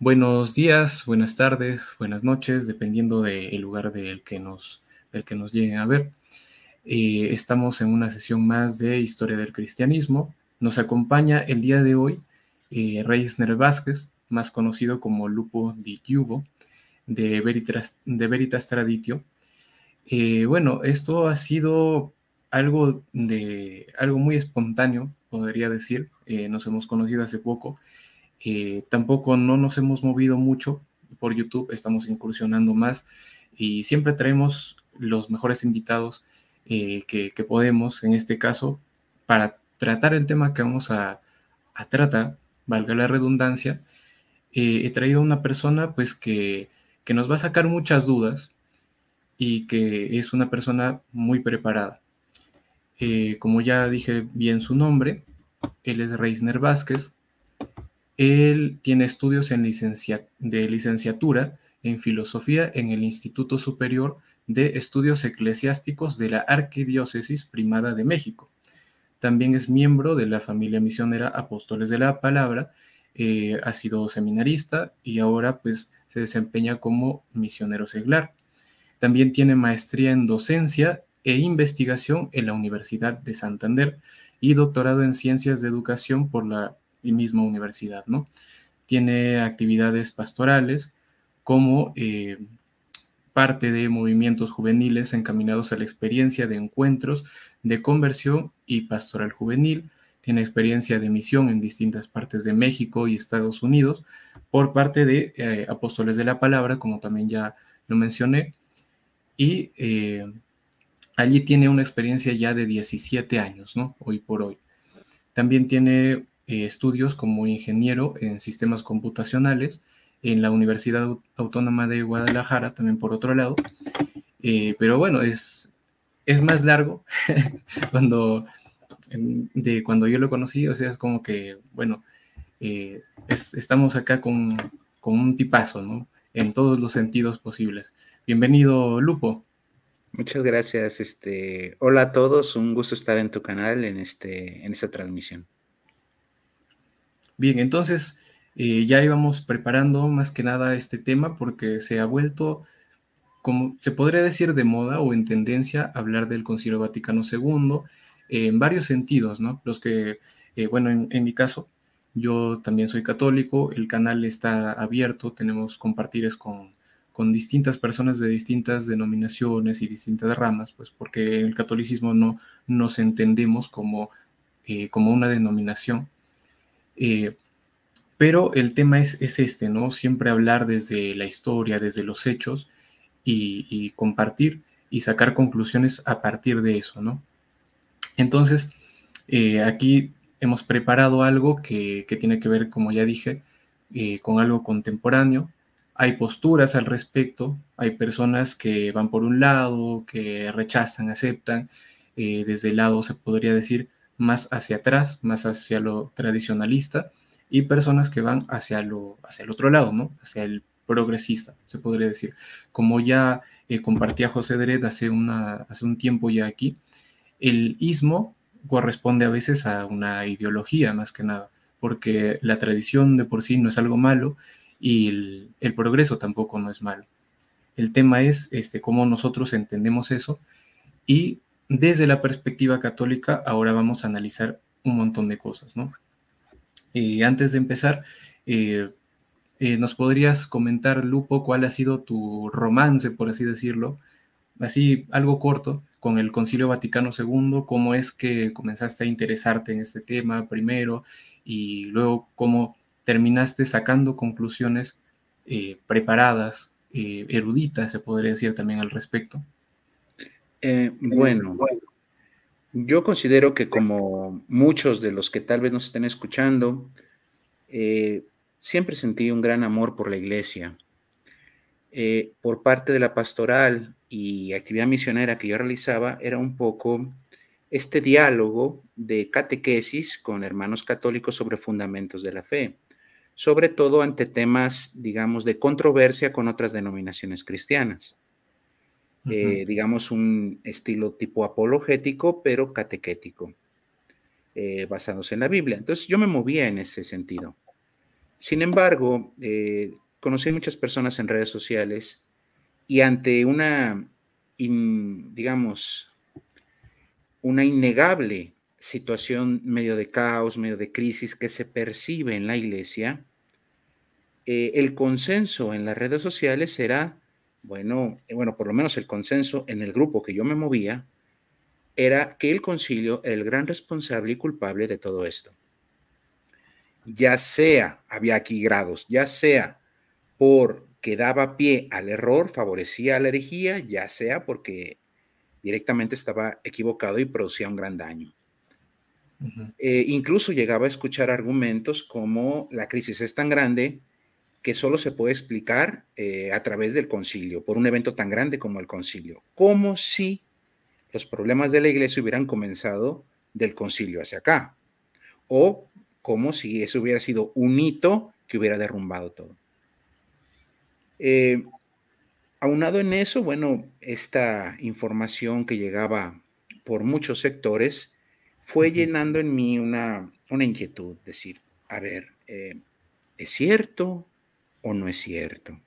Buenos días, buenas tardes, buenas noches, dependiendo del lugar del que nos, del que nos lleguen a ver. Eh, estamos en una sesión más de Historia del Cristianismo. Nos acompaña el día de hoy eh, Reisner Vázquez, más conocido como Lupo di Yubo de Veritas, de Veritas Traditio. Eh, bueno, esto ha sido algo, de, algo muy espontáneo, podría decir. nos hemos conocido hace poco eh, tampoco no nos hemos movido mucho por YouTube, estamos incursionando más y siempre traemos los mejores invitados eh, que, podemos en este caso para tratar el tema que vamos a, tratar, valga la redundancia. Eh, he traído una persona pues que, nos va a sacar muchas dudas y que es una persona muy preparada. como ya dije bien su nombre, él es Reisner Vázquez, él tiene estudios en de licenciatura en filosofía en el Instituto Superior de Estudios Eclesiásticos de la Arquidiócesis Primada de México. También es miembro de la familia misionera Apóstoles de la Palabra, eh, ha sido seminarista y ahora pues se desempeña como misionero seglar. También tiene maestría en docencia e investigación en la Universidad de Santander y doctorado en ciencias de educación por la y misma universidad, ¿no? Tiene actividades pastorales como eh, parte de movimientos juveniles encaminados a la experiencia de encuentros de conversión y pastoral juvenil. Tiene experiencia de misión en distintas partes de México y Estados Unidos por parte de eh, apóstoles de la palabra, como también ya lo mencioné. Y eh, allí tiene una experiencia ya de 17 años, ¿no? Hoy por hoy. También tiene eh, estudios como ingeniero en sistemas computacionales en la Universidad Autónoma de Guadalajara, también por otro lado. Eh, pero bueno, es, es más largo cuando, de cuando yo lo conocí, o sea, es como que, bueno, eh, estamos acá con, con, un tipazo, ¿no? En todos los sentidos posibles. Bienvenido, Lupo. Muchas gracias. Este, hola a todos, un gusto estar en tu canal en, este, en esta transmisión. Bien, entonces eh, ya íbamos preparando más que nada este tema porque se ha vuelto, como se podría decir, de moda o en tendencia hablar del Concilio Vaticano II en varios sentidos, ¿no? Los que, eh, bueno, en, mi caso, yo también soy católico, el canal está abierto, tenemos compartires con, con distintas personas de distintas denominaciones y distintas ramas, pues porque el catolicismo no nos entendemos como, eh, como una denominación, eh, pero el tema es, este, ¿no? Siempre hablar desde la historia, desde los hechos y, compartir y sacar conclusiones a partir de eso, ¿no? Entonces, eh, aquí hemos preparado algo que, tiene que ver, como ya dije, eh, con algo contemporáneo. Hay posturas al respecto, hay personas que van por un lado, que rechazan, aceptan. desde el lado, se podría decir, más hacia atrás, más hacia lo tradicionalista, y personas que van hacia, lo, hacia el otro lado, ¿no? Hacia el progresista, se podría decir. Como ya eh, compartía José Dredd hace, una, hace un tiempo ya aquí, el ismo corresponde a veces a una ideología más que nada, porque la tradición de por sí no es algo malo y el, progreso tampoco no es malo. El tema es este, cómo nosotros entendemos eso y desde la perspectiva católica, ahora vamos a analizar un montón de cosas, ¿no? Eh, antes de empezar, eh, eh, ¿nos podrías comentar, Lupo, cuál ha sido tu romance, por así decirlo, así algo corto, con el Concilio Vaticano II? ¿Cómo es que comenzaste a interesarte en este tema primero y luego cómo terminaste sacando conclusiones preparadas, eruditas, se podría decir también al respecto? Eh, bueno, yo considero que como muchos de los que tal vez nos estén escuchando, eh, siempre sentí un gran amor por la iglesia. Eh, por parte de la pastoral y actividad misionera que yo realizaba, era un poco este diálogo de catequesis con hermanos católicos sobre fundamentos de la fe, sobre todo ante temas, digamos, de controversia con otras denominaciones cristianas. Eh, digamos, un estilo tipo apologético, pero catequético, eh, basándose en la Biblia. Entonces yo me movía en ese sentido. Sin embargo, eh, conocí muchas personas en redes sociales y ante una, digamos, una innegable situación medio de caos, medio de crisis que se percibe en la iglesia, el consenso en las redes sociales era eh, bueno, por lo menos el consenso en el grupo que yo me movía era que el concilio era el gran responsable y culpable de todo esto. Ya sea, había aquí grados, ya sea porque daba pie al error, favorecía a la herejía, ya sea porque directamente estaba equivocado y producía un gran daño. Eh, incluso llegaba a escuchar argumentos como la crisis es tan grande que solo se puede explicar eh, a través del concilio, por un evento tan grande como el concilio, como si los problemas de la iglesia hubieran comenzado del concilio hacia acá, o como si eso hubiera sido un hito que hubiera derrumbado todo. Eh, aunado en eso, bueno, esta información que llegaba por muchos sectores fue llenando en mí una, inquietud, decir, a ver, eh, ¿es cierto? o no es cierto.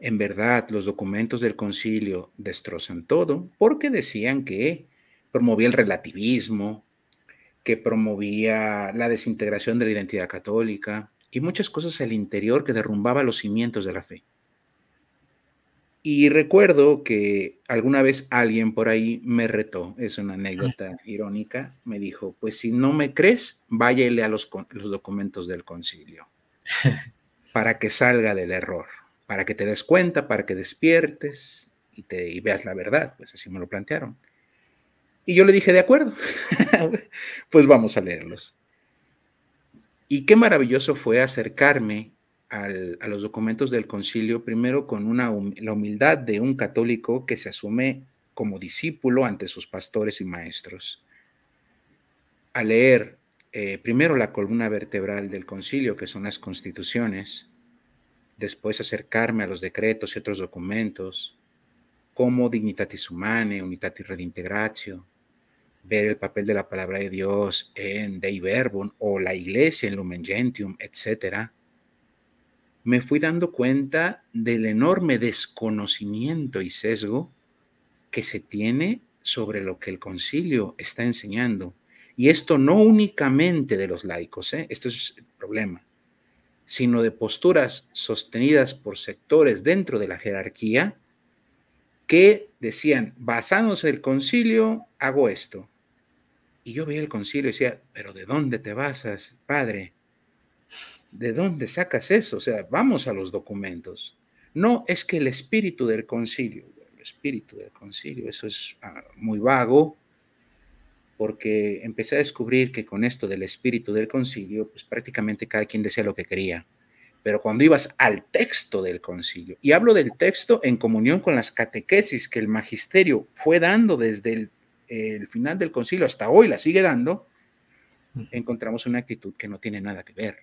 En verdad, los documentos del concilio destrozan todo porque decían que promovía el relativismo, que promovía la desintegración de la identidad católica y muchas cosas al interior que derrumbaba los cimientos de la fe. Y recuerdo que alguna vez alguien por ahí me retó, es una anécdota irónica, me dijo, pues si no me crees, váyale a los, documentos del concilio. para que salga del error, para que te des cuenta, para que despiertes y, te, veas la verdad, pues así me lo plantearon. Y yo le dije, de acuerdo, pues vamos a leerlos. Y qué maravilloso fue acercarme a los documentos del concilio, primero con la humildad de un católico que se asume como discípulo ante sus pastores y maestros, a leer eh, primero la columna vertebral del concilio, que son las constituciones, después acercarme a los decretos y otros documentos, como Dignitatis Humanae, Unitatis Redintegratio, ver el papel de la palabra de Dios en Dei Verbum o la iglesia en Lumen Gentium, etc., me fui dando cuenta del enorme desconocimiento y sesgo que se tiene sobre lo que el concilio está enseñando y esto no únicamente de los laicos, ¿eh? este es el problema, sino de posturas sostenidas por sectores dentro de la jerarquía que decían, basándose en el concilio, hago esto. Y yo veía el concilio y decía, pero ¿de dónde te basas, padre? ¿De dónde sacas eso? O sea, vamos a los documentos. No, es que el espíritu del concilio, el espíritu del concilio, eso es ah, muy vago, porque empecé a descubrir que con esto del espíritu del concilio, pues prácticamente cada quien decía lo que quería. Pero cuando ibas al texto del concilio, y hablo del texto en comunión con las catequesis que el magisterio fue dando desde el, final del concilio hasta hoy, la sigue dando, encontramos una actitud que no tiene nada que ver.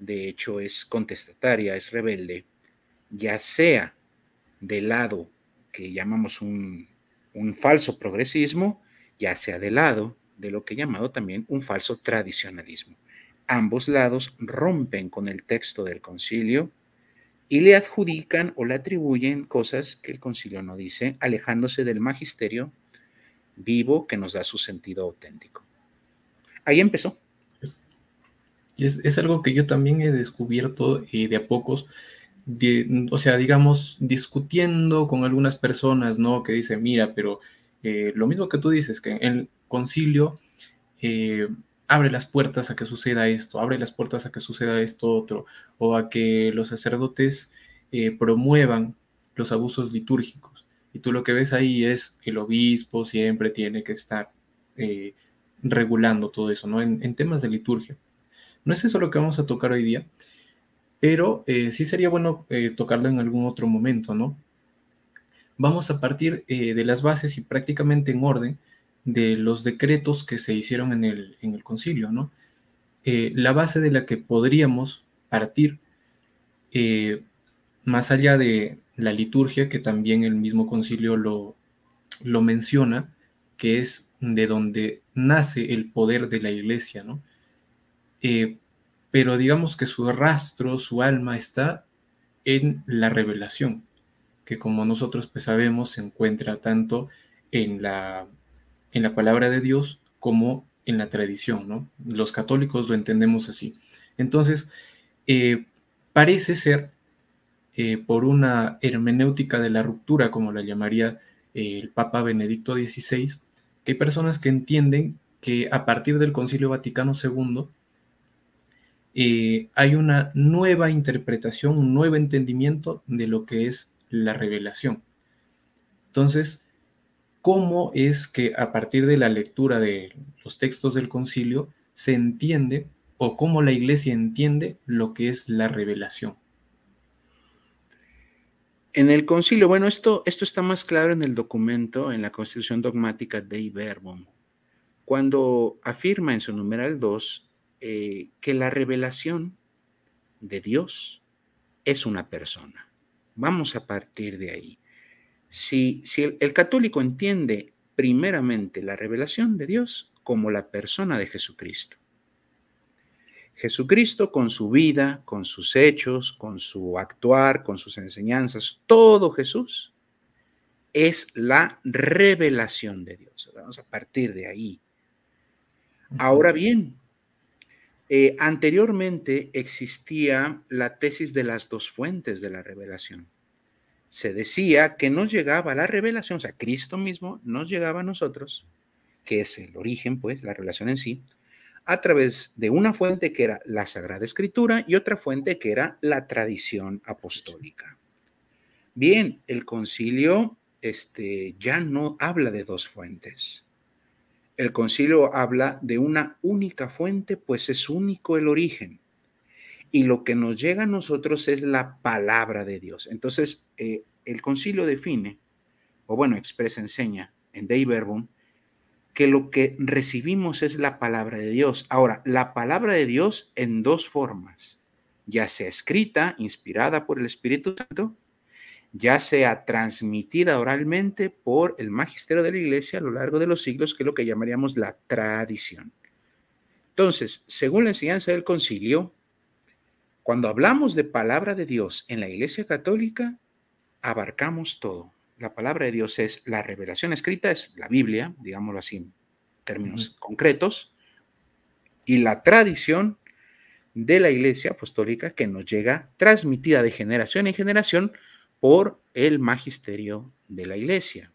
De hecho, es contestataria, es rebelde, ya sea del lado que llamamos un falso progresismo, ya sea de lado de lo que he llamado también un falso tradicionalismo. Ambos lados rompen con el texto del concilio y le adjudican o le atribuyen cosas que el concilio no dice, alejándose del magisterio vivo que nos da su sentido auténtico. Ahí empezó. Es, es algo que yo también he descubierto eh, de a pocos, o sea, digamos, discutiendo con algunas personas, ¿no? Que dicen, mira, pero eh, lo mismo que tú dices, que el concilio eh, abre las puertas a que suceda esto, abre las puertas a que suceda esto otro, o a que los sacerdotes eh, promuevan los abusos litúrgicos. Y tú lo que ves ahí es que el obispo siempre tiene que estar regulando todo eso, ¿no? en, temas de liturgia. No es eso lo que vamos a tocar hoy día, pero sí sería bueno tocarlo en algún otro momento, ¿no? vamos a partir eh, de las bases y prácticamente en orden de los decretos que se hicieron en el, en el concilio, ¿no? Eh, la base de la que podríamos partir, eh, más allá de la liturgia, que también el mismo concilio lo, lo menciona, que es de donde nace el poder de la iglesia, ¿no? pero digamos que su rastro, su alma está en la revelación, que como nosotros pues, sabemos se encuentra tanto en la, en la palabra de Dios como en la tradición, ¿no? Los católicos lo entendemos así. Entonces, eh, parece ser, eh, por una hermenéutica de la ruptura, como la llamaría eh, el Papa Benedicto XVI, que hay personas que entienden que a partir del Concilio Vaticano II hay una nueva interpretación, un nuevo entendimiento de lo que es la revelación. Entonces, ¿cómo es que a partir de la lectura de los textos del concilio se entiende o cómo la iglesia entiende lo que es la revelación? En el concilio, bueno, esto, esto está más claro en el documento, en la constitución dogmática de Verbum, cuando afirma en su numeral 2 eh, que la revelación de Dios es una persona. Vamos a partir de ahí. Si, el católico entiende primeramente la revelación de Dios como la persona de Jesucristo. Jesucristo con su vida, con sus hechos, con su actuar, con sus enseñanzas, todo Jesús es la revelación de Dios. Vamos a partir de ahí. Ahora bien, eh, anteriormente existía la tesis de las dos fuentes de la revelación. Se decía que nos llegaba la revelación, o sea, Cristo mismo nos llegaba a nosotros, que es el origen, pues, la revelación en sí, a través de una fuente que era la Sagrada Escritura y otra fuente que era la tradición apostólica. Bien, el concilio este, ya no habla de dos fuentes el concilio habla de una única fuente, pues es único el origen. Y lo que nos llega a nosotros es la palabra de Dios. Entonces, eh, el concilio define, o bueno, expresa, enseña en Dei Verbum, que lo que recibimos es la palabra de Dios. Ahora, la palabra de Dios en dos formas, ya sea escrita, inspirada por el Espíritu Santo, ya sea transmitida oralmente por el magisterio de la iglesia a lo largo de los siglos, que es lo que llamaríamos la tradición. Entonces, según la enseñanza del concilio, cuando hablamos de palabra de Dios en la iglesia católica, abarcamos todo. La palabra de Dios es la revelación escrita, es la Biblia, digámoslo así en términos concretos, y la tradición de la iglesia apostólica que nos llega transmitida de generación en generación por el magisterio de la iglesia.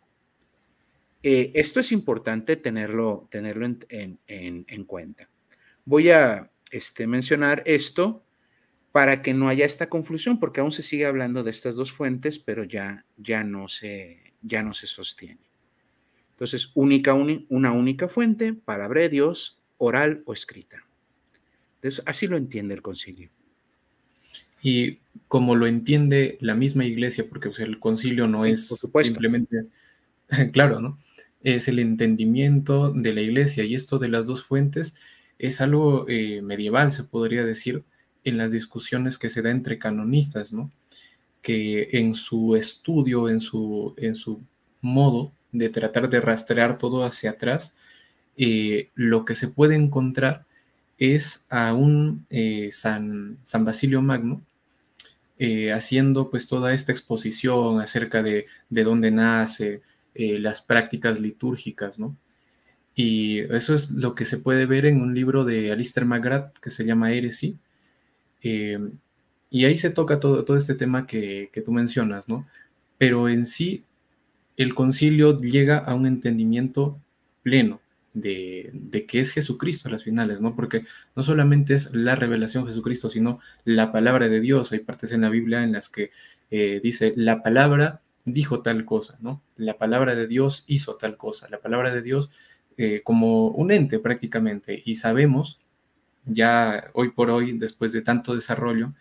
Eh, esto es importante tenerlo, tenerlo en, cuenta. Voy a este, mencionar esto para que no haya esta confusión, porque aún se sigue hablando de estas dos fuentes, pero ya, ya, no, se, ya no se sostiene. Entonces, única, una única fuente, palabra de Dios, oral o escrita. así lo entiende el concilio. Y como lo entiende la misma iglesia, porque pues, el concilio no es simplemente, claro, ¿no? Es el entendimiento de la iglesia y esto de las dos fuentes es algo eh, medieval, se podría decir, en las discusiones que se da entre canonistas, ¿no? Que en su estudio, en su, en su modo de tratar de rastrear todo hacia atrás, eh, lo que se puede encontrar es a un eh, San, San Basilio Magno, eh, haciendo pues toda esta exposición acerca de, dónde nace, eh, las prácticas litúrgicas, ¿no? Y eso es lo que se puede ver en un libro de Alistair McGrath que se llama Heresy. Eh, y ahí se toca todo, todo este tema que, que, tú mencionas, ¿no? Pero en sí, el concilio llega a un entendimiento pleno de, de, que es Jesucristo a las finales, ¿no? Porque no solamente es la revelación Jesucristo, sino la palabra de Dios. Hay partes en la Biblia en las que eh, dice, la palabra dijo tal cosa, ¿no? La palabra de Dios hizo tal cosa, la palabra de Dios eh, como un ente prácticamente. Y sabemos, ya hoy por hoy, después de tanto desarrollo,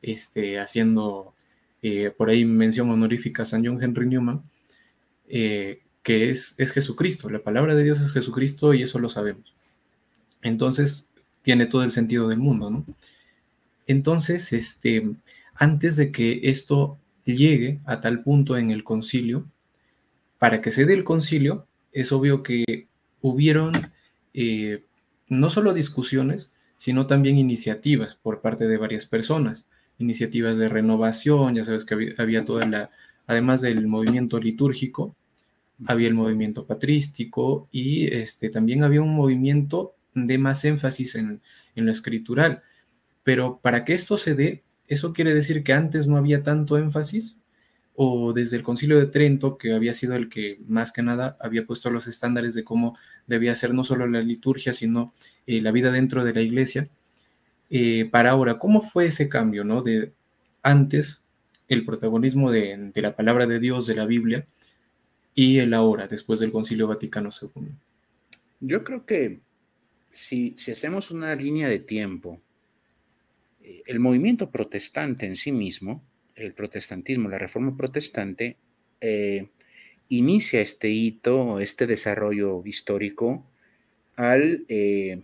este, haciendo eh, por ahí mención honorífica a San John Henry Newman, eh, que es, es Jesucristo, la palabra de Dios es Jesucristo y eso lo sabemos. Entonces, tiene todo el sentido del mundo, ¿no? Entonces, este, antes de que esto llegue a tal punto en el concilio, para que se dé el concilio, es obvio que hubieron eh, no solo discusiones, sino también iniciativas por parte de varias personas, iniciativas de renovación, ya sabes que había, había toda la, además del movimiento litúrgico, había el movimiento patrístico y este, también había un movimiento de más énfasis en, lo escritural. Pero para que esto se dé, ¿eso quiere decir que antes no había tanto énfasis? ¿O desde el concilio de Trento, que había sido el que más que nada había puesto los estándares de cómo debía ser no solo la liturgia, sino eh, la vida dentro de la iglesia? Eh, para ahora, ¿cómo fue ese cambio, no? De antes, el protagonismo de la palabra de Dios, de la Biblia, y el ahora, después del Concilio Vaticano II? Yo creo que si, hacemos una línea de tiempo, eh, el movimiento protestante en sí mismo, el protestantismo, la reforma protestante, eh, inicia este hito, este desarrollo histórico, al eh,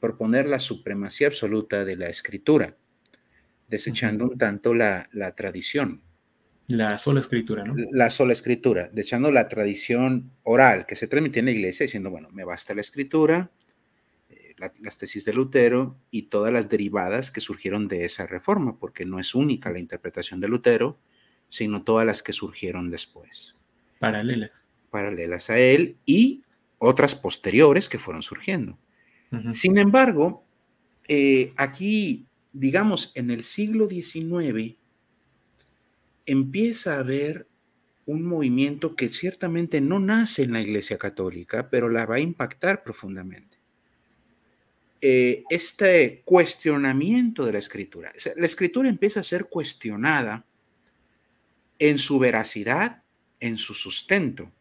proponer la supremacía absoluta de la escritura, desechando un tanto la, la tradición. La sola escritura, ¿no? La sola escritura, dejando la tradición oral que se transmitía en la iglesia, diciendo, bueno, me basta la escritura, eh, la, las tesis de Lutero y todas las derivadas que surgieron de esa reforma, porque no es única la interpretación de Lutero, sino todas las que surgieron después. Paralelas. Paralelas a él y otras posteriores que fueron surgiendo. Sin embargo, eh, aquí, digamos, en el siglo XIX, empieza a haber un movimiento que ciertamente no nace en la Iglesia Católica, pero la va a impactar profundamente. Eh, este cuestionamiento de la escritura, la escritura empieza a ser cuestionada en su veracidad, en su sustento,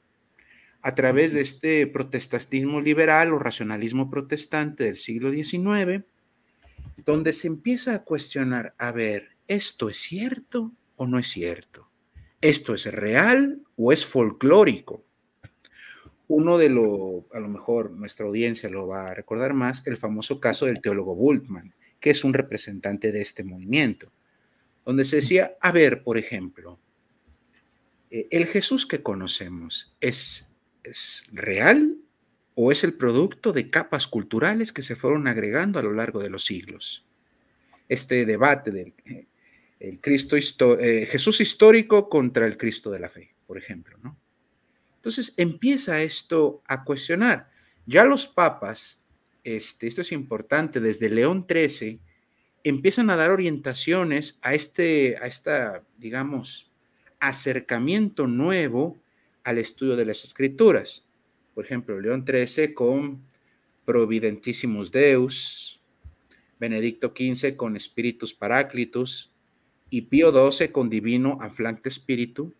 a través de este protestantismo liberal o racionalismo protestante del siglo XIX, donde se empieza a cuestionar, a ver, ¿esto es cierto? o no es cierto? ¿Esto es real o es folclórico? Uno de lo, a lo mejor nuestra audiencia lo va a recordar más, el famoso caso del teólogo Bultmann, que es un representante de este movimiento, donde se decía, a ver, por ejemplo, eh, ¿el Jesús que conocemos es, es real o es el producto de capas culturales que se fueron agregando a lo largo de los siglos? Este debate del eh, Cristo eh, Jesús histórico contra el Cristo de la fe, por ejemplo. ¿no? Entonces empieza esto a cuestionar. Ya los papas, este, esto es importante, desde León XIII, empiezan a dar orientaciones a este, a esta, digamos, acercamiento nuevo al estudio de las escrituras. Por ejemplo, León XIII con Providentissimus Deus, Benedicto XV con Espíritus Paráclitos, y Pío XII con Divino Aflante Espíritu,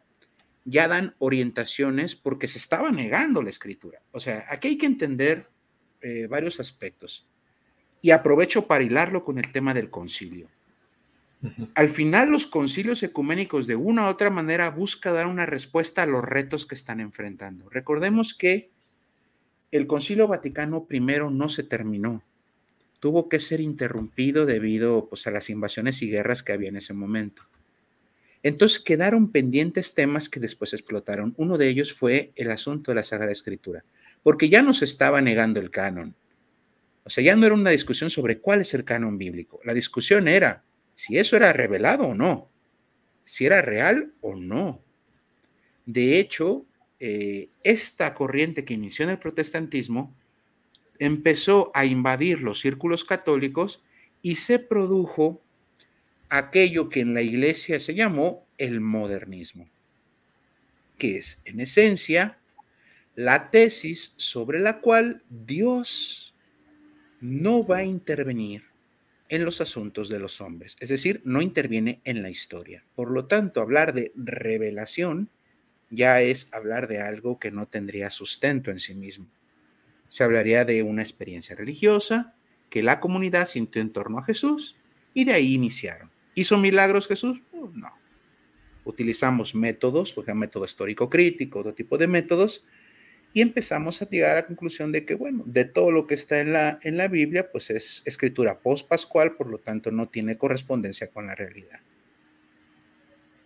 ya dan orientaciones porque se estaba negando la escritura. O sea, aquí hay que entender eh, varios aspectos. Y aprovecho para hilarlo con el tema del concilio. Al final, los concilios ecuménicos de una u otra manera buscan dar una respuesta a los retos que están enfrentando. Recordemos que el Concilio Vaticano I no se terminó tuvo que ser interrumpido debido pues, a las invasiones y guerras que había en ese momento. Entonces quedaron pendientes temas que después explotaron. Uno de ellos fue el asunto de la Sagrada Escritura, porque ya no se estaba negando el canon. O sea, ya no era una discusión sobre cuál es el canon bíblico. La discusión era si eso era revelado o no, si era real o no. De hecho, eh, esta corriente que inició en el protestantismo empezó a invadir los círculos católicos y se produjo aquello que en la iglesia se llamó el modernismo, que es en esencia la tesis sobre la cual Dios no va a intervenir en los asuntos de los hombres, es decir, no interviene en la historia. Por lo tanto, hablar de revelación ya es hablar de algo que no tendría sustento en sí mismo se hablaría de una experiencia religiosa que la comunidad sintió en torno a Jesús y de ahí iniciaron. ¿Hizo milagros Jesús? Pues, no. Utilizamos métodos, por ejemplo, método histórico crítico, otro tipo de métodos, y empezamos a llegar a la conclusión de que, bueno, de todo lo que está en la, en la Biblia, pues es escritura post por lo tanto no tiene correspondencia con la realidad.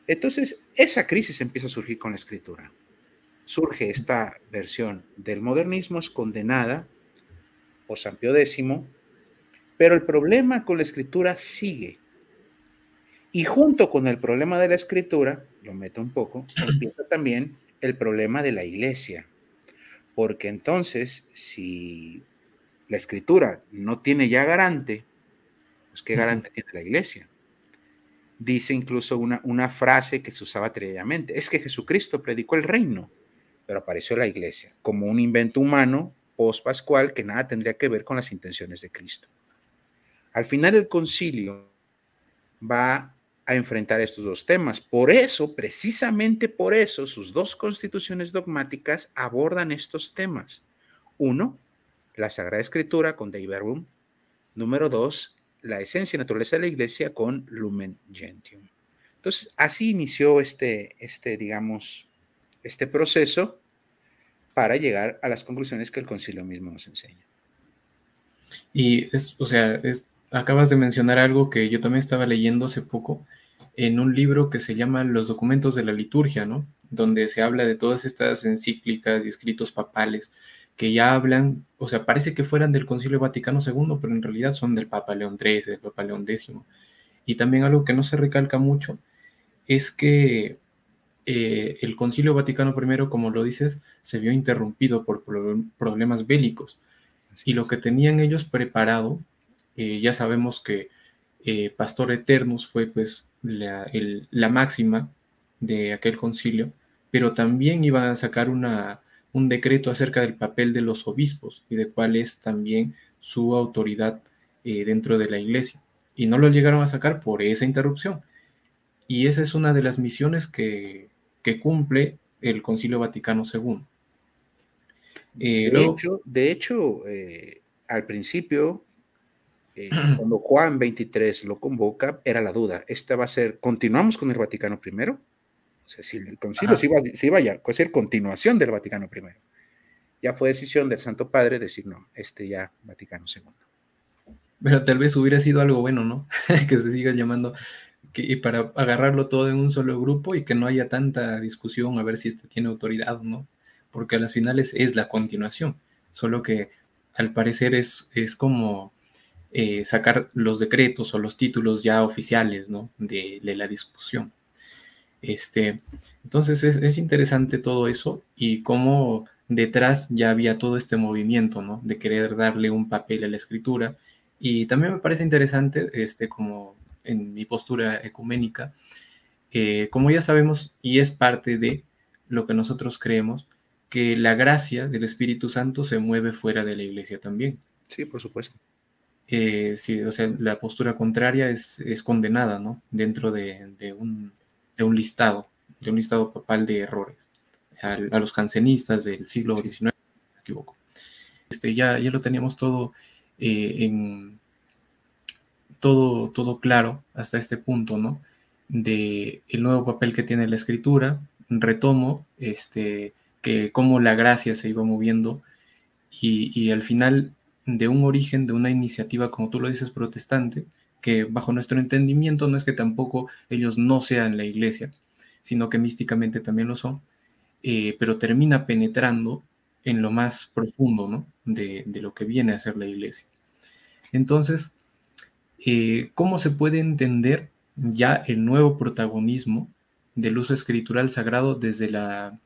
Entonces, esa crisis empieza a surgir con la escritura surge esta versión del modernismo, es condenada por San pero el problema con la escritura sigue. Y junto con el problema de la escritura, lo meto un poco, empieza también el problema de la iglesia. Porque entonces, si la escritura no tiene ya garante, pues ¿qué garante tiene la iglesia? Dice incluso una, una frase que se usaba tremendamente, es que Jesucristo predicó el reino pero apareció la iglesia como un invento humano post-pascual que nada tendría que ver con las intenciones de Cristo. Al final el concilio va a enfrentar estos dos temas. Por eso, precisamente por eso, sus dos constituciones dogmáticas abordan estos temas. Uno, la Sagrada Escritura con Dei Verbum. Número dos, la esencia y naturaleza de la Iglesia con Lumen Gentium. Entonces, así inició este, este digamos, este proceso para llegar a las conclusiones que el concilio mismo nos enseña. Y es, o sea, acabas de mencionar algo que yo también estaba leyendo hace poco en un libro que se llama Los documentos de la liturgia, ¿no? Donde se habla de todas estas encíclicas y escritos papales que ya hablan, o sea, parece que fueran del Concilio Vaticano II, pero en realidad son del Papa León XIII, del Papa León X. Y también algo que no se recalca mucho es que eh, el Concilio Vaticano I, como lo dices, se vio interrumpido por problemas bélicos. y lo que tenían ellos preparado, eh, ya sabemos que eh, Pastor Eternus fue pues la, la, máxima de aquel concilio, pero también iban a sacar una, un decreto acerca del papel de los obispos y de cuál es también su autoridad dentro de la iglesia. Y no lo llegaron a sacar por esa interrupción. Y esa es una de las misiones que, cumple el Concilio Vaticano II. Eh, de, hecho, eh, al principio, eh, cuando Juan 23 lo convoca, era la duda. Esta va a ser, ¿continuamos con el Vaticano I? O sea, si el concilio se iba, a, ser continuación del Vaticano I. Ya fue decisión del Santo Padre decir, no, este ya Vaticano II. Pero tal vez hubiera sido algo bueno, ¿no? que se siga llamando y para agarrarlo todo en un solo grupo y que no haya tanta discusión a ver si este tiene autoridad no, porque a las finales es la continuación, solo que al parecer es, es como eh, sacar los decretos o los títulos ya oficiales ¿no? de, la discusión. Este, entonces es, es, interesante todo eso y cómo detrás ya había todo este movimiento, ¿no? De querer darle un papel a la escritura. Y también me parece interesante, este, como en mi postura ecuménica, eh, como ya sabemos, y es parte de lo que nosotros creemos, que la gracia del Espíritu Santo se mueve fuera de la iglesia también. Sí, por supuesto. Eh, sí, o sea, la postura contraria es, condenada, ¿no? Dentro de, un, listado, de un listado papal de errores. A, los jansenistas del siglo XIX, me equivoco. Este, ya, ya lo teníamos todo eh, en, todo, claro hasta este punto, ¿no? De el nuevo papel que tiene la escritura, retomo, este, que cómo la gracia se iba moviendo y, al final de un origen, de una iniciativa, como tú lo dices, protestante, que bajo nuestro entendimiento no es que tampoco ellos no sean la iglesia, sino que místicamente también lo son, eh, pero termina penetrando en lo más profundo ¿no? de, de, lo que viene a ser la iglesia. Entonces, eh, cómo se puede entender ya el nuevo protagonismo del uso escritural sagrado desde, la,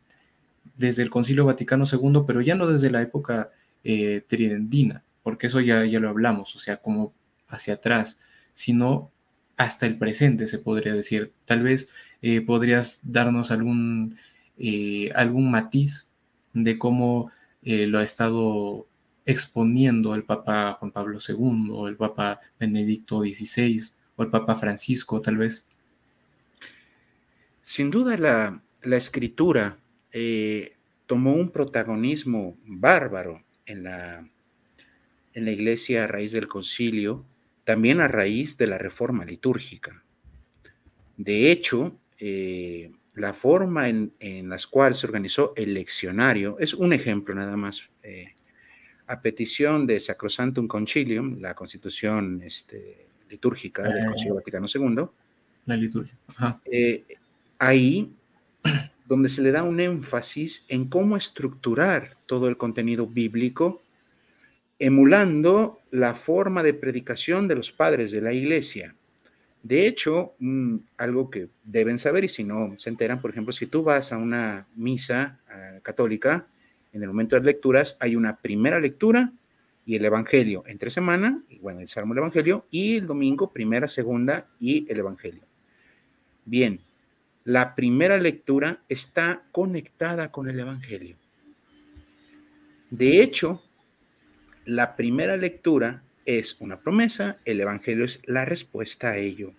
desde el Concilio Vaticano II, pero ya no desde la época eh, tridentina, porque eso ya, ya lo hablamos, o sea, como hacia atrás, sino hasta el presente, se podría decir. Tal vez eh, podrías darnos algún, algún matiz de cómo lo ha estado exponiendo al Papa Juan Pablo II, el Papa Benedicto XVI, o el Papa Francisco, tal vez? Sin duda la, escritura eh, tomó un protagonismo bárbaro en la, en la iglesia a raíz del concilio, también a raíz de la reforma litúrgica. De hecho, eh, la forma en, la cual se organizó el leccionario es un ejemplo nada más eh, a petición de Sacrosantum Concilium, la constitución este, litúrgica del eh. Concilio Vaticano II. La liturgia. Eh, ahí, donde se le da un énfasis en cómo estructurar todo el contenido bíblico, emulando la forma de predicación de los padres de la iglesia. De hecho, mm, algo que deben saber y si no se enteran, por ejemplo, si tú vas a una misa eh, católica, en el momento de las lecturas hay una primera lectura y el Evangelio entre semana, bueno, el Salmo del Evangelio, y el domingo, primera, segunda y el Evangelio. Bien, la primera lectura está conectada con el Evangelio. De hecho, la primera lectura es una promesa, el Evangelio es la respuesta a ello.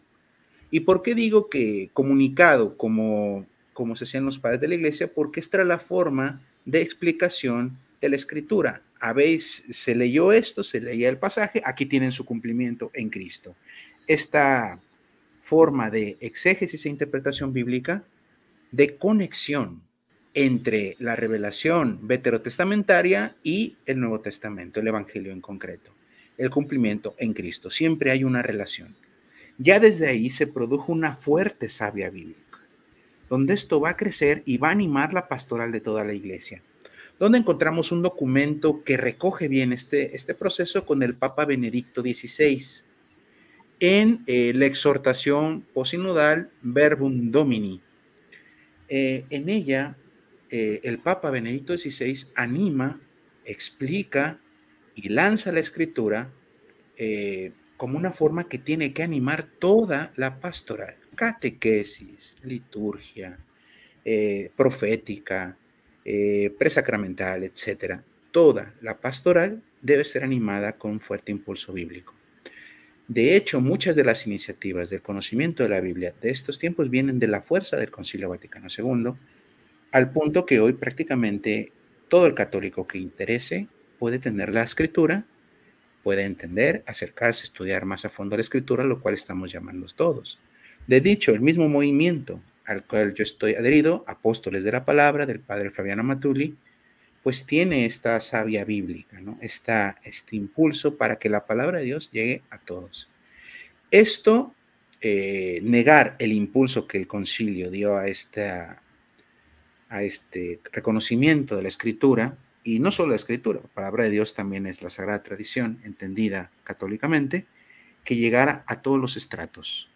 ¿Y por qué digo que comunicado como, como se hacían los padres de la iglesia? Porque esta la forma de explicación de la escritura. Habéis, se leyó esto, se leía el pasaje, aquí tienen su cumplimiento en Cristo. Esta forma de exégesis e interpretación bíblica, de conexión entre la revelación veterotestamentaria y el Nuevo Testamento, el Evangelio en concreto, el cumplimiento en Cristo. Siempre hay una relación. Ya desde ahí se produjo una fuerte sabia bíblica donde esto va a crecer y va a animar la pastoral de toda la iglesia, donde encontramos un documento que recoge bien este, este proceso con el Papa Benedicto XVI en eh, la exhortación posinodal Verbum Domini. Eh, en ella, eh, el Papa Benedicto XVI anima, explica y lanza la escritura como una forma que tiene que animar toda la pastoral catequesis, liturgia, eh, profética, eh, presacramental, etcétera Toda la pastoral debe ser animada con un fuerte impulso bíblico. De hecho, muchas de las iniciativas del conocimiento de la Biblia de estos tiempos vienen de la fuerza del Concilio Vaticano II, al punto que hoy prácticamente todo el católico que interese puede tener la escritura, puede entender, acercarse, estudiar más a fondo la escritura, lo cual estamos llamando todos. De dicho, el mismo movimiento al cual yo estoy adherido, Apóstoles de la Palabra, del padre Fabiano Matuli, pues tiene esta savia bíblica, ¿no? Esta, este impulso para que la palabra de Dios llegue a todos. Esto, eh, negar el impulso que el concilio dio a, a este reconocimiento de la escritura, y no solo la escritura, la palabra de Dios también es la sagrada tradición entendida católicamente, que llegara a todos los estratos,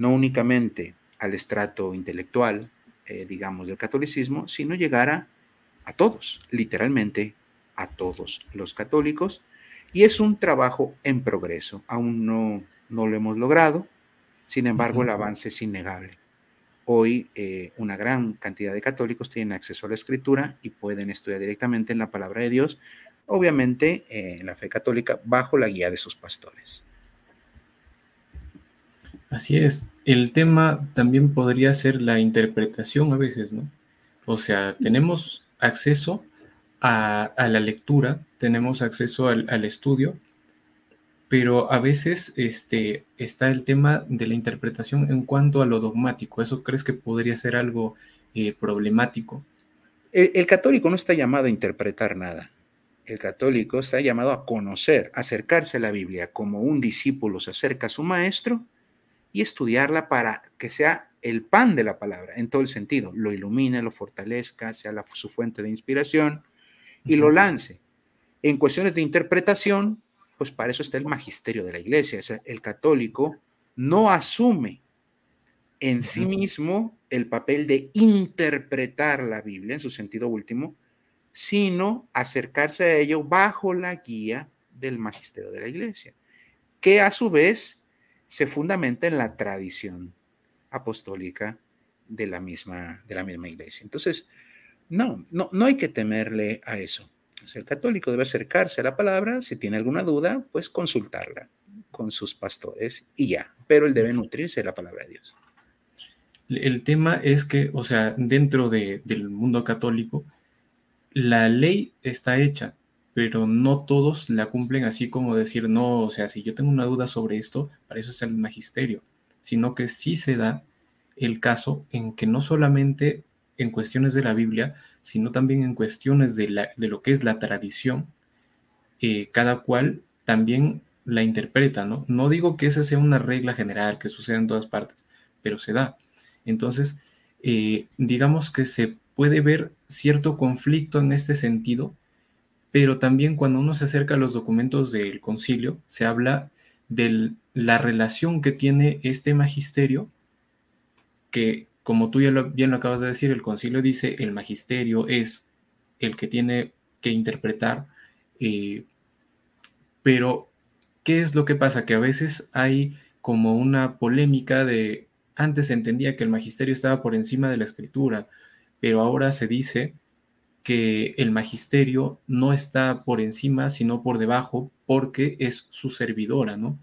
no únicamente al estrato intelectual, eh, digamos, del catolicismo, sino llegara a todos, literalmente a todos los católicos. Y es un trabajo en progreso, aún no, no lo hemos logrado, sin embargo el avance es innegable. Hoy eh, una gran cantidad de católicos tienen acceso a la escritura y pueden estudiar directamente en la palabra de Dios, obviamente eh, en la fe católica, bajo la guía de sus pastores. Así es. El tema también podría ser la interpretación a veces, ¿no? O sea, tenemos acceso a, la lectura, tenemos acceso al, estudio, pero a veces este, está el tema de la interpretación en cuanto a lo dogmático. ¿Eso crees que podría ser algo eh, problemático? el católico no está llamado a interpretar nada. El católico está llamado a conocer, acercarse a la Biblia como un discípulo se acerca a su maestro y estudiarla para que sea el pan de la palabra en todo el sentido, lo ilumine, lo fortalezca, sea su fuente de inspiración y lo lance. En cuestiones de interpretación, pues para eso está el magisterio de la iglesia, el católico no asume en sí mismo el papel de interpretar la Biblia en su sentido último, sino acercarse a ello bajo la guía del magisterio de la iglesia, que a su vez se fundamenta en la tradición apostólica de la misma, de la misma iglesia. Entonces, no, no, no hay que temerle a eso. El católico debe acercarse a la palabra, si tiene alguna duda, pues consultarla con sus pastores y ya, pero él debe nutrirse de la palabra de Dios. El tema es que, o sea, dentro del mundo católico, la ley está hecha, pero no todos la cumplen así como decir, no, o sea, si yo tengo una duda sobre esto, para eso es el magisterio, sino que sí se da el caso en que no solamente en cuestiones de la Biblia, sino también en cuestiones de, lo que es la tradición, eh, cada cual también la interpreta, ¿no? No digo que esa sea una regla general que suceda en todas partes, pero se da. Entonces, eh, digamos que se puede ver cierto conflicto en este sentido pero también cuando uno se acerca a los documentos del concilio, se habla de la relación que tiene este magisterio, que como tú ya lo, bien lo acabas de decir, el concilio dice, el magisterio es el que tiene que interpretar, eh, pero ¿qué es lo que pasa? Que a veces hay como una polémica de, antes se entendía que el magisterio estaba por encima de la escritura, pero ahora se dice que el magisterio no está por encima, sino por debajo, porque es su servidora, ¿no?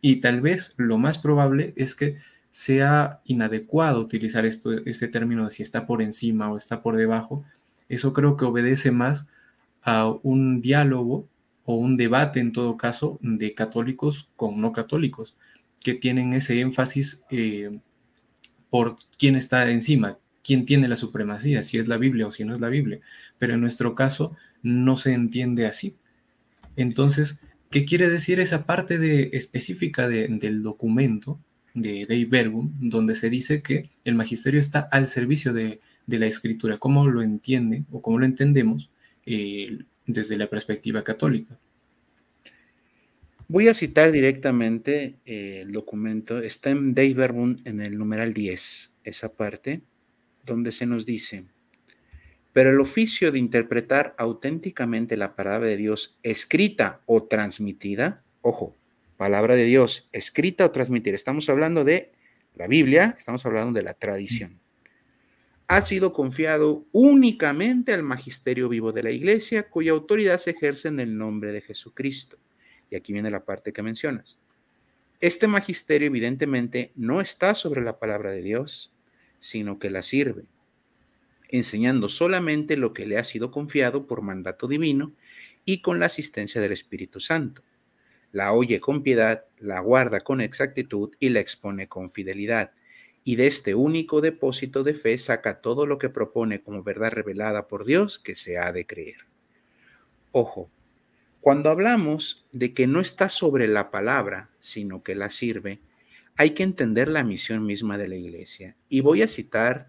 Y tal vez lo más probable es que sea inadecuado utilizar este término de si está por encima o está por debajo. Eso creo que obedece más a un diálogo o un debate, en todo caso, de católicos con no católicos, que tienen ese énfasis eh, por quién está encima, quién tiene la supremacía, si es la Biblia o si no es la Biblia. Pero en nuestro caso no se entiende así. Entonces, ¿qué quiere decir esa parte específica del documento de Dei Verbum, donde se dice que el magisterio está al servicio de, la escritura? ¿Cómo lo entiende o cómo lo entendemos eh, desde la perspectiva católica? Voy a citar directamente eh, el documento, está en Dei Verbum en el numeral 10, esa parte donde se nos dice, pero el oficio de interpretar auténticamente la palabra de Dios escrita o transmitida, ojo, palabra de Dios escrita o transmitida, estamos hablando de la Biblia, estamos hablando de la tradición, ha sido confiado únicamente al magisterio vivo de la iglesia, cuya autoridad se ejerce en el nombre de Jesucristo. Y aquí viene la parte que mencionas. Este magisterio evidentemente no está sobre la palabra de Dios, sino que la sirve, enseñando solamente lo que le ha sido confiado por mandato divino y con la asistencia del Espíritu Santo. La oye con piedad, la guarda con exactitud y la expone con fidelidad. Y de este único depósito de fe saca todo lo que propone como verdad revelada por Dios que se ha de creer. Ojo, cuando hablamos de que no está sobre la palabra, sino que la sirve, hay que entender la misión misma de la iglesia. Y voy a citar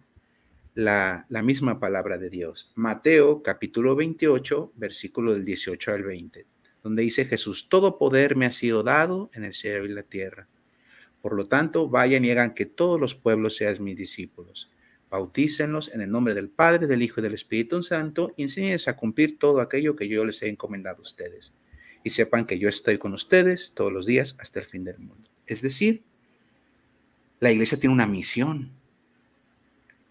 la, misma palabra de Dios. Mateo capítulo 28, versículo del 18 al 20, donde dice Jesús, todo poder me ha sido dado en el cielo y la tierra. Por lo tanto, vayan y hagan que todos los pueblos sean mis discípulos. Bautícenlos en el nombre del Padre, del Hijo y del Espíritu Santo y a cumplir todo aquello que yo les he encomendado a ustedes. Y sepan que yo estoy con ustedes todos los días hasta el fin del mundo. Es decir, la iglesia tiene una misión.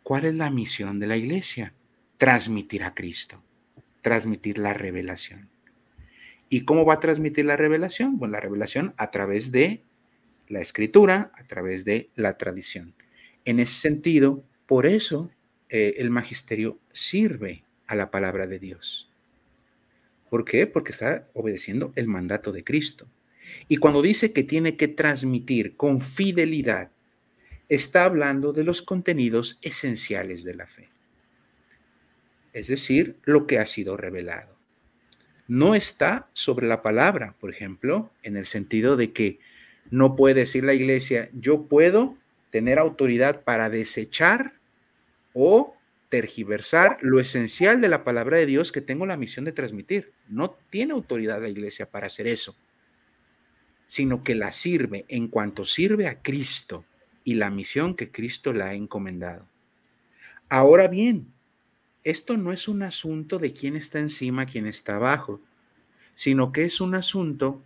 ¿Cuál es la misión de la iglesia? Transmitir a Cristo, transmitir la revelación. ¿Y cómo va a transmitir la revelación? Bueno, la revelación a través de la escritura, a través de la tradición. En ese sentido, por eso eh, el magisterio sirve a la palabra de Dios. ¿Por qué? Porque está obedeciendo el mandato de Cristo. Y cuando dice que tiene que transmitir con fidelidad está hablando de los contenidos esenciales de la fe, es decir, lo que ha sido revelado. No está sobre la palabra, por ejemplo, en el sentido de que no puede decir la iglesia, yo puedo tener autoridad para desechar o tergiversar lo esencial de la palabra de Dios que tengo la misión de transmitir. No tiene autoridad la iglesia para hacer eso, sino que la sirve en cuanto sirve a Cristo y la misión que Cristo la ha encomendado. Ahora bien, esto no es un asunto de quién está encima, quién está abajo, sino que es un asunto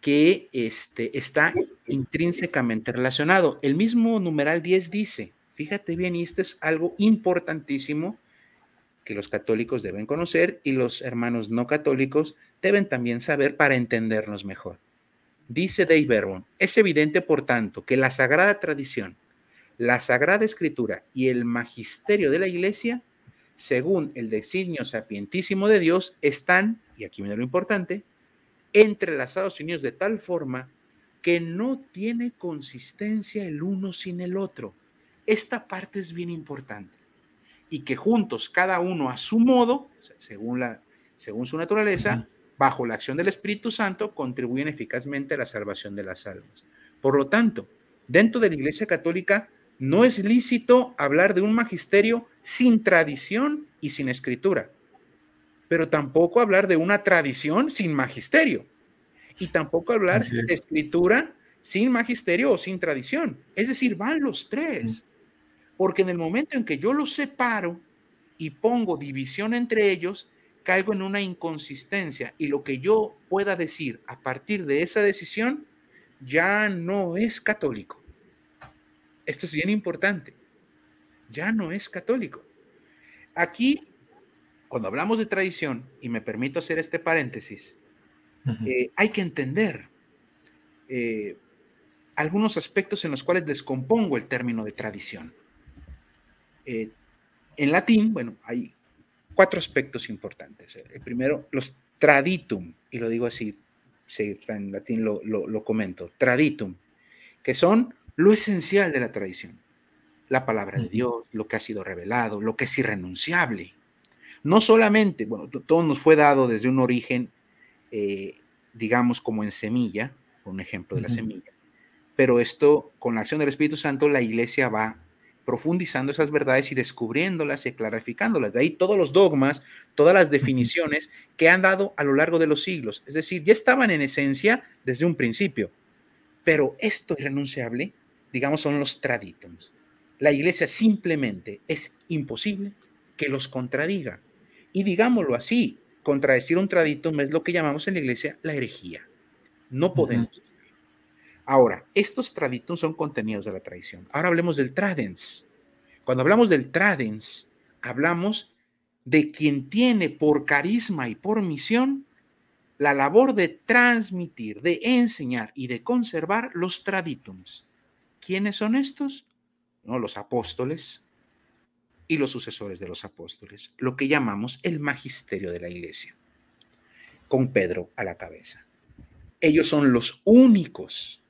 que este, está intrínsecamente relacionado. El mismo numeral 10 dice, fíjate bien, y este es algo importantísimo que los católicos deben conocer y los hermanos no católicos deben también saber para entendernos mejor. Dice Dave Berwon, es evidente, por tanto, que la sagrada tradición, la sagrada escritura y el magisterio de la iglesia, según el designio sapientísimo de Dios, están, y aquí viene lo importante, entrelazados y unidos de tal forma que no tiene consistencia el uno sin el otro. Esta parte es bien importante. Y que juntos, cada uno a su modo, según, la, según su naturaleza, bajo la acción del Espíritu Santo, contribuyen eficazmente a la salvación de las almas. Por lo tanto, dentro de la Iglesia Católica no es lícito hablar de un magisterio sin tradición y sin escritura, pero tampoco hablar de una tradición sin magisterio, y tampoco hablar de escritura sin magisterio o sin tradición. Es decir, van los tres, mm. porque en el momento en que yo los separo y pongo división entre ellos, caigo en una inconsistencia y lo que yo pueda decir a partir de esa decisión ya no es católico. Esto es bien importante. Ya no es católico. Aquí, cuando hablamos de tradición, y me permito hacer este paréntesis, eh, hay que entender eh, algunos aspectos en los cuales descompongo el término de tradición. Eh, en latín, bueno, hay cuatro aspectos importantes. El primero, los traditum, y lo digo así, en latín lo, comento, traditum, que son lo esencial de la tradición, la palabra de Dios, lo que ha sido revelado, lo que es irrenunciable. No solamente, bueno, todo nos fue dado desde un origen, eh, digamos, como en semilla, un ejemplo de la semilla, pero esto, con la acción del Espíritu Santo, la iglesia va profundizando esas verdades y descubriéndolas y clarificándolas. De ahí todos los dogmas, todas las definiciones que han dado a lo largo de los siglos. Es decir, ya estaban en esencia desde un principio. Pero esto irrenunciable, digamos, son los traditums. La iglesia simplemente es imposible que los contradiga. Y digámoslo así, contradecir un traditum es lo que llamamos en la iglesia la herejía. No podemos. Ahora, estos traditum son contenidos de la tradición. Ahora hablemos del tradens. Cuando hablamos del tradens, hablamos de quien tiene por carisma y por misión la labor de transmitir, de enseñar y de conservar los traditums. ¿Quiénes son estos? No, los apóstoles y los sucesores de los apóstoles, lo que llamamos el magisterio de la iglesia, con Pedro a la cabeza. Ellos son los únicos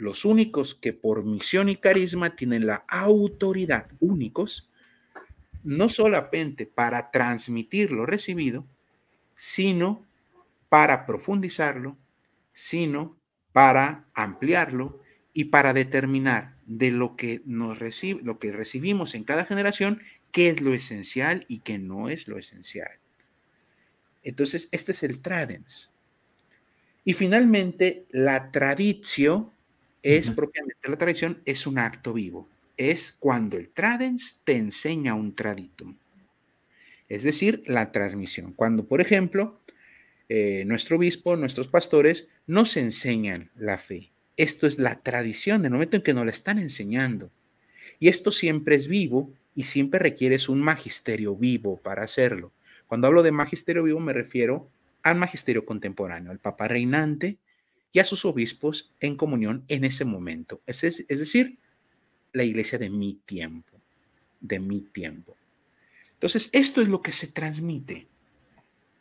los únicos que por misión y carisma tienen la autoridad, únicos, no solamente para transmitir lo recibido, sino para profundizarlo, sino para ampliarlo y para determinar de lo que, nos recibe, lo que recibimos en cada generación, qué es lo esencial y qué no es lo esencial. Entonces, este es el tradens. Y finalmente, la traditio es propiamente la tradición, es un acto vivo. Es cuando el tradens te enseña un traditum. Es decir, la transmisión. Cuando, por ejemplo, eh, nuestro obispo, nuestros pastores, nos enseñan la fe. Esto es la tradición, del momento en que nos la están enseñando. Y esto siempre es vivo y siempre requieres un magisterio vivo para hacerlo. Cuando hablo de magisterio vivo me refiero al magisterio contemporáneo, al papa reinante, y a sus obispos en comunión en ese momento. Es, es, decir, la iglesia de mi tiempo, de mi tiempo. Entonces, esto es lo que se transmite.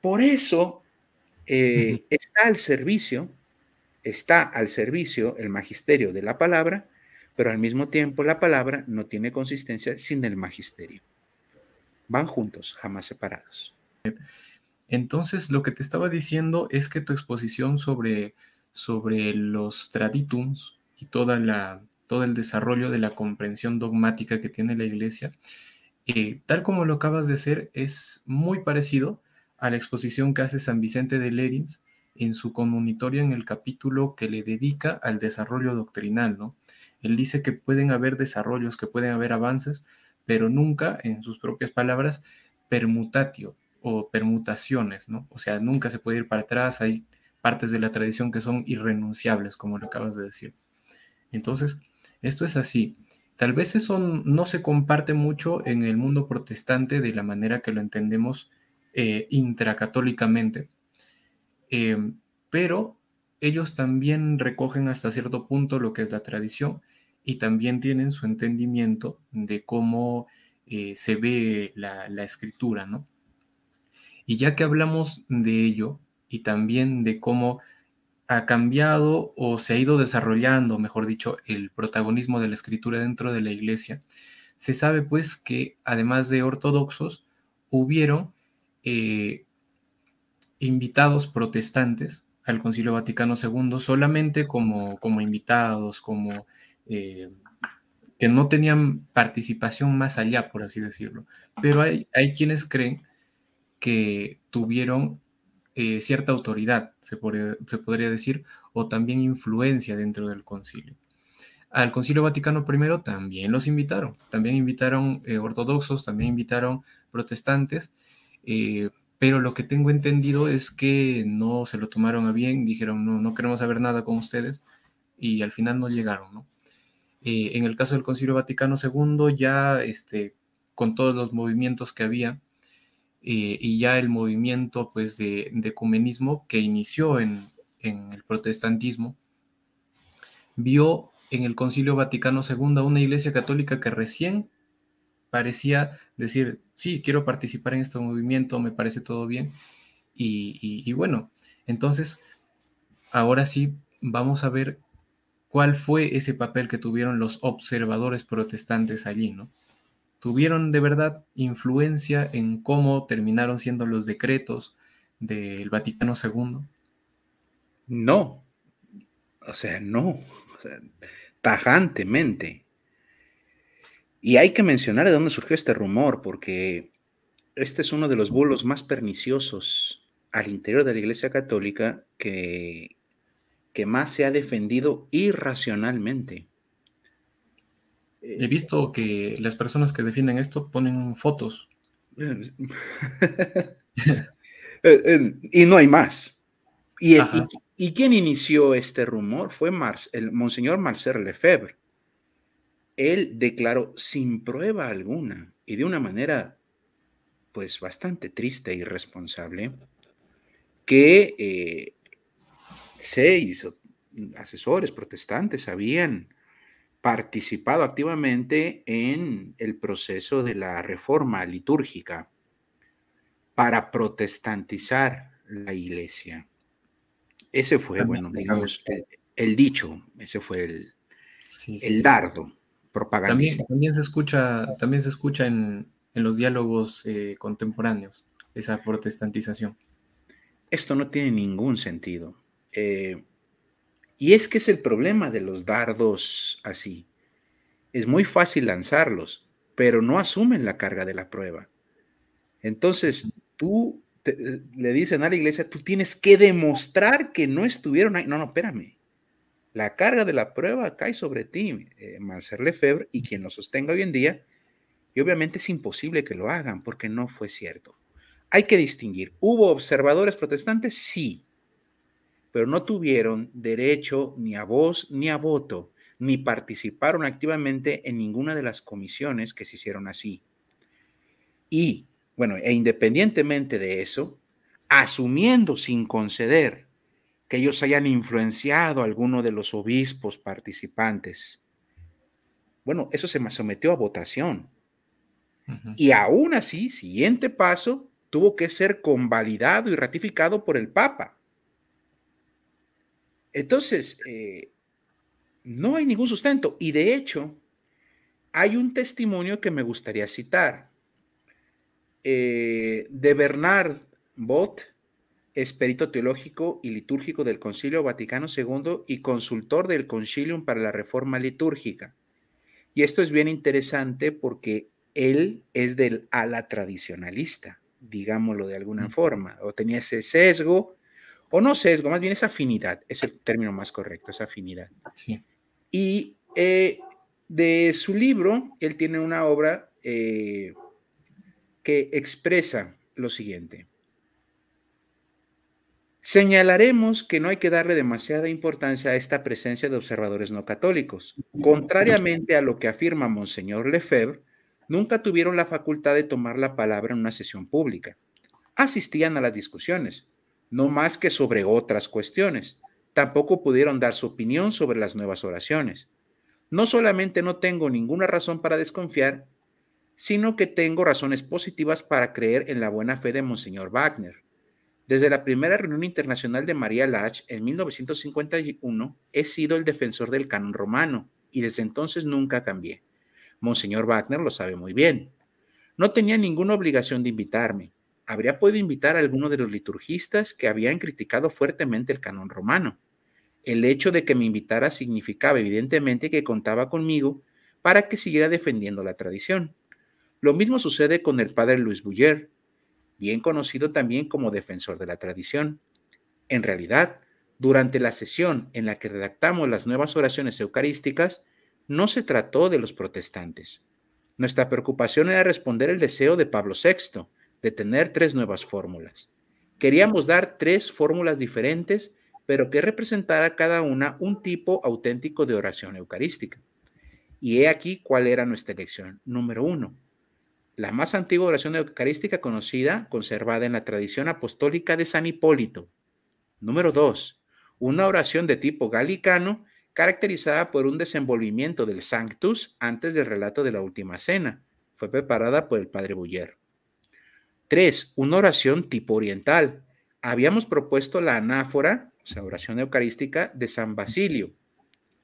Por eso eh, está al servicio, está al servicio el magisterio de la palabra, pero al mismo tiempo la palabra no tiene consistencia sin el magisterio. Van juntos, jamás separados. Entonces, lo que te estaba diciendo es que tu exposición sobre sobre los traditums y toda la, todo el desarrollo de la comprensión dogmática que tiene la Iglesia, eh, tal como lo acabas de hacer, es muy parecido a la exposición que hace San Vicente de Lerins en su comunitorio, en el capítulo que le dedica al desarrollo doctrinal, ¿no? Él dice que pueden haber desarrollos, que pueden haber avances, pero nunca, en sus propias palabras, permutatio o permutaciones, ¿no? O sea, nunca se puede ir para atrás, hay partes de la tradición que son irrenunciables, como lo acabas de decir. Entonces, esto es así. Tal vez eso no se comparte mucho en el mundo protestante de la manera que lo entendemos eh, intracatólicamente, eh, pero ellos también recogen hasta cierto punto lo que es la tradición y también tienen su entendimiento de cómo eh, se ve la, la escritura, ¿no? Y ya que hablamos de ello, y también de cómo ha cambiado o se ha ido desarrollando, mejor dicho, el protagonismo de la escritura dentro de la iglesia, se sabe pues que además de ortodoxos, hubieron eh, invitados protestantes al Concilio Vaticano II solamente como, como invitados, como eh, que no tenían participación más allá, por así decirlo. Pero hay, hay quienes creen que tuvieron eh, cierta autoridad, se podría, decir, o también influencia dentro del concilio. Al Concilio Vaticano I también los invitaron, también invitaron eh, ortodoxos, también invitaron protestantes, eh, pero lo que tengo entendido es que no se lo tomaron a bien, dijeron, no, no queremos saber nada con ustedes, y al final no llegaron, en el caso del Concilio Vaticano II, ya este, con todos los movimientos que había eh, y ya el movimiento pues, de, ecumenismo que inició en, el protestantismo, vio en el Concilio Vaticano II una iglesia católica que recién parecía decir, sí, quiero participar en este movimiento, me parece todo bien. Y, y, bueno, entonces, ahora sí, vamos a ver cuál fue ese papel que tuvieron los observadores protestantes allí, ¿no? tuvieron de verdad influencia en cómo terminaron siendo los decretos del Vaticano II? No, o sea, no, tajantemente. Y hay que mencionar de dónde surgió este rumor, porque este es uno de los bulos más perniciosos al interior de la Iglesia Católica que, que más se ha defendido irracionalmente. He visto que las personas que defienden esto ponen fotos. Eh, eh, y no hay más. Y, quién inició este rumor? Fue Mars, el monseñor Marcel Lefebvre. Él declaró sin prueba alguna y de una manera pues bastante triste e irresponsable que eh, seis asesores protestantes habían participado activamente en el proceso de la reforma litúrgica para protestantizar la iglesia. Ese fue, bueno, digamos, el, dicho, ese fue el, el dardo propagandista. También, se escucha, también se escucha en, los diálogos eh, contemporáneos esa protestantización. Esto no tiene ningún sentido. Eh, y es que es el problema de los dardos así. Es muy fácil lanzarlos, pero no asumen la carga de la prueba. Entonces, tú eh, le dicen a la iglesia, tú tienes que demostrar que no estuvieron ahí. No, no, espérame. La carga de la prueba cae sobre ti, eh, Lefebvre, y quien lo sostenga hoy en día. Y obviamente es imposible que lo hagan porque no fue cierto. Hay que distinguir. ¿Hubo observadores protestantes? Sí pero no tuvieron derecho ni a voz ni a voto, ni participaron activamente en ninguna de las comisiones que se hicieron así. Y, bueno, e independientemente de eso, asumiendo sin conceder que ellos hayan influenciado a alguno de los obispos participantes, bueno, eso se sometió a votación. Y aún así, siguiente paso, tuvo que ser convalidado y ratificado por el Papa. Entonces, eh, no hay ningún sustento. Y de hecho, hay un testimonio que me gustaría citar eh, de Bernard Bott, espíritu teológico y litúrgico del Concilio Vaticano II y consultor del Concilium para la Reforma Litúrgica. Y esto es bien interesante porque él es del ala tradicionalista, digámoslo de alguna forma, o tenía ese sesgo o no sesgo, más bien es afinidad, es el término más correcto, es afinidad. Y eh, de su libro, él tiene una obra eh, que expresa lo siguiente. Señalaremos que no hay que darle demasiada importancia a esta presencia de observadores no católicos. Contrariamente a lo que afirma Monseñor Lefebvre, nunca tuvieron la facultad de tomar la palabra en una sesión pública. Asistían a las discusiones, no más que sobre otras cuestiones. Tampoco pudieron dar su opinión sobre las nuevas oraciones. No solamente no tengo ninguna razón para desconfiar, sino que tengo razones positivas para creer en la buena fe de Monseñor Wagner. Desde la primera reunión internacional de María Lach en 1951, he sido el defensor del canon romano y desde entonces nunca cambié. Monseñor Wagner lo sabe muy bien. No tenía ninguna obligación de invitarme habría podido invitar a alguno de los liturgistas que habían criticado fuertemente el canon romano. El hecho de que me invitara significaba evidentemente que contaba conmigo para que siguiera defendiendo la tradición. Lo mismo sucede con el padre Luis Buller, bien conocido también como defensor de la tradición. En realidad, durante la sesión en la que redactamos las nuevas oraciones eucarísticas, no se trató de los protestantes. Nuestra preocupación era responder el deseo de Pablo VI, de tener tres nuevas fórmulas. Queríamos dar tres fórmulas diferentes, pero que representara cada una un tipo auténtico de oración eucarística. Y he aquí cuál era nuestra elección. Número uno, la más antigua oración eucarística conocida, conservada en la tradición apostólica de San Hipólito. Número dos, una oración de tipo galicano caracterizada por un desenvolvimiento del Sanctus antes del relato de la Última Cena. Fue preparada por el padre Buller. Tres, una oración tipo oriental. Habíamos propuesto la anáfora, o sea, oración eucarística de San Basilio,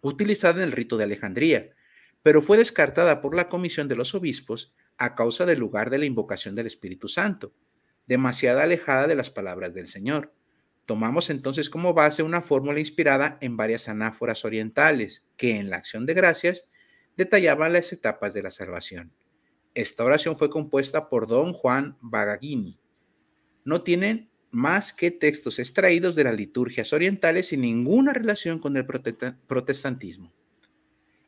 utilizada en el rito de Alejandría, pero fue descartada por la comisión de los obispos a causa del lugar de la invocación del Espíritu Santo, demasiado alejada de las palabras del Señor. Tomamos entonces como base una fórmula inspirada en varias anáforas orientales que en la acción de gracias detallaban las etapas de la salvación. Esta oración fue compuesta por don Juan Bagagini. No tienen más que textos extraídos de las liturgias orientales sin ninguna relación con el protestantismo.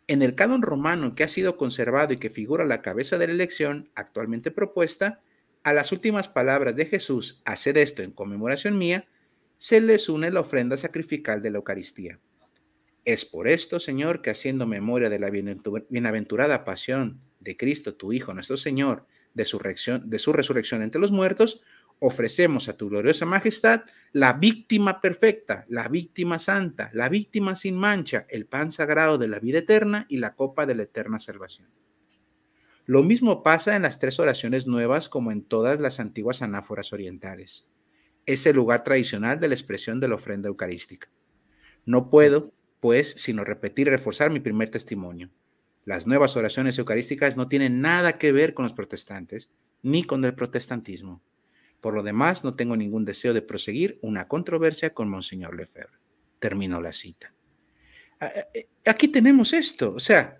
En el canon romano que ha sido conservado y que figura la cabeza de la elección actualmente propuesta, a las últimas palabras de Jesús, haced esto en conmemoración mía, se les une la ofrenda sacrificial de la Eucaristía. Es por esto, Señor, que haciendo memoria de la bienaventurada pasión de Cristo, tu Hijo, nuestro Señor, de su, de su resurrección entre los muertos, ofrecemos a tu gloriosa majestad la víctima perfecta, la víctima santa, la víctima sin mancha, el pan sagrado de la vida eterna y la copa de la eterna salvación. Lo mismo pasa en las tres oraciones nuevas como en todas las antiguas anáforas orientales. Es el lugar tradicional de la expresión de la ofrenda eucarística. No puedo, pues, sino repetir y reforzar mi primer testimonio las nuevas oraciones eucarísticas no tienen nada que ver con los protestantes ni con el protestantismo. Por lo demás, no tengo ningún deseo de proseguir una controversia con Monseñor Lefebvre. Termino la cita. Eh, aquí tenemos esto, o sea,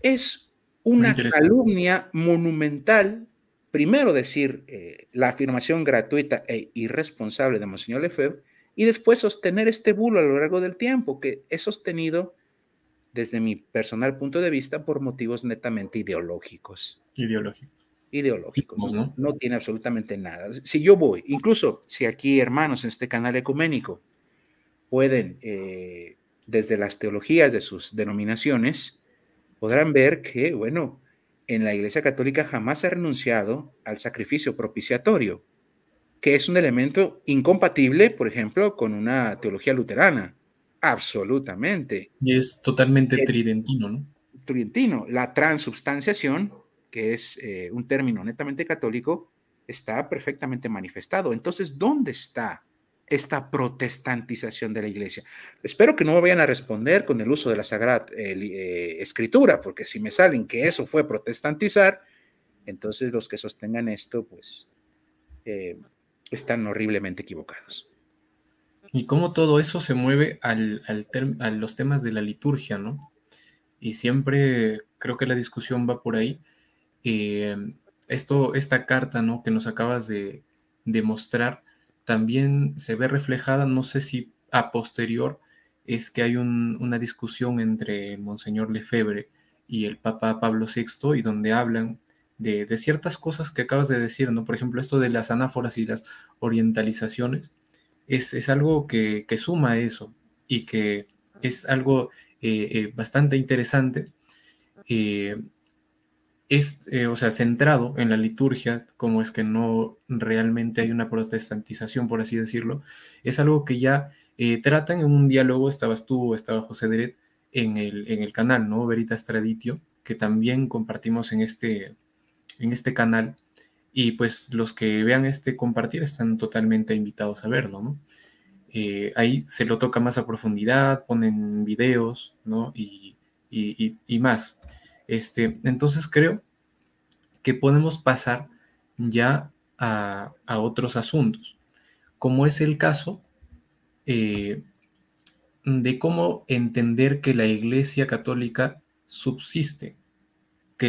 es una calumnia monumental, primero decir eh, la afirmación gratuita e irresponsable de Monseñor Lefebvre, y después sostener este bulo a lo largo del tiempo, que he sostenido desde mi personal punto de vista, por motivos netamente ideológicos. Ideológicos. Ideológicos. ¿no? tiene absolutamente nada. Si yo voy, incluso si aquí hermanos en este canal ecuménico pueden, eh, desde las teologías de sus denominaciones, podrán ver que, bueno, en la Iglesia Católica jamás ha renunciado al sacrificio propiciatorio, que es un elemento incompatible, por ejemplo, con una teología luterana Absolutamente. Y es totalmente tridentino, ¿no? Tridentino. La transubstanciación, que es eh, un término netamente católico, está perfectamente manifestado. Entonces, ¿dónde está esta protestantización de la iglesia? Espero que no me vayan a responder con el uso de la Sagrada eh, eh, Escritura, porque si me salen que eso fue protestantizar, entonces los que sostengan esto, pues, están horriblemente equivocados. Y cómo todo eso se mueve al, a los temas de la liturgia, ¿no? Y siempre creo que la discusión va por ahí. Eh, esto, esta carta, ¿no? Que nos acabas de, de mostrar, también se ve reflejada, no sé si a posterior es que hay una discusión entre Monseñor Lefebvre y el Papa Pablo VI y donde hablan de, de, ciertas cosas que acabas de decir, ¿no? Por ejemplo, esto de las anáforas y las orientalizaciones, es, algo que, suma eso y que es algo eh, eh, bastante interesante. Eh, es, o sea, centrado en la liturgia, como es que no realmente hay una protestantización, por así decirlo, es algo que ya tratan en un diálogo, estabas tú, estaba José Deret, en el, en el canal, ¿no? Veritas Traditio, que también compartimos en este, en este canal y pues los que vean este compartir están totalmente invitados a verlo, ¿no? Eh, ahí se lo toca más a profundidad, ponen videos, ¿no? Y, más. Este, entonces creo que podemos pasar ya a, otros asuntos, como es el caso eh, de cómo entender que la Iglesia Católica subsiste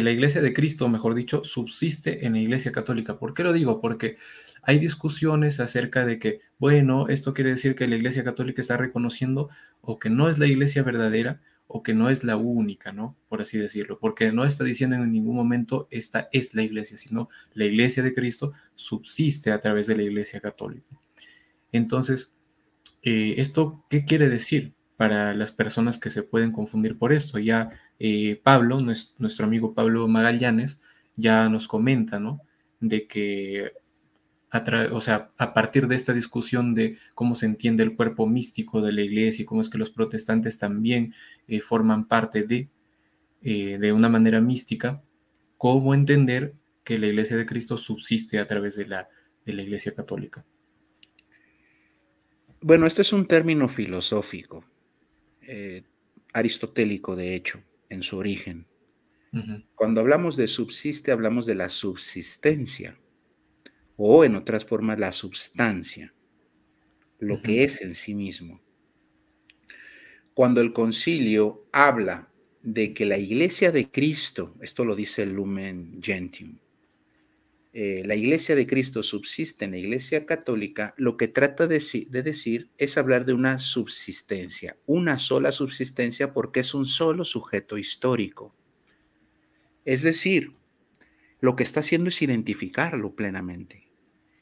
la iglesia de Cristo, mejor dicho, subsiste en la iglesia católica. ¿Por qué lo digo? Porque hay discusiones acerca de que, bueno, esto quiere decir que la iglesia católica está reconociendo o que no es la iglesia verdadera o que no es la única, ¿no? Por así decirlo, porque no está diciendo en ningún momento esta es la iglesia, sino la iglesia de Cristo subsiste a través de la iglesia católica. Entonces, eh, ¿esto qué quiere decir para las personas que se pueden confundir por esto? Ya eh, Pablo, nuestro amigo Pablo Magallanes, ya nos comenta, ¿no? De que, o sea, a partir de esta discusión de cómo se entiende el cuerpo místico de la iglesia y cómo es que los protestantes también eh, forman parte de, eh, de una manera mística, cómo entender que la iglesia de Cristo subsiste a través de la, de la iglesia católica. Bueno, este es un término filosófico, aristotélico de hecho en su origen. Cuando hablamos de subsiste, hablamos de la subsistencia o en otras formas la substancia, lo que es en sí mismo. Cuando el concilio habla de que la iglesia de Cristo, esto lo dice el Lumen Gentium, eh, la Iglesia de Cristo subsiste en la Iglesia Católica, lo que trata de decir es hablar de una subsistencia, una sola subsistencia porque es un solo sujeto histórico. Es decir, lo que está haciendo es identificarlo plenamente.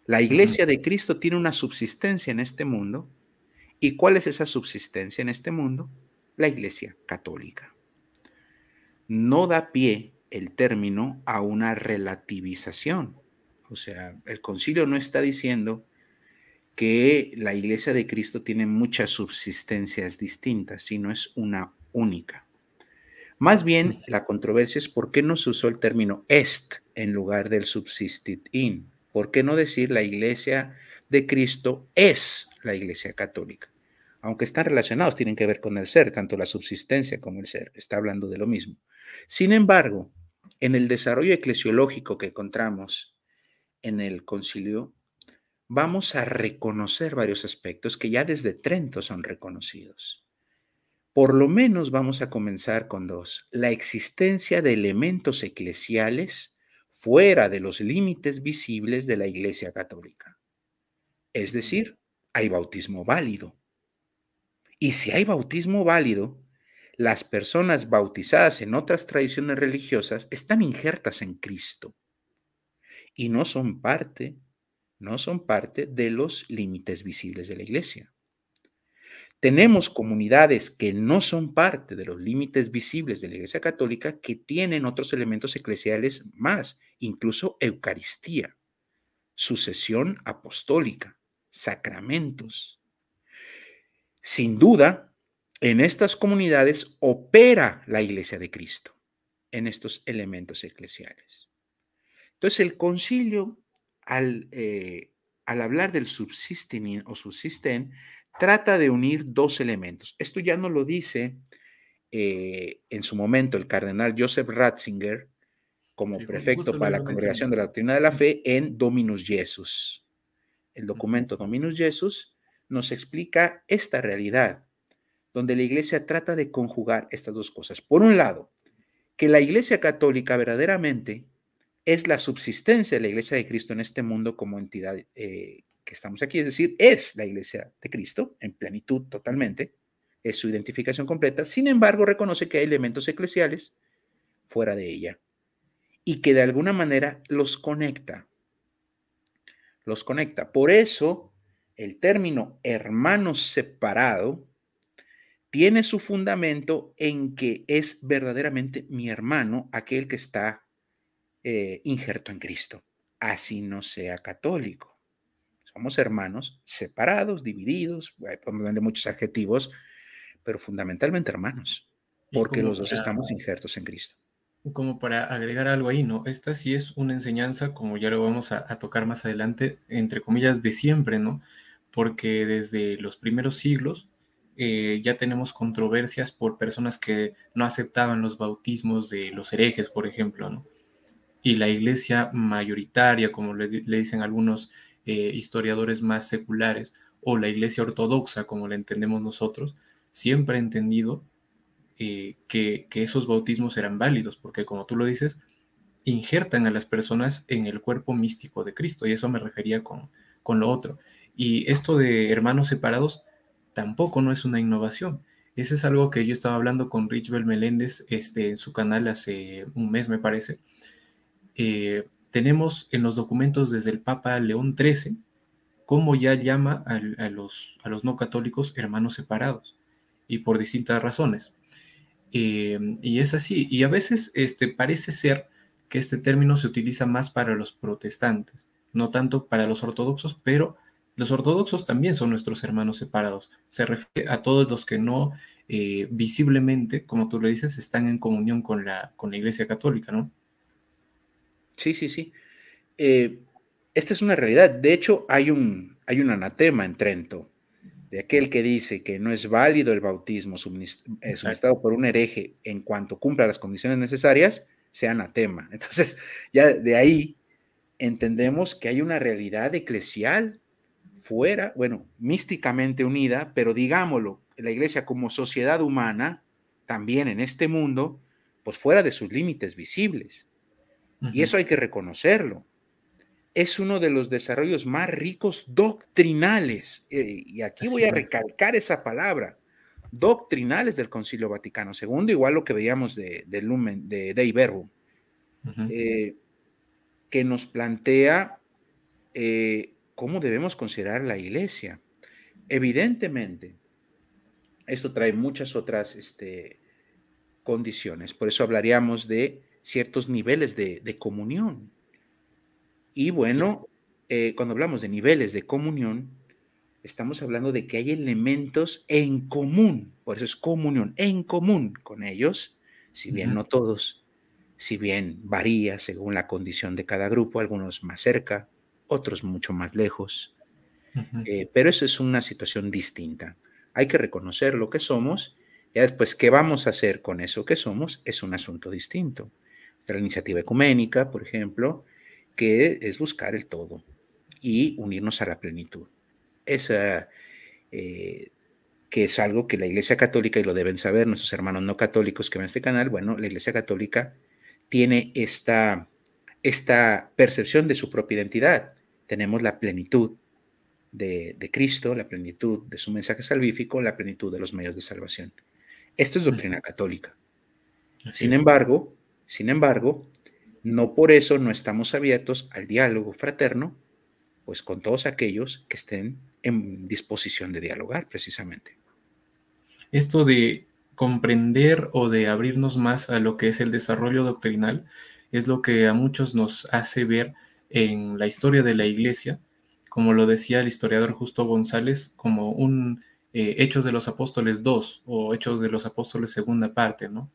La iglesia de Cristo tiene una subsistencia en este mundo. ¿Y cuál es esa subsistencia en este mundo? La iglesia católica. No da pie el término a una relativización, o sea, el concilio no está diciendo que la iglesia de Cristo tiene muchas subsistencias distintas, sino es una única. Más bien, la controversia es por qué no se usó el término est en lugar del subsistit in. ¿Por qué no decir la iglesia de Cristo es la iglesia católica? Aunque están relacionados, tienen que ver con el ser, tanto la subsistencia como el ser. Está hablando de lo mismo. Sin embargo, en el desarrollo eclesiológico que encontramos en el concilio, vamos a reconocer varios aspectos que ya desde Trento son reconocidos. Por lo menos vamos a comenzar con dos. La existencia de elementos eclesiales fuera de los límites visibles de la Iglesia Católica. Es decir, hay bautismo válido. Y si hay bautismo válido, las personas bautizadas en otras tradiciones religiosas están injertas en Cristo y no son parte, no son parte de los límites visibles de la iglesia. Tenemos comunidades que no son parte de los límites visibles de la Iglesia Católica que tienen otros elementos eclesiales más, incluso Eucaristía, sucesión apostólica, sacramentos. Sin duda, en estas comunidades opera la Iglesia de Cristo, en estos elementos eclesiales. Entonces el concilio, al, eh, al hablar del subsistening o subsisten, trata de unir dos elementos. Esto ya no lo dice eh, en su momento el cardenal Joseph Ratzinger como prefecto para la Congregación de la Doctrina de la Fe en Dominus Jesus. El documento Dominus Jesus nos explica esta realidad, donde la Iglesia trata de conjugar estas dos cosas. Por un lado, que la Iglesia Católica verdaderamente es la subsistencia de la iglesia de Cristo en este mundo como entidad eh, que estamos aquí, es decir, es la iglesia de Cristo en plenitud totalmente, es su identificación completa, sin embargo reconoce que hay elementos eclesiales fuera de ella y que de alguna manera los conecta, los conecta. Por eso el término hermano separado tiene su fundamento en que es verdaderamente mi hermano aquel que está eh, injerto en Cristo. Así no sea católico. Somos hermanos separados, divididos, podemos eh, darle muchos adjetivos, pero fundamentalmente hermanos, porque los dos estamos injertos en Cristo. Como para agregar algo ahí, ¿no? Esta sí es una enseñanza, como ya lo vamos a, tocar más adelante, entre comillas, de siempre, ¿no? Porque desde los primeros siglos eh, ya tenemos controversias por personas que no aceptaban los bautismos de los herejes, por ejemplo, ¿no? y la iglesia mayoritaria, como le, dicen algunos eh, historiadores más seculares, o la iglesia ortodoxa, como la entendemos nosotros, siempre ha entendido eh, que, esos bautismos eran válidos, porque como tú lo dices, injertan a las personas en el cuerpo místico de Cristo, y eso me refería con, con lo otro. Y esto de hermanos separados tampoco no es una innovación. Ese es algo que yo estaba hablando con Richbel Meléndez este, en su canal hace un mes, me parece, eh, tenemos en los documentos desde el Papa León XIII, cómo ya llama a, los, a, los, no católicos hermanos separados, y por distintas razones. Eh, y es así, y a veces este, parece ser que este término se utiliza más para los protestantes, no tanto para los ortodoxos, pero los ortodoxos también son nuestros hermanos separados. Se refiere a todos los que no eh, visiblemente, como tú lo dices, están en comunión con la, con la Iglesia Católica, ¿no? Sí, sí, sí. Eh, esta es una realidad. De hecho, hay un, hay un anatema en Trento de aquel que dice que no es válido el bautismo eh, suministrado por un hereje en cuanto cumpla las condiciones necesarias, sea anatema. Entonces, ya de ahí entendemos que hay una realidad eclesial fuera, bueno, místicamente unida, pero digámoslo, la iglesia como sociedad humana, también en este mundo, pues fuera de sus límites visibles. Y eso hay que reconocerlo. Es uno de los desarrollos más ricos doctrinales. Eh, y aquí voy a recalcar esa palabra doctrinales del Concilio Vaticano II, igual lo que veíamos de, Lumen, de Dei eh, que nos plantea eh, cómo debemos considerar la Iglesia. Evidentemente, esto trae muchas otras este, condiciones, por eso hablaríamos de ciertos niveles de, comunión. Y bueno, eh, cuando hablamos de niveles de comunión, estamos hablando de que hay elementos en común, por eso es comunión, en común con ellos, si bien no todos, si bien varía según la condición de cada grupo, algunos más cerca, otros mucho más lejos. Eh, pero eso es una situación distinta. Hay que reconocer lo que somos, y después qué vamos a hacer con eso que somos es un asunto distinto la iniciativa ecuménica, por ejemplo, que es buscar el todo y unirnos a la plenitud. Esa, eh, que es algo que la Iglesia Católica, y lo deben saber nuestros hermanos no católicos que ven este canal, bueno, la Iglesia Católica tiene esta, esta percepción de su propia identidad. Tenemos la plenitud de, de Cristo, la plenitud de su mensaje salvífico, la plenitud de los medios de salvación. Esto es doctrina católica. Sin embargo, sin embargo, no por eso no estamos abiertos al diálogo fraterno, pues con todos aquellos que estén en disposición de dialogar, precisamente. Esto de comprender o de abrirnos más a lo que es el desarrollo doctrinal es lo que a muchos nos hace ver en la historia de la Iglesia, como lo decía el historiador Justo González, como un eh, Hechos de los Apóstoles 2 o Hechos de los Apóstoles segunda parte, ¿no?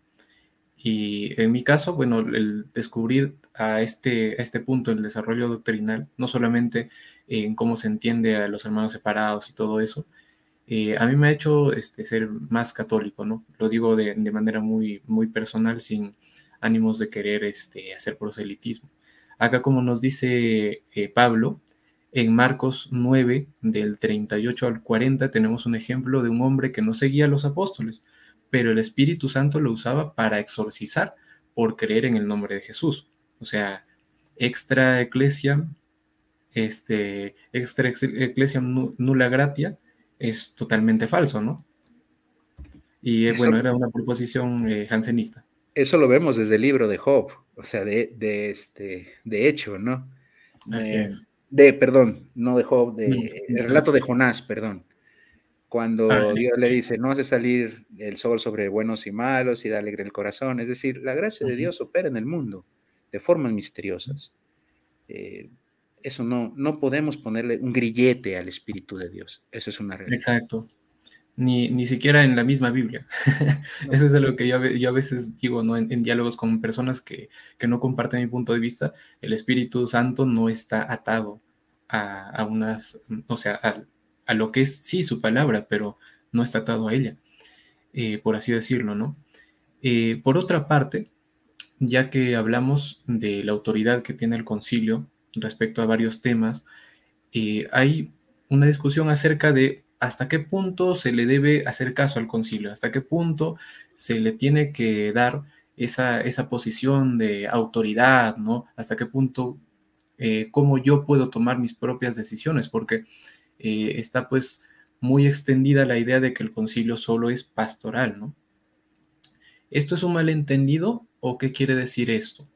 Y en mi caso, bueno, el descubrir a este, este punto el desarrollo doctrinal, no solamente en cómo se entiende a los hermanos separados y todo eso, eh, a mí me ha hecho este, ser más católico, ¿no? Lo digo de, manera muy, muy personal, sin ánimos de querer este, hacer proselitismo. Acá como nos dice eh, Pablo, en Marcos 9, del 38 al 40, tenemos un ejemplo de un hombre que no seguía a los apóstoles, pero el Espíritu Santo lo usaba para exorcizar por creer en el nombre de Jesús. O sea, extra ecclesia, este, extra gratia, es totalmente falso, ¿no? Y eh, bueno, era una proposición eh, jansenista. Eso lo vemos desde el libro de Job, o sea, de, este, de hecho, ¿no? Eh, de, perdón, no de Job, de, el relato de Jonás, perdón cuando ah, Dios le dice, no hace salir el sol sobre buenos y malos y da alegre el corazón. Es decir, la gracia de Dios opera en el mundo de formas misteriosas. Eh, eso no, no podemos ponerle un grillete al Espíritu de Dios. Eso es una realidad. Exacto. Ni, ni siquiera en la misma Biblia. Eso es de lo que yo, yo a veces digo ¿no? en, diálogos con personas que, no comparten mi punto de vista. El Espíritu Santo no está atado a, a unas, o sea, al a lo que es, sí, su palabra, pero no está atado a ella, eh, por así decirlo, ¿no? Eh, por otra parte, ya que hablamos de la autoridad que tiene el concilio respecto a varios temas, eh, hay una discusión acerca de hasta qué punto se le debe hacer caso al concilio, hasta qué punto se le tiene que dar esa, esa posición de autoridad, ¿no? Hasta qué punto, cómo yo puedo tomar mis propias decisiones, porque eh, está pues muy extendida la idea de que el concilio solo es pastoral, ¿no? ¿Esto es un malentendido o qué quiere decir esto?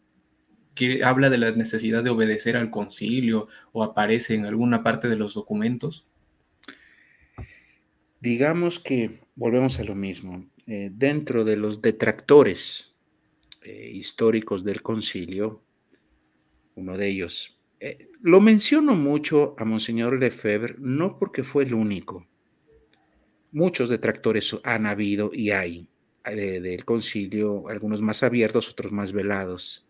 ¿Habla de la necesidad de obedecer al concilio o aparece en alguna parte de los documentos? Digamos que volvemos a lo mismo. Eh, dentro de los detractores eh, históricos del concilio, uno de ellos, eh, lo menciono mucho a Monseñor Lefebvre, no porque fue el único. Muchos detractores han habido y hay eh, del concilio, algunos más abiertos, otros más velados.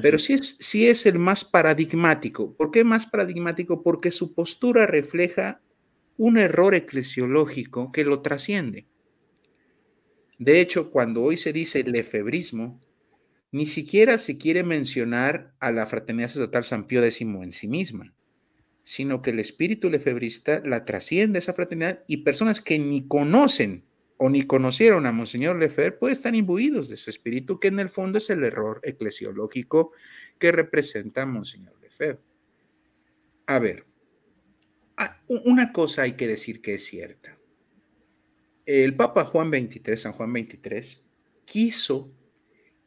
Pero sí es, sí es el más paradigmático. ¿Por qué más paradigmático? Porque su postura refleja un error eclesiológico que lo trasciende. De hecho, cuando hoy se dice lefebrismo, ni siquiera se quiere mencionar a la fraternidad estatal San Pío X en sí misma, sino que el espíritu lefebrista la trasciende a esa fraternidad y personas que ni conocen o ni conocieron a Monseñor Lefebvre pueden estar imbuidos de ese espíritu que en el fondo es el error eclesiológico que representa a Monseñor Lefebvre. A ver, ah, una cosa hay que decir que es cierta. El Papa Juan XXIII, San Juan XXIII, quiso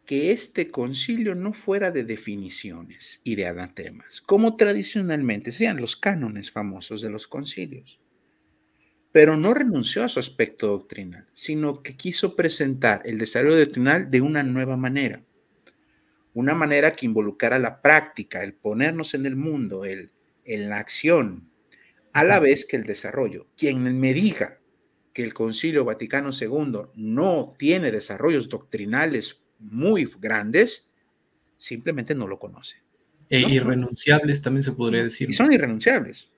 que este concilio no fuera de definiciones y de anatemas, como tradicionalmente sean los cánones famosos de los concilios. Pero no renunció a su aspecto doctrinal, sino que quiso presentar el desarrollo doctrinal de una nueva manera, una manera que involucrara la práctica, el ponernos en el mundo, el, en la acción, a la vez que el desarrollo. Quien me diga que el Concilio Vaticano II no tiene desarrollos doctrinales muy grandes, simplemente no lo conoce E irrenunciables también se podría decir. Y son irrenunciables.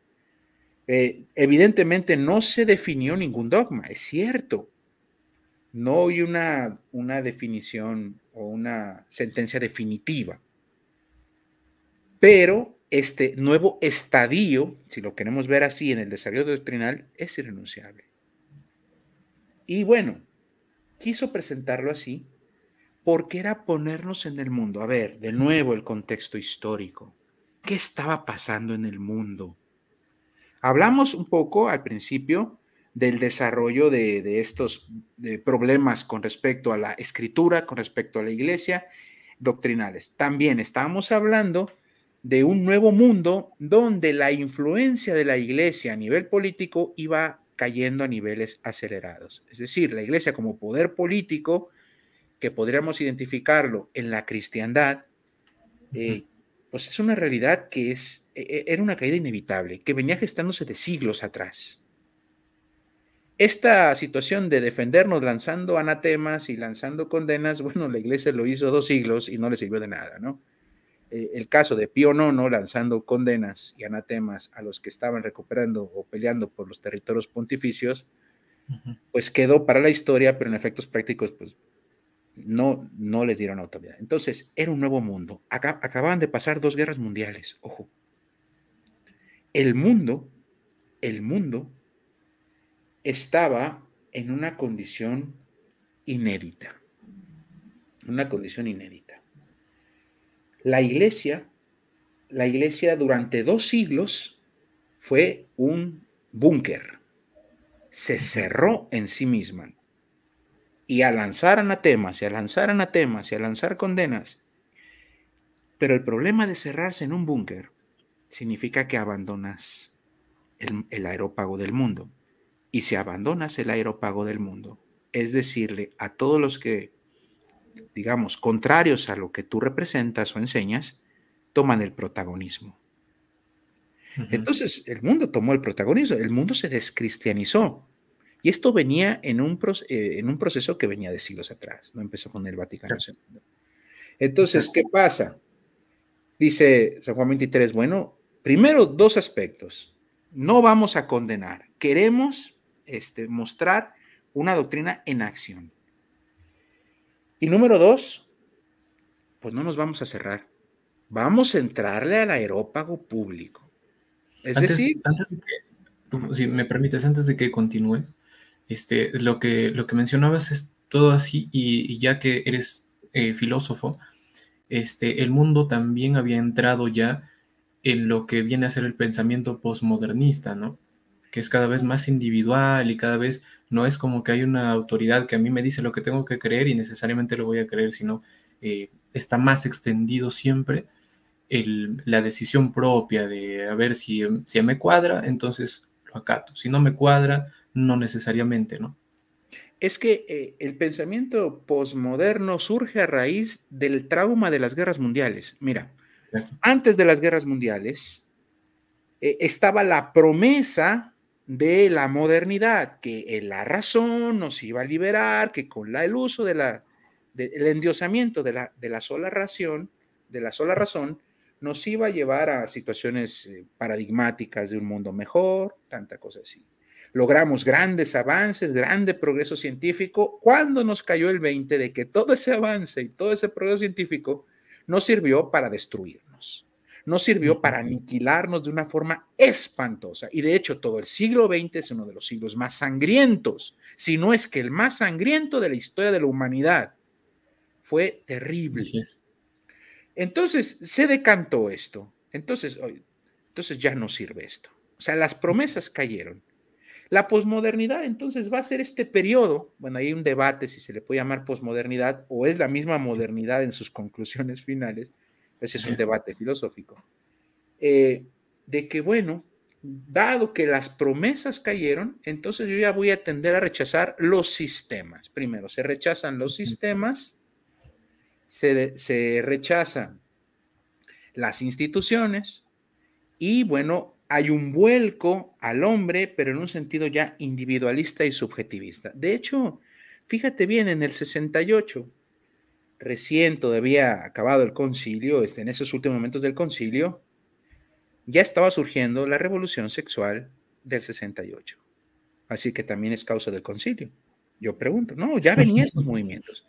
Eh, evidentemente no se definió ningún dogma, es cierto. No hay una, una definición o una sentencia definitiva. Pero este nuevo estadio, si lo queremos ver así en el desarrollo doctrinal, es irrenunciable. Y bueno, quiso presentarlo así qué era ponernos en el mundo. A ver, de nuevo el contexto histórico. ¿Qué estaba pasando en el mundo? Hablamos un poco al principio del desarrollo de, estos problemas con respecto a la escritura, con respecto a la iglesia, doctrinales. También estábamos hablando de un nuevo mundo donde la influencia de la iglesia a nivel político iba cayendo a niveles acelerados. Es decir, la iglesia como poder político que podríamos identificarlo en la cristiandad, eh, pues es una realidad que es, e, e, era una caída inevitable, que venía gestándose de siglos atrás. Esta situación de defendernos lanzando anatemas y lanzando condenas, bueno, la iglesia lo hizo dos siglos y no le sirvió de nada, ¿no? Eh, el caso de Pío IX lanzando condenas y anatemas a los que estaban recuperando o peleando por los territorios pontificios, pues quedó para la historia, pero en efectos prácticos, pues no, no les dieron autoridad. Entonces, era un nuevo mundo. acababan de pasar dos guerras mundiales, ojo. El mundo, el mundo estaba en una condición inédita, una condición inédita. La iglesia, la iglesia durante dos siglos fue un búnker, se cerró en sí misma, y a lanzar anatemas y a lanzar anatemas y a lanzar condenas. Pero el problema de cerrarse en un búnker significa que abandonas el, aerópago del mundo. Y si abandonas el aerópago del mundo, es decirle a todos los que, digamos, contrarios a lo que tú representas o enseñas, toman el protagonismo. Entonces, el mundo tomó el protagonismo, el mundo se descristianizó. Y esto venía en un, eh, en un proceso que venía de siglos atrás, ¿no? Empezó con el Vaticano II. Entonces, ¿qué pasa? Dice San Juan 23, bueno, primero dos aspectos. No vamos a condenar, queremos este, mostrar una doctrina en acción. Y número dos, pues no nos vamos a cerrar. Vamos a entrarle al aerópago público. Es decir, antes de que, si me permites, antes de que continúe. Este, lo, que, lo que mencionabas es todo así, y, ya que eres eh, filósofo, este, el mundo también había entrado ya en lo que viene a ser el pensamiento posmodernista, ¿no? Que es cada vez más individual y cada vez no es como que hay una autoridad que a mí me dice lo que tengo que creer y necesariamente lo voy a creer, sino eh, está más extendido siempre el, la decisión propia de a ver si, si me cuadra, entonces lo acato. Si no me cuadra, no necesariamente, ¿no? Es que eh, el pensamiento posmoderno surge a raíz del trauma de las guerras mundiales. Mira, antes de las guerras mundiales eh, estaba la promesa de la modernidad, que la razón nos iba a liberar, que con la, el uso del endiosamiento de la, de la sola razón, de la sola razón, nos iba a llevar a situaciones eh, paradigmáticas de un mundo mejor, tanta cosa así logramos grandes avances, grande progreso científico, cuando nos cayó el 20 de que todo ese avance y todo ese progreso científico no sirvió para destruirnos, no sirvió para aniquilarnos de una forma espantosa. Y de hecho, todo el siglo XX es uno de los siglos más sangrientos, si no es que el más sangriento de la historia de la humanidad. Fue terrible. Entonces, se decantó esto. Entonces, entonces ya no sirve esto. O sea, las promesas cayeron. La posmodernidad entonces va a ser este periodo, bueno, hay un debate si se le puede llamar posmodernidad o es la misma modernidad en sus conclusiones finales, ese es un debate filosófico, eh, de que bueno, dado que las promesas cayeron, entonces yo ya voy a tender a rechazar los sistemas. Primero, se rechazan los sistemas, se rechazan las instituciones y bueno, hay un vuelco al hombre, pero en un sentido ya individualista y subjetivista. De hecho, fíjate bien, en el 68, recién todavía acabado el concilio, este, en esos últimos momentos del concilio, ya estaba surgiendo la revolución sexual del 68. Así que también es causa del concilio. Yo pregunto, no, ya venían estos movimientos.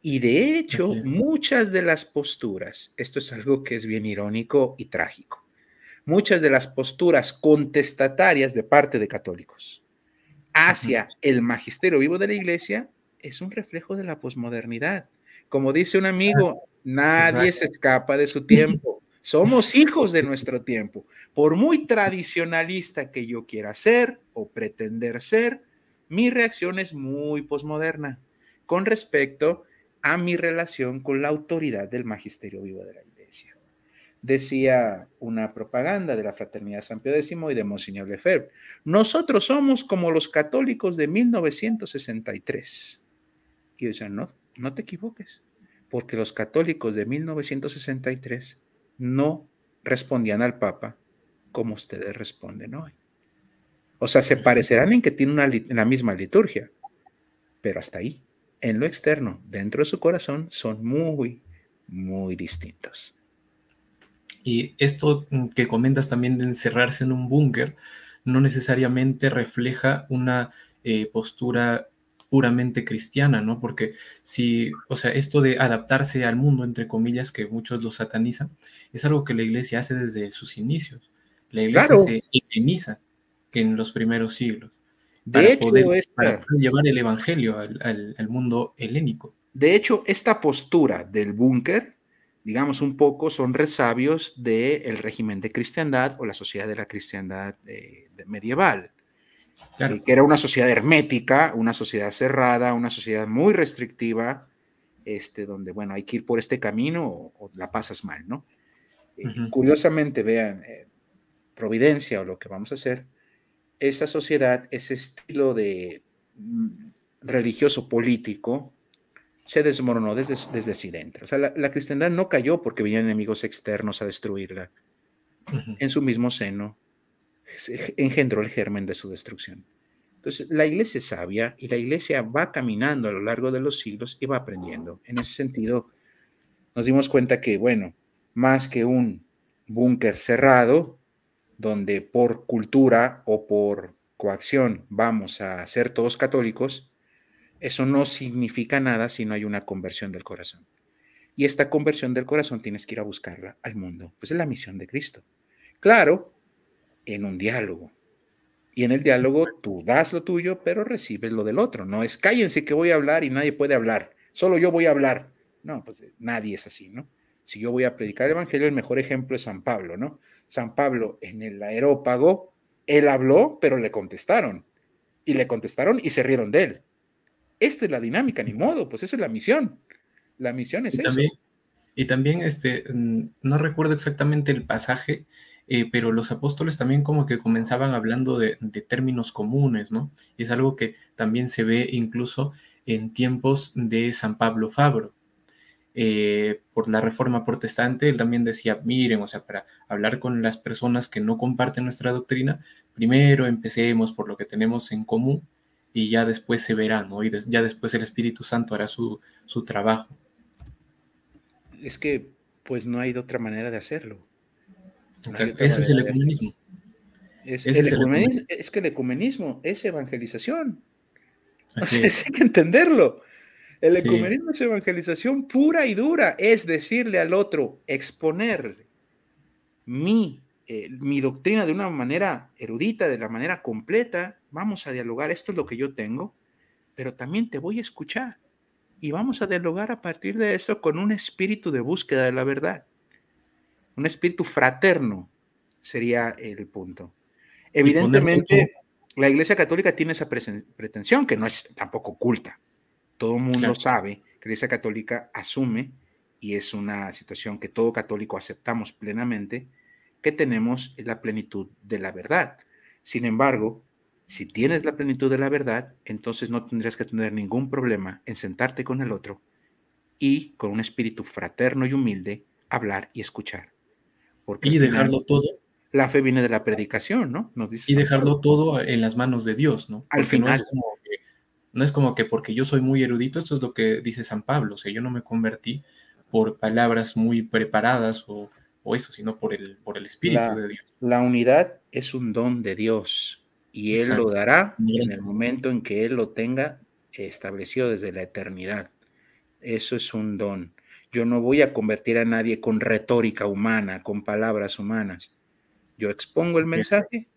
Y de hecho, muchas de las posturas, esto es algo que es bien irónico y trágico, muchas de las posturas contestatarias de parte de católicos hacia el magisterio vivo de la iglesia es un reflejo de la posmodernidad. Como dice un amigo, nadie se escapa de su tiempo. Somos hijos de nuestro tiempo. Por muy tradicionalista que yo quiera ser o pretender ser, mi reacción es muy posmoderna con respecto a mi relación con la autoridad del magisterio vivo de la decía una propaganda de la Fraternidad San Pío X y de Monsignor Lefebvre. Nosotros somos como los católicos de 1963. Y yo no, no te equivoques, porque los católicos de 1963 no respondían al Papa como ustedes responden hoy. O sea, se parecerán en que tienen la misma liturgia, pero hasta ahí, en lo externo, dentro de su corazón, son muy, muy distintos. Y esto mm, que comentas también de encerrarse en un búnker no necesariamente refleja una eh, postura puramente cristiana, ¿no? Porque si, o sea, esto de adaptarse al mundo, entre comillas, que muchos lo satanizan, es algo que la iglesia hace desde sus inicios. La iglesia se que en los primeros siglos de hecho, poder, llevar el evangelio al, al mundo helénico. De hecho, esta postura del búnker digamos un poco, son resabios del régimen de cristiandad o la sociedad de la cristiandad eh, medieval, que era una sociedad hermética, una sociedad cerrada, una sociedad muy restrictiva, este, donde, bueno, hay que ir por este camino o, la pasas mal, ¿no? Eh, curiosamente, vean, eh, Providencia o lo que vamos a hacer, esa sociedad, ese estilo de mm, religioso político, se desmoronó desde, desde dentro. O sea, la, cristiandad no cayó porque venían enemigos externos a destruirla. En su mismo seno engendró el germen de su destrucción. Entonces, la iglesia es sabia y la iglesia va caminando a lo largo de los siglos y va aprendiendo. En ese sentido, nos dimos cuenta que, bueno, más que un búnker cerrado, donde por cultura o por coacción vamos a ser todos católicos, eso no significa nada si no hay una conversión del corazón. Y esta conversión del corazón tienes que ir a buscarla al mundo. Pues es la misión de Cristo. Claro, en un diálogo. Y en el diálogo tú das lo tuyo, pero recibes lo del otro. No es cállense que voy a hablar y nadie puede hablar. Solo yo voy a hablar. No, pues nadie es así, ¿no? Si yo voy a predicar el Evangelio, el mejor ejemplo es San Pablo, ¿no? San Pablo en el aerópago, él habló, pero le contestaron. Y le contestaron y se rieron de él. Esta es la dinámica, ni modo, pues esa es la misión. La misión es esa. eso. y también, este, mm, no recuerdo exactamente el pasaje, eh, pero los apóstoles también como que comenzaban hablando de, términos comunes, ¿no? Y es algo que también se ve incluso en tiempos de San Pablo Fabro. Eh, por la reforma protestante, él también decía, miren, o sea, para hablar con las personas que no comparten nuestra doctrina, primero empecemos por lo que tenemos en común y ya después se verá, ¿no? Y ya después el Espíritu Santo hará su, trabajo. Es que pues no hay de otra manera de hacerlo. Ese es el ecumenismo. Es, que el ecumenismo es evangelización. Hay que entenderlo. El ecumenismo es evangelización pura y dura, es decirle al otro, exponerle mi eh, mi doctrina de una manera erudita, de la manera completa, vamos a dialogar, esto es lo que yo tengo, pero también te voy a escuchar y vamos a dialogar a partir de eso con un espíritu de búsqueda de la verdad, un espíritu fraterno sería el punto. Evidentemente, la Iglesia Católica tiene esa pretensión, que no es tampoco oculta. Todo el mundo sabe que la Iglesia Católica asume, y es una situación que todo católico aceptamos plenamente, que tenemos la plenitud de la verdad. Sin embargo, si tienes la plenitud de la verdad, entonces no tendrías que tener ningún problema en sentarte con el otro y con un espíritu fraterno y humilde hablar y escuchar. y dejarlo todo. La fe viene de la predicación, ¿no? y dejarlo todo en las manos de Dios, ¿no? Al final. No es, como que, no es como que porque yo soy muy erudito, esto es lo que dice San Pablo, o sea, yo no me convertí por palabras muy preparadas o eso, sino por el, por el Espíritu de Dios. La unidad es un don de Dios y Él lo dará en el momento en que Él lo tenga establecido desde la eternidad. Eso es un don. Yo no voy a convertir a nadie con retórica humana, con palabras humanas. Yo expongo el mensaje,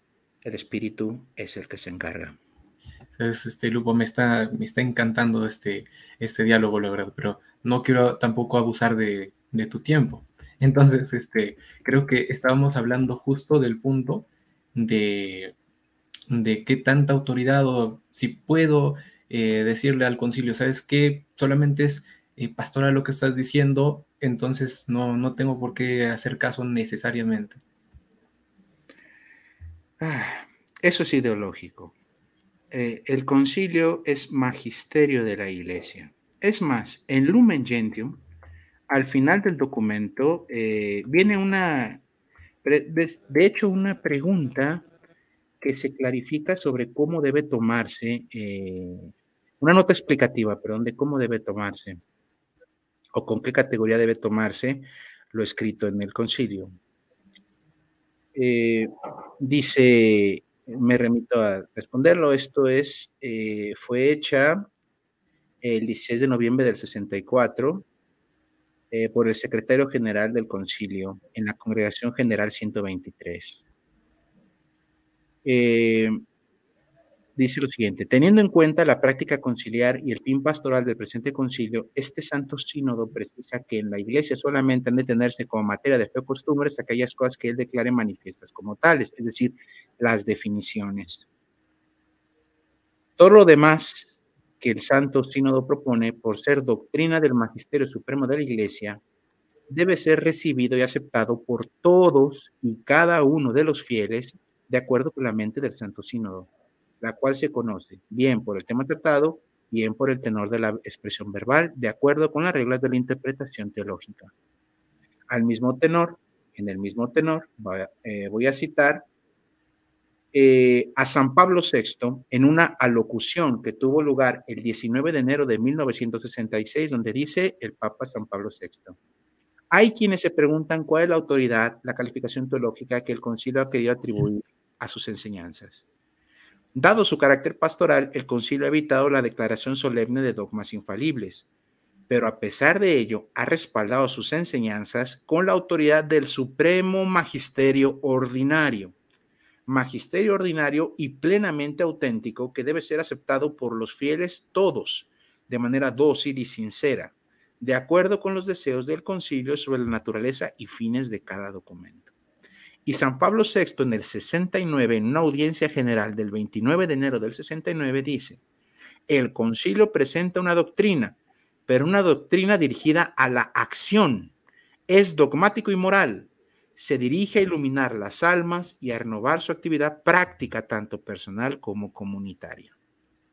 el espíritu es el que se encarga. Entonces, este Lupo me está, me está encantando este, este diálogo, la pero no quiero tampoco abusar de, de tu tiempo. Entonces, este, creo que estábamos hablando justo del punto de, de qué tanta autoridad o si puedo eh, decirle al concilio, ¿sabes qué? Solamente es eh, pastoral lo que estás diciendo, entonces no, no tengo por qué hacer caso necesariamente. Ah, eso es ideológico. Eh, el concilio es magisterio de la iglesia. Es más, en Lumen Gentium, al final del documento eh, viene una, de hecho, una pregunta que se clarifica sobre cómo debe tomarse, eh, una nota explicativa, perdón, de cómo debe tomarse o con qué categoría debe tomarse lo escrito en el concilio. Eh, dice, me remito a responderlo, esto es, fue hecha el 16 de noviembre del 64 eh, por el secretario general del concilio en la Congregación General 123. Eh, dice lo siguiente, teniendo en cuenta la práctica conciliar y el fin pastoral del presente concilio, este santo sínodo precisa que en la iglesia solamente han de tenerse como materia de fe o costumbres aquellas cosas que él declare manifiestas como tales, es decir, las definiciones. Todo lo demás que el Santo Sínodo propone por ser doctrina del Magisterio Supremo de la Iglesia debe ser recibido y aceptado por todos y cada uno de los fieles de acuerdo con la mente del Santo Sínodo, la cual se conoce bien por el tema tratado, bien por el tenor de la expresión verbal, de acuerdo con las reglas de la interpretación teológica. Al mismo tenor, en el mismo tenor, eh, voy a citar eh, a San Pablo VI en una alocución que tuvo lugar el 19 de enero de 1966, donde dice el Papa San Pablo VI. Hay quienes se preguntan cuál es la autoridad, la calificación teológica que el concilio ha querido atribuir a sus enseñanzas. Dado su carácter pastoral, el concilio ha evitado la declaración solemne de dogmas infalibles, pero a pesar de ello ha respaldado sus enseñanzas con la autoridad del supremo magisterio ordinario magisterio ordinario y plenamente auténtico que debe ser aceptado por los fieles todos, de manera dócil y sincera, de acuerdo con los deseos del concilio sobre la naturaleza y fines de cada documento. Y San Pablo VI en el 69, en una audiencia general del 29 de enero del 69, dice, el concilio presenta una doctrina, pero una doctrina dirigida a la acción. Es dogmático y moral, se dirige a iluminar las almas y a renovar su actividad práctica, tanto personal como comunitaria.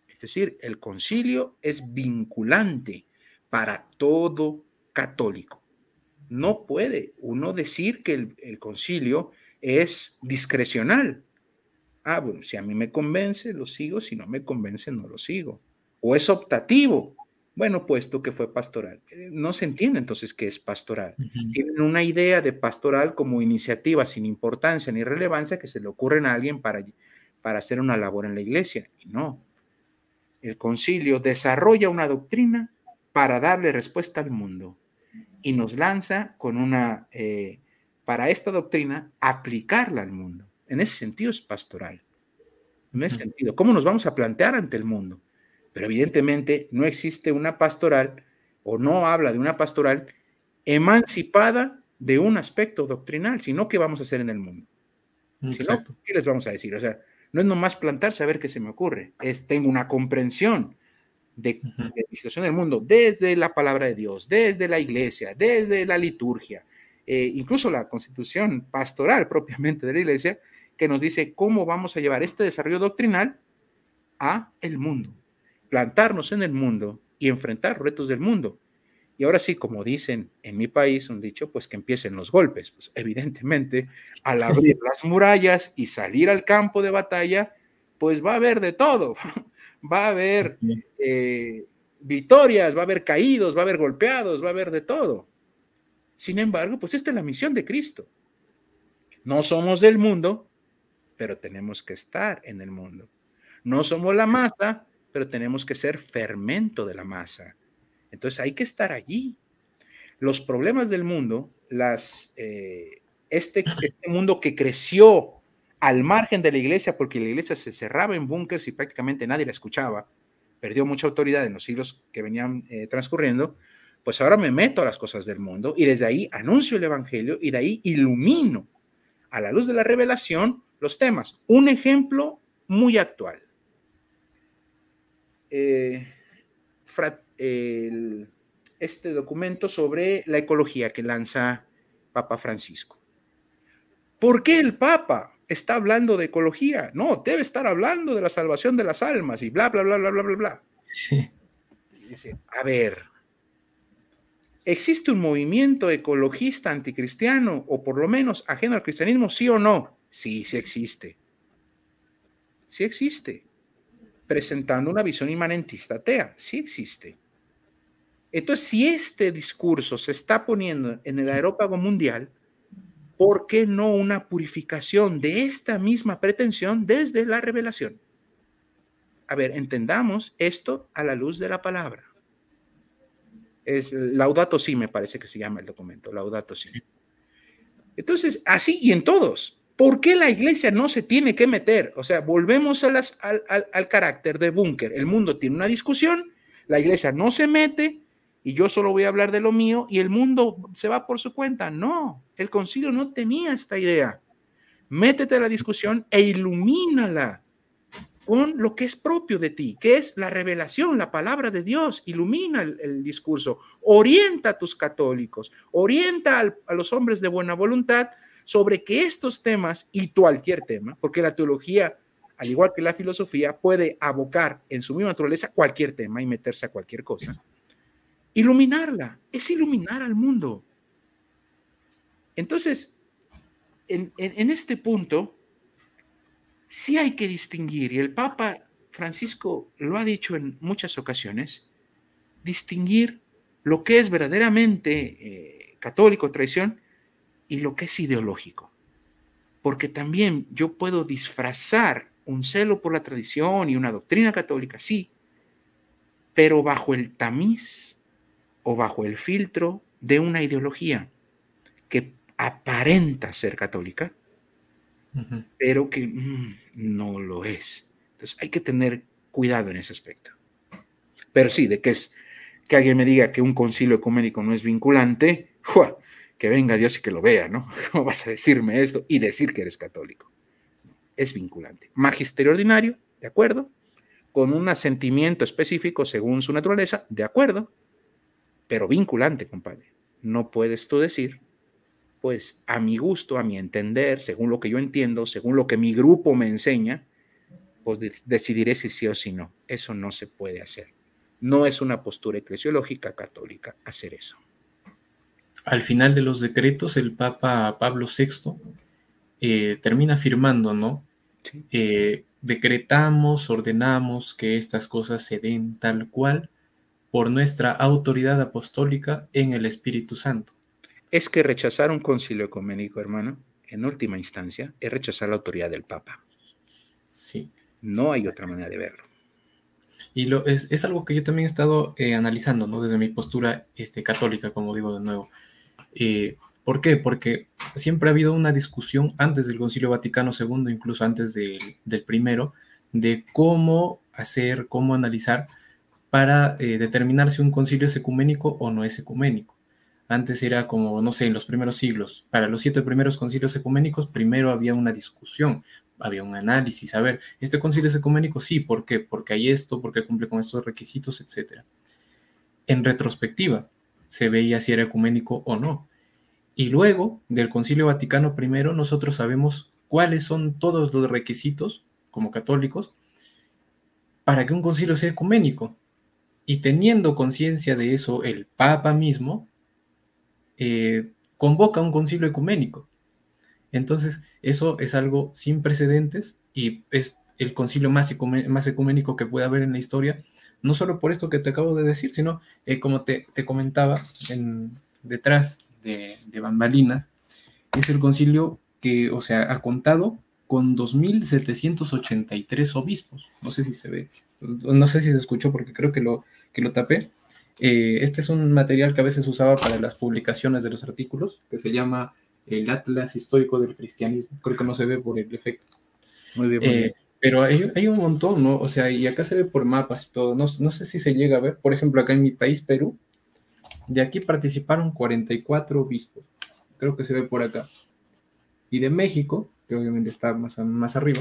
Es decir, el concilio es vinculante para todo católico. No puede uno decir que el, concilio es discrecional. Ah, bueno, si a mí me convence, lo sigo, si no me convence, no lo sigo. O es optativo. Bueno, puesto que fue pastoral. Eh, no se entiende entonces qué es pastoral. Tienen una idea de pastoral como iniciativa sin importancia ni relevancia que se le ocurre a alguien para, para hacer una labor en la iglesia. no. El concilio desarrolla una doctrina para darle respuesta al mundo y nos lanza con una, eh, para esta doctrina, aplicarla al mundo. En ese sentido es pastoral. En ese sentido, ¿cómo nos vamos a plantear ante el mundo? Pero evidentemente no existe una pastoral o no habla de una pastoral emancipada de un aspecto doctrinal, sino que vamos a hacer en el mundo. ¿Qué les vamos a decir? O sea, no es nomás plantar a qué se me ocurre, es tengo una comprensión de, la situación del mundo desde la palabra de Dios, desde la iglesia, desde la liturgia, eh, incluso la constitución pastoral propiamente de la iglesia, que nos dice cómo vamos a llevar este desarrollo doctrinal a el mundo plantarnos en el mundo y enfrentar retos del mundo. Y ahora sí, como dicen en mi país, un dicho, pues que empiecen los golpes. Pues evidentemente, al abrir las murallas y salir al campo de batalla, pues va a haber de todo. Va a haber eh, victorias, va a haber caídos, va a haber golpeados, va a haber de todo. Sin embargo, pues esta es la misión de Cristo. No somos del mundo, pero tenemos que estar en el mundo. No somos la masa, pero tenemos que ser fermento de la masa. Entonces hay que estar allí. Los problemas del mundo, las, eh, este, este, mundo que creció al margen de la iglesia, porque la iglesia se cerraba en búnkers y prácticamente nadie la escuchaba, perdió mucha autoridad en los siglos que venían eh, transcurriendo, pues ahora me meto a las cosas del mundo y desde ahí anuncio el Evangelio y de ahí ilumino a la luz de la revelación los temas. Un ejemplo muy actual. Eh, este documento sobre la ecología que lanza Papa Francisco. ¿Por qué el Papa está hablando de ecología? No, debe estar hablando de la salvación de las almas y bla, bla, bla, bla, bla, bla, bla. a ver, ¿existe un movimiento ecologista anticristiano o por lo menos ajeno al cristianismo, sí o no? Sí, sí existe. Sí existe presentando una visión imanentista atea. Sí existe. Entonces, si este discurso se está poniendo en el aerópago mundial, ¿por qué no una purificación de esta misma pretensión desde la revelación? A ver, entendamos esto a la luz de la palabra. Es Laudato Si, me parece que se llama el documento, Laudato Si. Entonces, así y en todos, ¿Por qué la iglesia no se tiene que meter? O sea, volvemos al, carácter de búnker. El mundo tiene una discusión, la iglesia no se mete y yo solo voy a hablar de lo mío y el mundo se va por su cuenta. No, el concilio no tenía esta idea. Métete a la discusión e ilumínala con lo que es propio de ti, que es la revelación, la palabra de Dios. Ilumina el, discurso, orienta a tus católicos, orienta a los hombres de buena voluntad sobre que estos temas y cualquier tema, porque la teología, al igual que la filosofía, puede abocar en su misma naturaleza cualquier tema y meterse a cualquier cosa. Iluminarla es iluminar al mundo. Entonces, en, este punto, sí hay que distinguir, y el Papa Francisco lo ha dicho en muchas ocasiones, distinguir lo que es verdaderamente eh, católico, traición, y lo que es ideológico. Porque también yo puedo disfrazar un celo por la tradición y una doctrina católica, sí, pero bajo el tamiz o bajo el filtro de una ideología que aparenta ser católica, pero que mm, no lo es. Entonces hay que tener cuidado en ese aspecto. Pero sí, de que es que alguien me diga que un concilio ecuménico no es vinculante, que venga Dios y que lo vea, ¿no? ¿Cómo vas a decirme esto y decir que eres católico? Es vinculante. Magisterio ordinario, ¿de acuerdo? Con un asentimiento específico según su naturaleza, ¿de acuerdo? Pero vinculante, compadre. No puedes tú decir, pues a mi gusto, a mi entender, según lo que yo entiendo, según lo que mi grupo me enseña, pues decidiré si sí o si no. Eso no se puede hacer. No es una postura eclesiológica católica hacer eso al final de los decretos, el Papa Pablo VI eh, termina firmando, ¿no? Eh, decretamos, ordenamos que estas cosas se den tal cual por nuestra autoridad apostólica en el Espíritu Santo. Es que rechazar un concilio ecuménico, hermano, en última instancia, es rechazar la autoridad del Papa. Sí. No hay otra manera de verlo. Y lo, es, algo que yo también he estado eh, analizando, ¿no? Desde mi postura este, católica, como digo de nuevo. Eh, ¿Por qué? Porque siempre ha habido una discusión antes del Concilio Vaticano II, incluso antes del, primero, de cómo hacer, cómo analizar para eh, determinar si un concilio es ecuménico o no es ecuménico. Antes era como, no sé, en los primeros siglos, para los siete primeros concilios ecuménicos, primero había una discusión, había un análisis, a ver, ¿este concilio es ecuménico? Sí, ¿por qué? Porque hay esto, porque cumple con estos requisitos, Etcétera. En retrospectiva, se veía si era ecuménico o no. Y luego del Concilio Vaticano I nosotros sabemos cuáles son todos los requisitos como católicos para que un concilio sea ecuménico. Y teniendo conciencia de eso, el Papa mismo eh, convoca un concilio ecuménico. Entonces, eso es algo sin precedentes y es el concilio más, ecuménico que puede haber en la historia, no solo por esto que te acabo de decir, sino eh, como te, comentaba en, detrás de, bambalinas, es el concilio que, o sea, ha contado con 2.783 obispos. No sé si se ve, no sé si se escuchó porque creo que lo, que lo tapé. Eh, este es un material que a veces usaba para las publicaciones de los artículos, que se llama el Atlas Histórico del Cristianismo. Creo que no se ve por el efecto. Eh, pero hay, un montón, ¿no? O sea, y acá se ve por mapas y todo. No, no sé si se llega a ver. Por ejemplo, acá en mi país, Perú, de aquí participaron 44 obispos, creo que se ve por acá. Y de México, que obviamente está más, más arriba,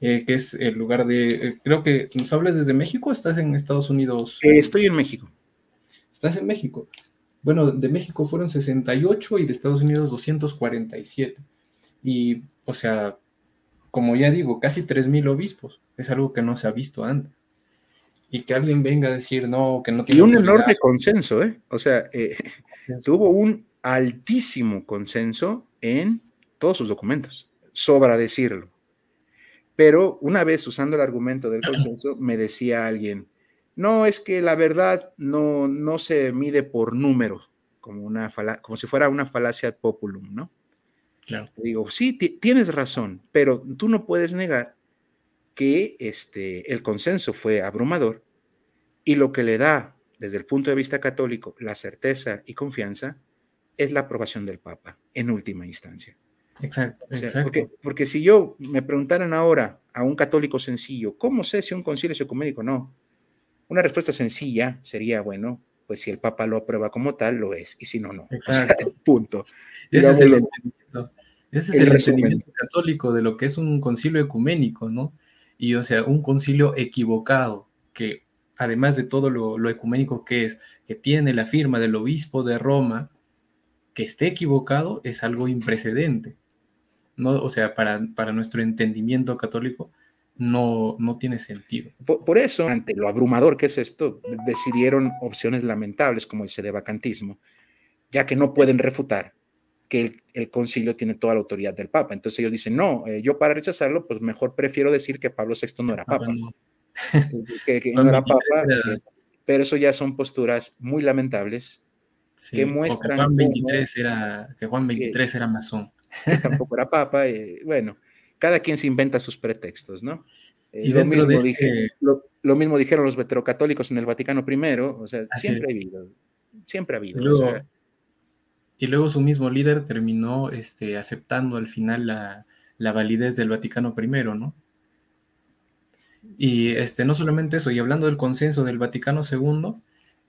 eh, que es el lugar de, eh, creo que nos hablas desde México, o estás en Estados Unidos. Eh, estoy en México. Estás en México. Bueno, de México fueron 68 y de Estados Unidos 247. Y, o sea, como ya digo, casi 3.000 obispos. Es algo que no se ha visto antes y que alguien venga a decir no, que no tiene. Y un enorme consenso, ¿eh? O sea, eh, tuvo un altísimo consenso en todos sus documentos, sobra decirlo. Pero una vez usando el argumento del consenso, me decía alguien, no, es que la verdad no, no se mide por números, como, una como si fuera una falacia populum, ¿no? Claro. Digo, sí, tienes razón, pero tú no puedes negar que este, el consenso fue abrumador y lo que le da, desde el punto de vista católico, la certeza y confianza es la aprobación del Papa, en última instancia. Exacto. exacto. Porque, porque, si yo me preguntaran ahora a un católico sencillo, ¿cómo sé si un concilio es ecuménico? No. Una respuesta sencilla sería, bueno, pues si el Papa lo aprueba como tal, lo es, y si no, no. Exacto. punto. Ese es el, ese es el entendimiento católico de lo que es un concilio ecuménico, ¿no? Y o sea, un concilio equivocado que además de todo lo, ecuménico que es, que tiene la firma del obispo de Roma, que esté equivocado es algo imprecedente. No, o sea, para, para nuestro entendimiento católico no, no tiene sentido. Por, eso, ante lo abrumador que es esto, decidieron opciones lamentables como el sedevacantismo, ya que no pueden refutar que el, concilio tiene toda la autoridad del Papa. Entonces ellos dicen, no, eh, yo para rechazarlo, pues mejor prefiero decir que Pablo VI no era ah, Papa. que, no era Papa. Eh, pero eso ya son posturas muy lamentables que muestran... Juan 23 era, que Juan 23 era masón. tampoco era Papa. Eh, bueno, cada quien se inventa sus pretextos, ¿no? y lo, mismo dije, este lo, mismo dijeron los veterocatólicos en el Vaticano I, o sea, siempre ha habido, siempre ha habido. o sea, y luego su mismo líder terminó este, aceptando al final la, validez del Vaticano I, ¿no? Y este, no solamente eso, y hablando del consenso del Vaticano II,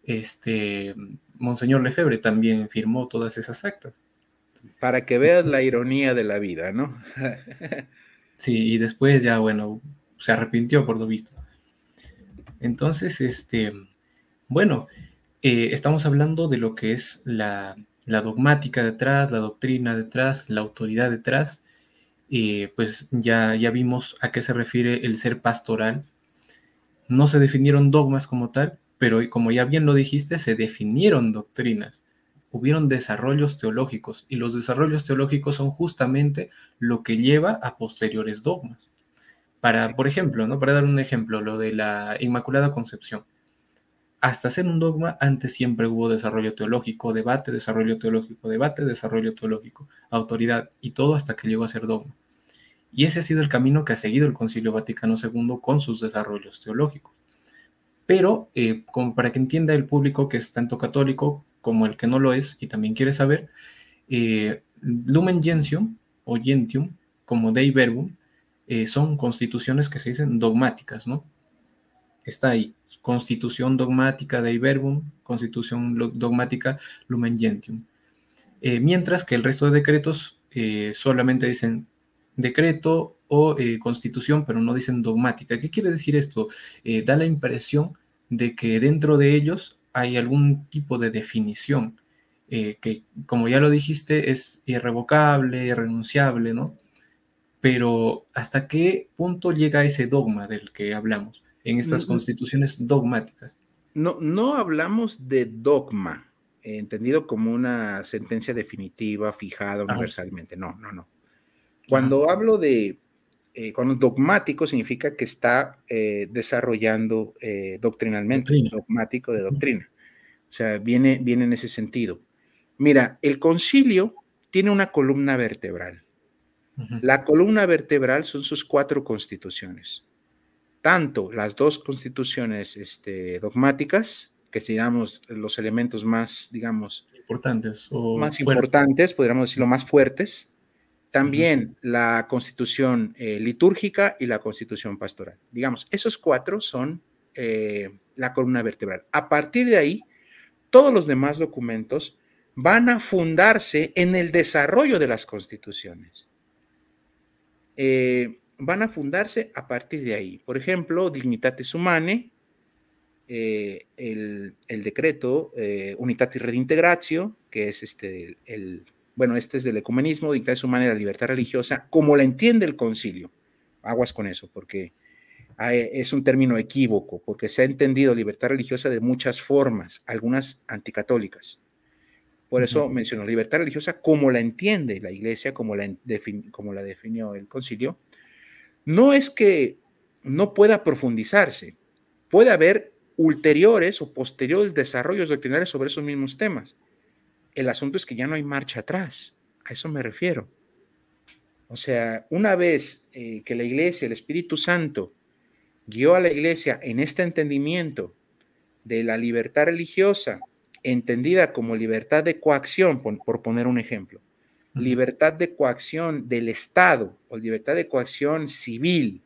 este, Monseñor Lefebvre también firmó todas esas actas. Para que veas la ironía de la vida, ¿no? sí, y después ya, bueno, se arrepintió por lo visto. Entonces, este, bueno, eh, estamos hablando de lo que es la, la dogmática detrás, la doctrina detrás, la autoridad detrás, y eh, pues ya, ya vimos a qué se refiere el ser pastoral. No se definieron dogmas como tal, pero como ya bien lo dijiste, se definieron doctrinas hubieron desarrollos teológicos y los desarrollos teológicos son justamente lo que lleva a posteriores dogmas. Para, por ejemplo, ¿no? para dar un ejemplo, lo de la Inmaculada Concepción hasta ser un dogma, antes siempre hubo desarrollo teológico, debate, desarrollo teológico, debate, desarrollo teológico, autoridad y todo hasta que llegó a ser dogma. Y ese ha sido el camino que ha seguido el Concilio Vaticano II con sus desarrollos teológicos. Pero eh, como para que entienda el público que es tanto católico como el que no lo es y también quiere saber, eh, Lumen Gentium o Gentium, como Dei Verbum, eh, son constituciones que se dicen dogmáticas, ¿no? está ahí. Constitución dogmática de Iverbum, Constitución dogmática Lumen Gentium. Eh, mientras que el resto de decretos eh, solamente dicen decreto o eh, constitución, pero no dicen dogmática. ¿Qué quiere decir esto? da la impresión de que dentro de ellos hay algún tipo de definición que, como ya lo dijiste, es irrevocable, irrenunciable, ¿no? Pero ¿hasta qué punto llega ese dogma del que hablamos? en estas constituciones dogmáticas. No, no hablamos de dogma, eh, entendido como una sentencia definitiva, fijada universalmente. No, no, no. Cuando hablo de, eh, cuando dogmático significa que está eh, desarrollando doctrinalmente, dogmático de doctrina. O sea, viene, viene en ese sentido. Mira, el concilio tiene una columna vertebral. La columna vertebral son sus cuatro constituciones tanto las dos constituciones este, dogmáticas, que seríamos los elementos más, digamos, importantes, o más importantes, podríamos decirlo, más fuertes, también la constitución eh, litúrgica y la constitución pastoral. Digamos, esos cuatro son eh, la columna vertebral. A partir de ahí, todos los demás documentos van a fundarse en el desarrollo de las constituciones. Eh, van a fundarse a partir de ahí. Por ejemplo, Dignitatis Humanae, eh, el, decreto eh, Unitatis Redintegratio, que es este, el, bueno, este es del ecumenismo, Dignitatis Humanae, la libertad religiosa, como la entiende el concilio. Aguas con eso, porque es un término equívoco, porque se ha entendido libertad religiosa de muchas formas, algunas anticatólicas. Por eso menciono libertad religiosa como la entiende la iglesia, como como la definió el concilio, no es que no pueda profundizarse, puede haber ulteriores o posteriores desarrollos doctrinales sobre esos mismos temas. El asunto es que ya no hay marcha atrás, a eso me refiero. O sea, una vez eh, que la iglesia, el Espíritu Santo, guió a la iglesia en este entendimiento de la libertad religiosa, entendida como libertad de coacción, por poner un ejemplo, libertad de coacción del Estado o libertad de coacción civil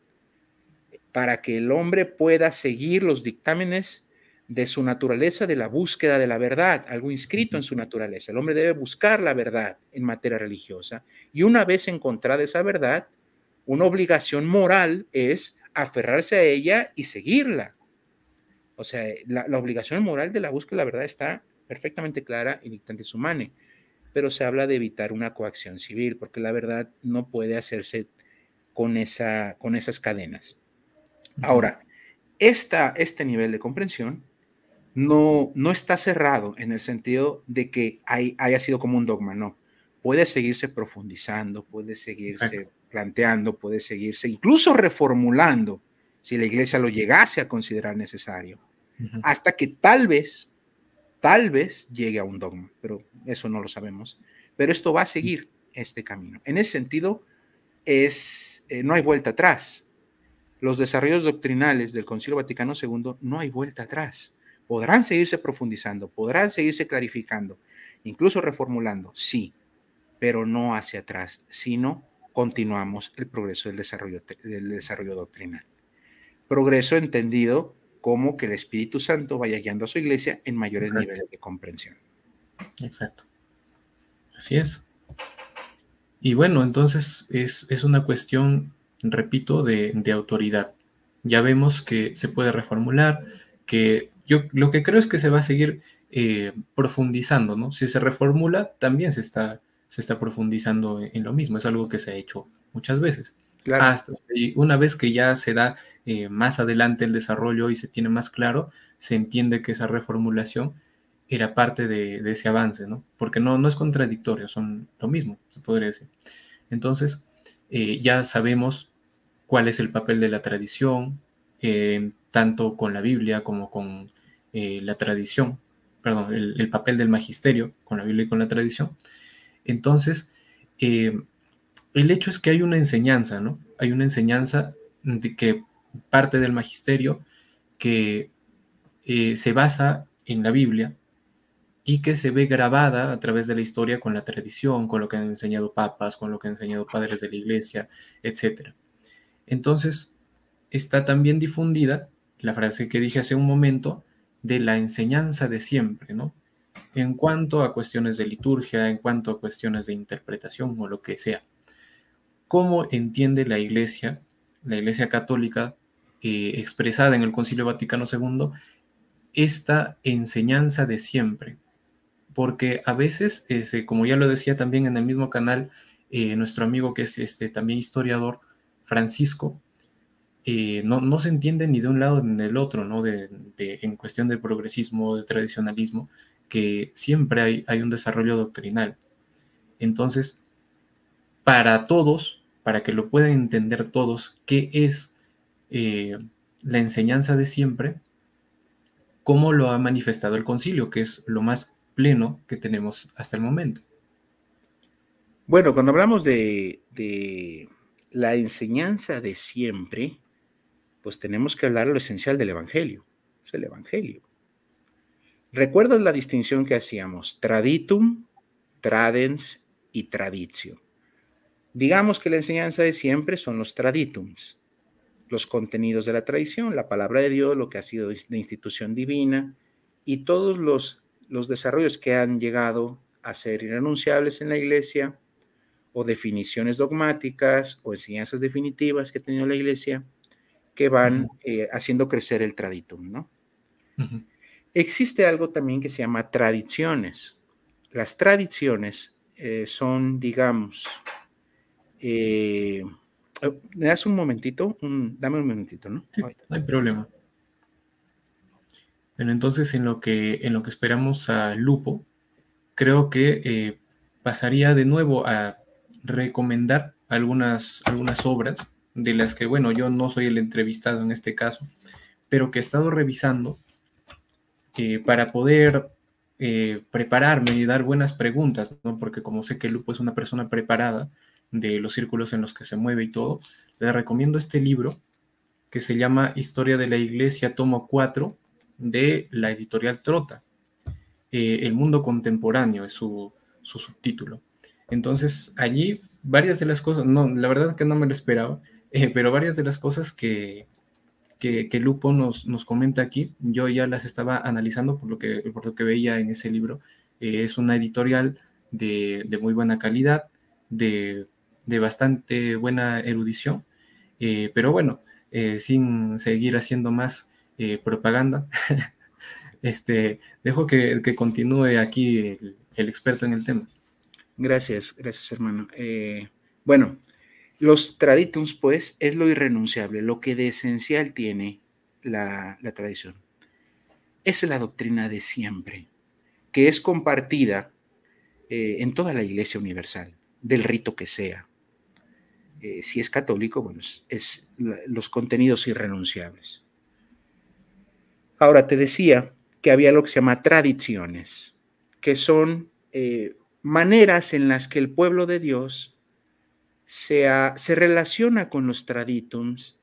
para que el hombre pueda seguir los dictámenes de su naturaleza de la búsqueda de la verdad, algo inscrito en su naturaleza. El hombre debe buscar la verdad en materia religiosa y una vez encontrada esa verdad, una obligación moral es aferrarse a ella y seguirla. O sea, la, obligación moral de la búsqueda de la verdad está perfectamente clara en dictantes humanes pero se habla de evitar una coacción civil, porque la verdad no puede hacerse con, esa, con esas cadenas. Ahora, esta, este nivel de comprensión no, no está cerrado en el sentido de que haya sido como un dogma, no. Puede seguirse profundizando, puede seguirse planteando, puede seguirse incluso reformulando si la iglesia lo llegase a considerar necesario, hasta que tal vez Tal vez llegue a un dogma, pero eso no lo sabemos. Pero esto va a seguir este camino. En ese sentido, es, eh, no hay vuelta atrás. Los desarrollos doctrinales del Concilio Vaticano II no hay vuelta atrás. Podrán seguirse profundizando, podrán seguirse clarificando, incluso reformulando, sí, pero no hacia atrás, sino continuamos el progreso del desarrollo, del desarrollo doctrinal. Progreso entendido cómo que el Espíritu Santo vaya guiando a su iglesia en mayores niveles de comprensión. Exacto. Así es. Y bueno, entonces es, una cuestión, repito, de, autoridad. Ya vemos que se puede reformular, que yo lo que creo es que se va a seguir eh, profundizando, ¿no? Si se reformula, también se está, se está profundizando en, lo mismo, es algo que se ha hecho muchas veces. Claro. y una vez que ya se da eh, más adelante el desarrollo y se tiene más claro, se entiende que esa reformulación era parte de, ese avance, ¿no? Porque no, no es contradictorio, son lo mismo, se podría decir. Entonces, eh, ya sabemos cuál es el papel de la tradición, eh, tanto con la Biblia como con la tradición, perdón, el, el, papel del magisterio con la Biblia y con la tradición. Entonces, el hecho es que hay una enseñanza, ¿no? Hay una enseñanza de que parte del magisterio que eh, se basa en la Biblia y que se ve grabada a través de la historia con la tradición, con lo que han enseñado papas, con lo que han enseñado padres de la iglesia, etc. Entonces, está también difundida la frase que dije hace un momento de la enseñanza de siempre, ¿no? En cuanto a cuestiones de liturgia, en cuanto a cuestiones de interpretación o lo que sea. ¿Cómo entiende la iglesia, la iglesia católica, eh, expresada en el Concilio Vaticano II, esta enseñanza de siempre. Porque a veces, ese, como ya lo decía también en el mismo canal, eh, nuestro amigo que es este, también historiador, Francisco, eh, no, se entiende ni de un lado ni del otro, ¿no? De, en cuestión del progresismo, de tradicionalismo, que siempre hay, hay un desarrollo doctrinal. Entonces, para todos, para que lo puedan entender todos, qué es eh, la enseñanza de siempre, como lo ha manifestado el concilio, que es lo más pleno que tenemos hasta el momento. Bueno, cuando hablamos de, la enseñanza de siempre, pues tenemos que hablar lo esencial del Evangelio. Es el Evangelio. ¿Recuerdas la distinción que hacíamos? Traditum, tradens y traditio. Digamos que la enseñanza de siempre son los traditums los contenidos de la tradición, la palabra de Dios, lo que ha sido la institución divina y todos los, los desarrollos que han llegado a ser irrenunciables en la iglesia o definiciones dogmáticas o enseñanzas definitivas que ha tenido la iglesia que van eh, haciendo crecer el traditum, ¿no? Existe algo también que se llama tradiciones. Las tradiciones eh, son, digamos, eh, eh, ¿Me das un momentito? dame un momentito, ¿no? no hay problema. Bueno, entonces en lo que, en lo que esperamos a Lupo, creo que eh, pasaría de nuevo a recomendar algunas, algunas obras de las que, bueno, yo no soy el entrevistado en este caso, pero que he estado revisando para poder eh, prepararme y dar buenas preguntas, ¿no? Porque como sé que Lupo es una persona preparada, de los círculos en los que se mueve y todo, les recomiendo este libro que se llama Historia de la Iglesia, tomo 4, de la editorial Trota. Eh, el mundo contemporáneo es su, subtítulo. Entonces, allí varias de las cosas, no, la verdad es que no me lo esperaba, eh, pero varias de las cosas que, Lupo nos, nos comenta aquí, yo ya las estaba analizando por lo que, por lo que veía en ese libro. Eh, es una editorial de, de muy buena calidad, de de bastante buena erudición, eh, pero bueno, eh, sin seguir haciendo más eh, propaganda, este, dejo que, continúe aquí el, experto en el tema. Gracias, gracias hermano. bueno, los traditums pues es lo irrenunciable, lo que de esencial tiene la, la tradición. Es la doctrina de siempre, que es compartida en toda la iglesia universal, del rito que sea, eh, si es católico, bueno, es, los contenidos irrenunciables. Ahora, te decía que había lo que se llama tradiciones, que son eh, maneras en las que el pueblo de Dios se, relaciona con los traditums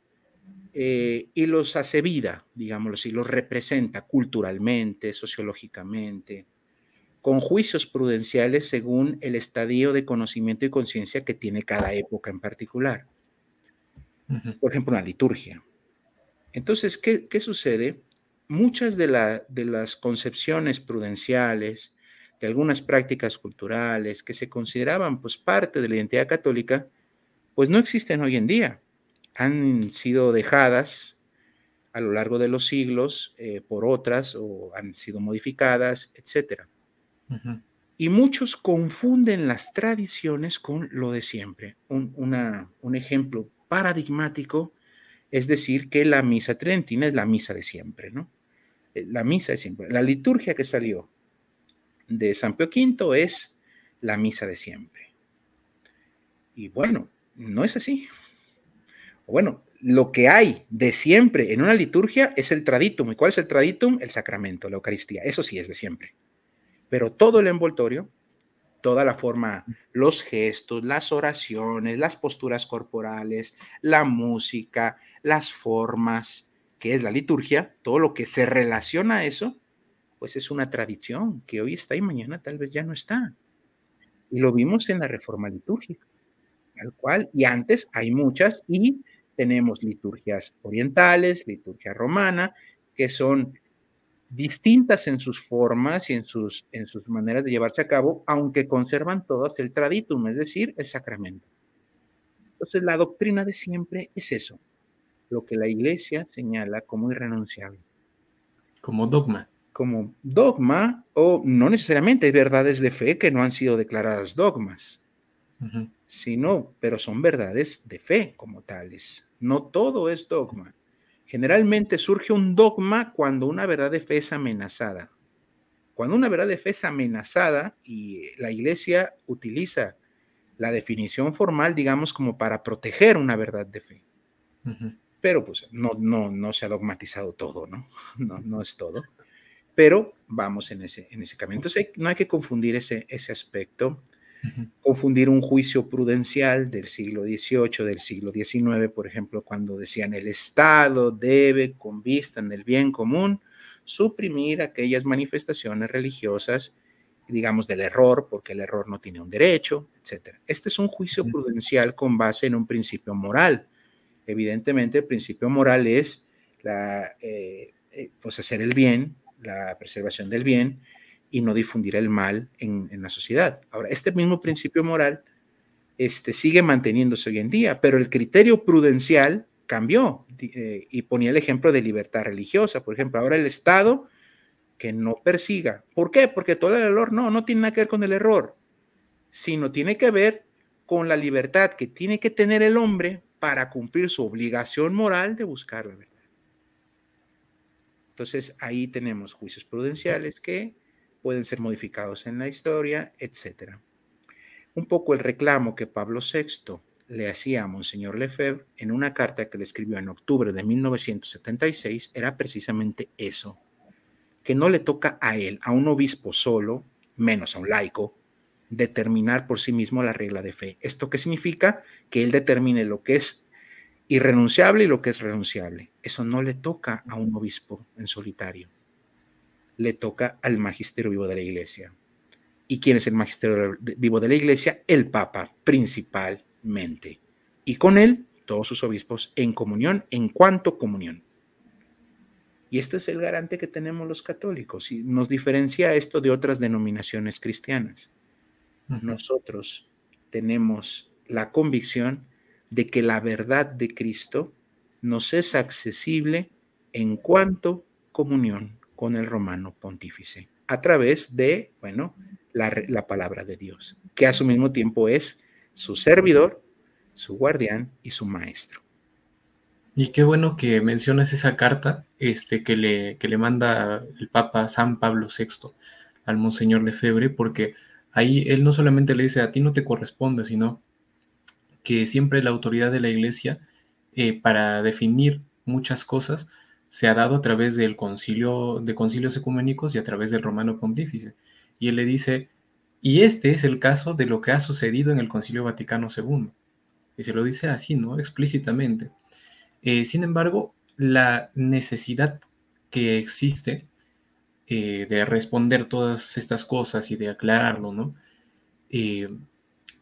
eh, y los hace vida, digámoslo así, los representa culturalmente, sociológicamente, con juicios prudenciales según el estadio de conocimiento y conciencia que tiene cada época en particular. Por ejemplo, una liturgia. Entonces, ¿qué, sucede? Muchas de, las concepciones prudenciales, de algunas prácticas culturales que se consideraban pues, parte de la identidad católica, pues no existen hoy en día. Han sido dejadas a lo largo de los siglos eh, por otras o han sido modificadas, etcétera. Y muchos confunden las tradiciones con lo de siempre. Un, un ejemplo paradigmático es decir que la misa trentina es la misa de siempre, ¿no? Eh, la misa de siempre. La liturgia que salió de San Pío V es la misa de siempre. Y bueno, no es así. Bueno, lo que hay de siempre en una liturgia es el traditum. ¿Y cuál es el traditum? El sacramento, la Eucaristía. Eso sí es de siempre pero todo el envoltorio, toda la forma, los gestos, las oraciones, las posturas corporales, la música, las formas, que es la liturgia, todo lo que se relaciona a eso, pues es una tradición que hoy está y mañana tal vez ya no está. Y lo vimos en la reforma litúrgica, tal cual, y antes hay muchas y tenemos liturgias orientales, liturgia romana, que son distintas en sus formas y en sus, en sus maneras de llevarse a cabo, aunque conservan todas el traditum, es decir, el sacramento. Entonces, la doctrina de siempre es eso, lo que la iglesia señala como irrenunciable. Como dogma. Como dogma, o no necesariamente, verdades de fe que no han sido declaradas dogmas, sino, pero son verdades de fe como tales. No todo es dogma. Generalmente surge un dogma cuando una verdad de fe es amenazada. Cuando una verdad de fe es amenazada y eh, la iglesia utiliza la definición formal, digamos, como para proteger una verdad de fe. Pero pues no, no, no se ha dogmatizado todo, ¿no? No, no es todo. Pero vamos en ese, en ese camino. Entonces no hay que confundir ese, ese aspecto confundir un juicio prudencial del siglo XVIII, del siglo XIX, por ejemplo, cuando decían el Estado debe, con vista en el bien común, suprimir aquellas manifestaciones religiosas, digamos, del error, porque el error no tiene un derecho, etc. Este es un juicio prudencial con base en un principio moral. Evidentemente, el principio moral es la, eh, eh, pues hacer el bien, la preservación del bien, y no difundir el mal en, la sociedad. Ahora, este mismo principio moral este, sigue manteniéndose hoy en día, pero el criterio prudencial cambió eh, y ponía el ejemplo de libertad religiosa. Por ejemplo, ahora el Estado que no persiga. ¿Por qué? Porque todo el error no, no tiene nada que ver con el error, sino tiene que ver con la libertad que tiene que tener el hombre para cumplir su obligación moral de buscar la verdad. Entonces ahí tenemos juicios prudenciales que pueden ser modificados en la historia, etc. Un poco el reclamo que Pablo VI le hacía a Monseñor Lefebvre en una carta que le escribió en octubre de 1976 era precisamente eso, que no le toca a él, a un obispo solo, menos a un laico, determinar por sí mismo la regla de fe. ¿Esto qué significa? Que él determine lo que es irrenunciable y lo que es renunciable. Eso no le toca a un obispo en solitario le toca al magisterio vivo de la iglesia. ¿Y quién es el magisterio vivo de la iglesia? El Papa, principalmente. Y con él, todos sus obispos en comunión, en cuanto comunión. Y este es el garante que tenemos los católicos. Y nos diferencia esto de otras denominaciones cristianas. Nosotros tenemos la convicción de que la verdad de Cristo nos es accesible en cuanto comunión con el romano pontífice a través de, bueno, la, palabra de Dios, que a su mismo tiempo es su servidor, su guardián y su maestro. Y qué bueno que mencionas esa carta este, que, le, que le manda el Papa San Pablo VI al Monseñor de Febre, porque ahí él no solamente le dice a ti no te corresponde, sino que siempre la autoridad de la Iglesia eh, para definir muchas cosas se ha dado a través del concilio, de concilios ecuménicos y a través del romano pontífice. Y él le dice, y este es el caso de lo que ha sucedido en el concilio Vaticano II. Y se lo dice así, ¿no? Explícitamente. Eh, sin embargo, la necesidad que existe eh, de responder todas estas cosas y de aclararlo, ¿no? Eh,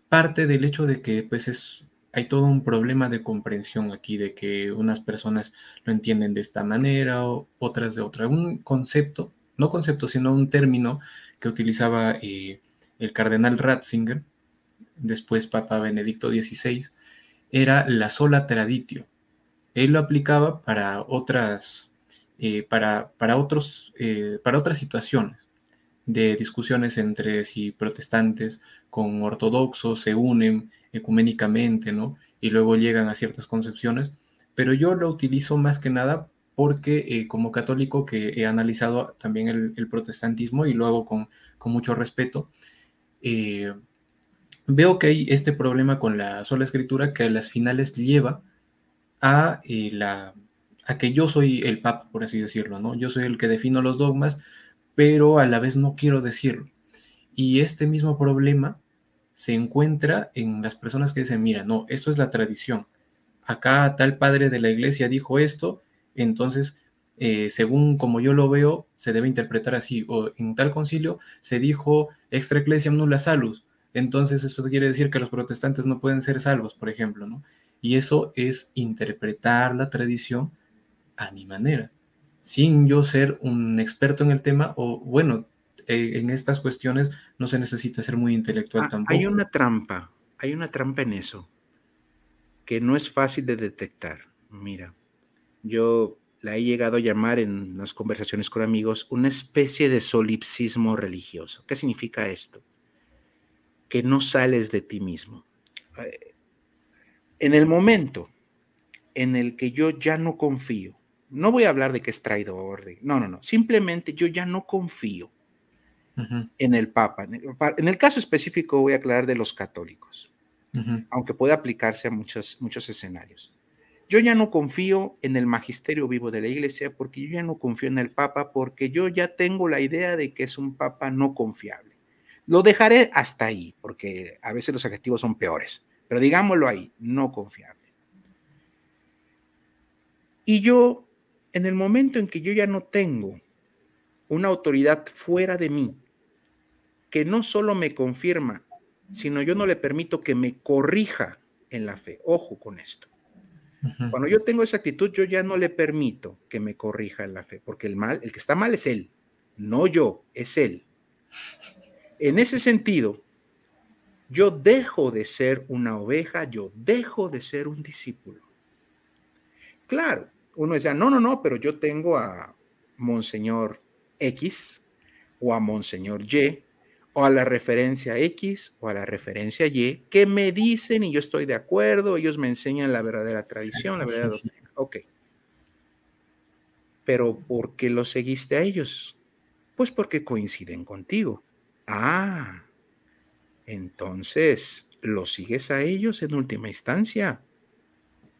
parte del hecho de que pues es hay todo un problema de comprensión aquí, de que unas personas lo entienden de esta manera, o otras de otra. Un concepto, no concepto, sino un término que utilizaba eh, el cardenal Ratzinger, después Papa Benedicto XVI, era la sola traditio. Él lo aplicaba para otras, eh, para, para, otros, eh, para otras situaciones de discusiones entre si protestantes con ortodoxos se unen ecuménicamente, ¿no? Y luego llegan a ciertas concepciones, pero yo lo utilizo más que nada porque eh, como católico que he analizado también el, protestantismo y luego con, mucho respeto, eh, veo que hay este problema con la sola escritura que a las finales lleva a, eh, la, a que yo soy el papa, por así decirlo, ¿no? Yo soy el que defino los dogmas, pero a la vez no quiero decirlo. Y este mismo problema se encuentra en las personas que dicen, mira, no, esto es la tradición. Acá tal padre de la iglesia dijo esto, entonces, eh, según como yo lo veo, se debe interpretar así. O en tal concilio se dijo extra ecclesiam nulla salus. Entonces, esto quiere decir que los protestantes no pueden ser salvos, por ejemplo, ¿no? Y eso es interpretar la tradición a mi manera, sin yo ser un experto en el tema o, bueno, eh, en estas cuestiones no se necesita ser muy intelectual ah, tampoco. Hay una trampa, hay una trampa en eso, que no es fácil de detectar. Mira, yo la he llegado a llamar en las conversaciones con amigos una especie de solipsismo religioso. ¿Qué significa esto? Que no sales de ti mismo. Eh, en el momento en el que yo ya no confío, no voy a hablar de que es traidor, orden, no, no, no, simplemente yo ya no confío en el Papa. En el caso específico voy a aclarar de los católicos, aunque puede aplicarse a muchos, muchos escenarios. Yo ya no confío en el magisterio vivo de la iglesia porque yo ya no confío en el Papa porque yo ya tengo la idea de que es un Papa no confiable. Lo dejaré hasta ahí porque a veces los adjetivos son peores, pero digámoslo ahí, no confiable. Y yo, en el momento en que yo ya no tengo una autoridad fuera de mí que no solo me confirma, sino yo no le permito que me corrija en la fe. Ojo con esto. Cuando yo tengo esa actitud, yo ya no le permito que me corrija en la fe, porque el mal, el que está mal es él, no yo, es él. En ese sentido, yo dejo de ser una oveja, yo dejo de ser un discípulo. Claro, uno decía, no, no, no, pero yo tengo a Monseñor X o a Monseñor Y o a la referencia X o a la referencia Y, que me dicen y yo estoy de acuerdo, ellos me enseñan la verdadera tradición, la verdadera doctrina. Ok. Pero ¿por qué lo seguiste a ellos? Pues porque coinciden contigo. Ah, entonces, ¿lo sigues a ellos en última instancia?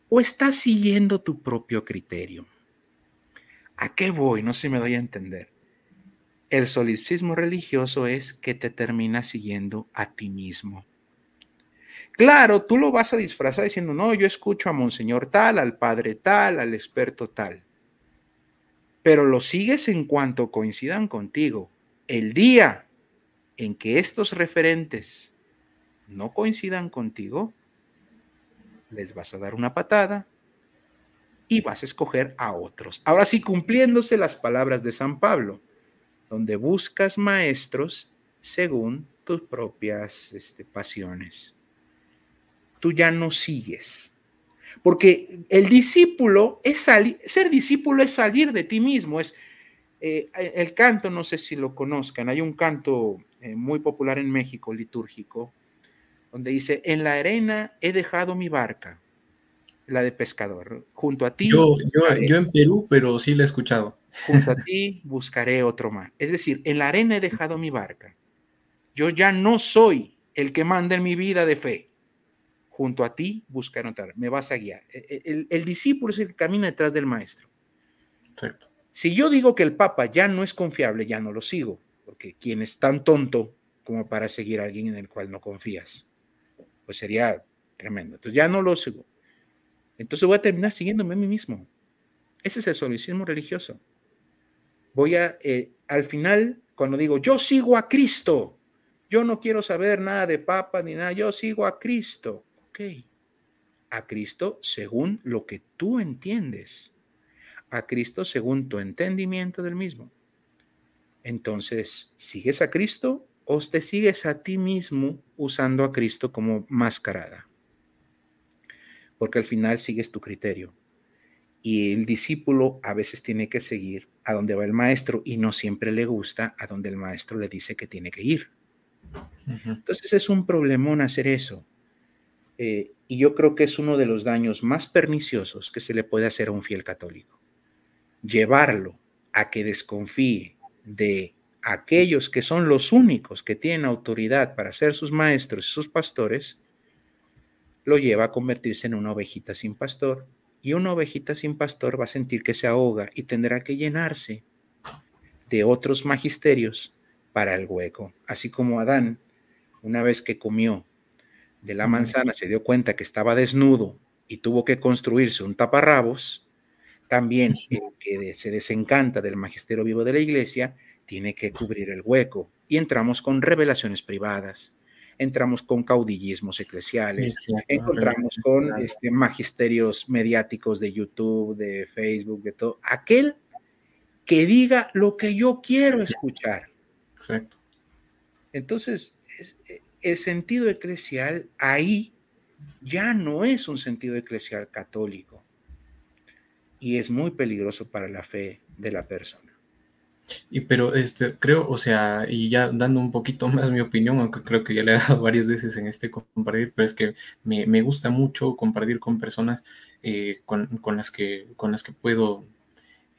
¿O estás siguiendo tu propio criterio? ¿A qué voy? No sé me doy a entender. El solipsismo religioso es que te terminas siguiendo a ti mismo. Claro, tú lo vas a disfrazar diciendo, no, yo escucho a Monseñor tal, al Padre tal, al experto tal. Pero lo sigues en cuanto coincidan contigo. El día en que estos referentes no coincidan contigo, les vas a dar una patada y vas a escoger a otros. Ahora sí, cumpliéndose las palabras de San Pablo donde buscas maestros según tus propias este, pasiones. Tú ya no sigues. Porque el discípulo es salir, ser discípulo es salir de ti mismo. Es eh, el canto, no sé si lo conozcan, hay un canto eh, muy popular en México, litúrgico, donde dice: En la arena he dejado mi barca, la de pescador, junto a ti. Yo, yo en Perú, pero sí la he escuchado junto a ti buscaré otro mar. Es decir, en la arena he dejado mi barca. Yo ya no soy el que manda en mi vida de fe. Junto a ti buscaré otro mar. Me vas a guiar. E, e, el, discípulo es el que camina detrás del maestro. Si yo digo que el Papa ya no es confiable, ya no lo sigo, porque quien es tan tonto como para seguir a alguien en el cual no confías, pues sería tremendo. Entonces ya no lo sigo. Entonces voy a terminar siguiéndome a mí mismo. Ese es el solicismo religioso voy a, eh, al final, cuando digo, yo sigo a Cristo, yo no quiero saber nada de papa ni nada, yo sigo a Cristo. Ok, a Cristo según lo que tú entiendes, a Cristo según tu entendimiento del mismo. Entonces, ¿sigues a Cristo o te sigues a ti mismo usando a Cristo como mascarada? Porque al final sigues tu criterio. Y el discípulo a veces tiene que seguir a donde va el maestro y no siempre le gusta a donde el maestro le dice que tiene que ir. Entonces es un problemón hacer eso. Eh, y yo creo que es uno de los daños más perniciosos que se le puede hacer a un fiel católico. Llevarlo a que desconfíe de aquellos que son los únicos que tienen autoridad para ser sus maestros y sus pastores, lo lleva a convertirse en una ovejita sin pastor y una ovejita sin pastor va a sentir que se ahoga y tendrá que llenarse de otros magisterios para el hueco. Así como Adán, una vez que comió de la manzana, se dio cuenta que estaba desnudo y tuvo que construirse un taparrabos, también el que se desencanta del magisterio vivo de la iglesia tiene que cubrir el hueco. Y entramos con revelaciones privadas entramos con caudillismos eclesiales, encontramos con este, magisterios mediáticos de YouTube, de Facebook, de todo. Aquel que diga lo que yo quiero escuchar. Exacto. Entonces, eh, el sentido eclesial ahí ya no es un sentido eclesial católico y es muy peligroso para la fe de la persona. Y pero este creo, o sea, y ya dando un poquito más mi opinión, aunque creo que ya le he dado varias veces en este compartir, pero es que me, me gusta mucho compartir con personas eh, con, con, las que con las que puedo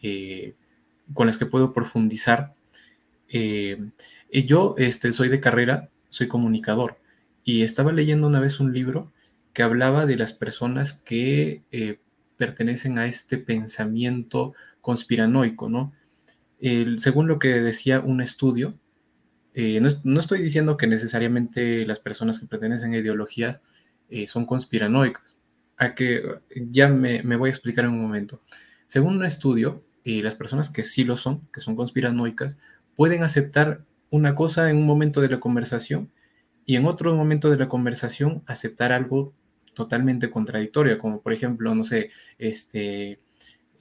eh, con las que puedo profundizar. Eh, yo este, soy de carrera, soy comunicador, y estaba leyendo una vez un libro que hablaba de las personas que pertenecen a este pensamiento conspiranoico, ¿no? según lo que decía un estudio, eh, no, estoy diciendo que necesariamente las personas que pertenecen a ideologías eh, son conspiranoicas, a que ya me, voy a explicar en un momento. Según un estudio, eh, las personas que sí lo son, que son conspiranoicas, pueden aceptar una cosa en un momento de la conversación y en otro momento de la conversación aceptar algo totalmente contradictorio, como por ejemplo, no sé, este,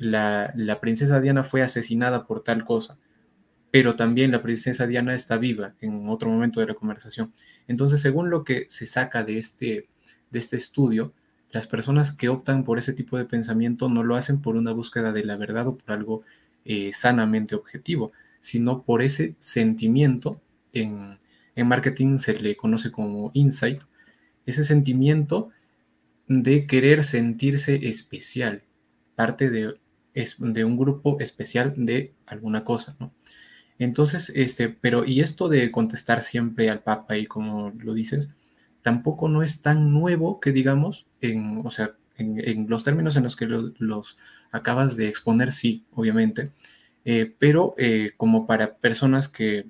la, princesa Diana fue asesinada por tal cosa, pero también la princesa Diana está viva en otro momento de la conversación. Entonces, según lo que se saca de este, de este estudio, las personas que optan por ese tipo de pensamiento no lo hacen por una búsqueda de la verdad o por algo eh, sanamente objetivo, sino por ese sentimiento, en marketing se le conoce como insight, ese sentimiento de querer sentirse especial, parte de es de un grupo especial de alguna cosa, ¿no? Entonces, este, pero y esto de contestar siempre al Papa y como lo dices, tampoco no es tan nuevo que digamos, en, o sea, en, los términos en los que los acabas de exponer, sí, obviamente, eh, pero eh, como para personas que,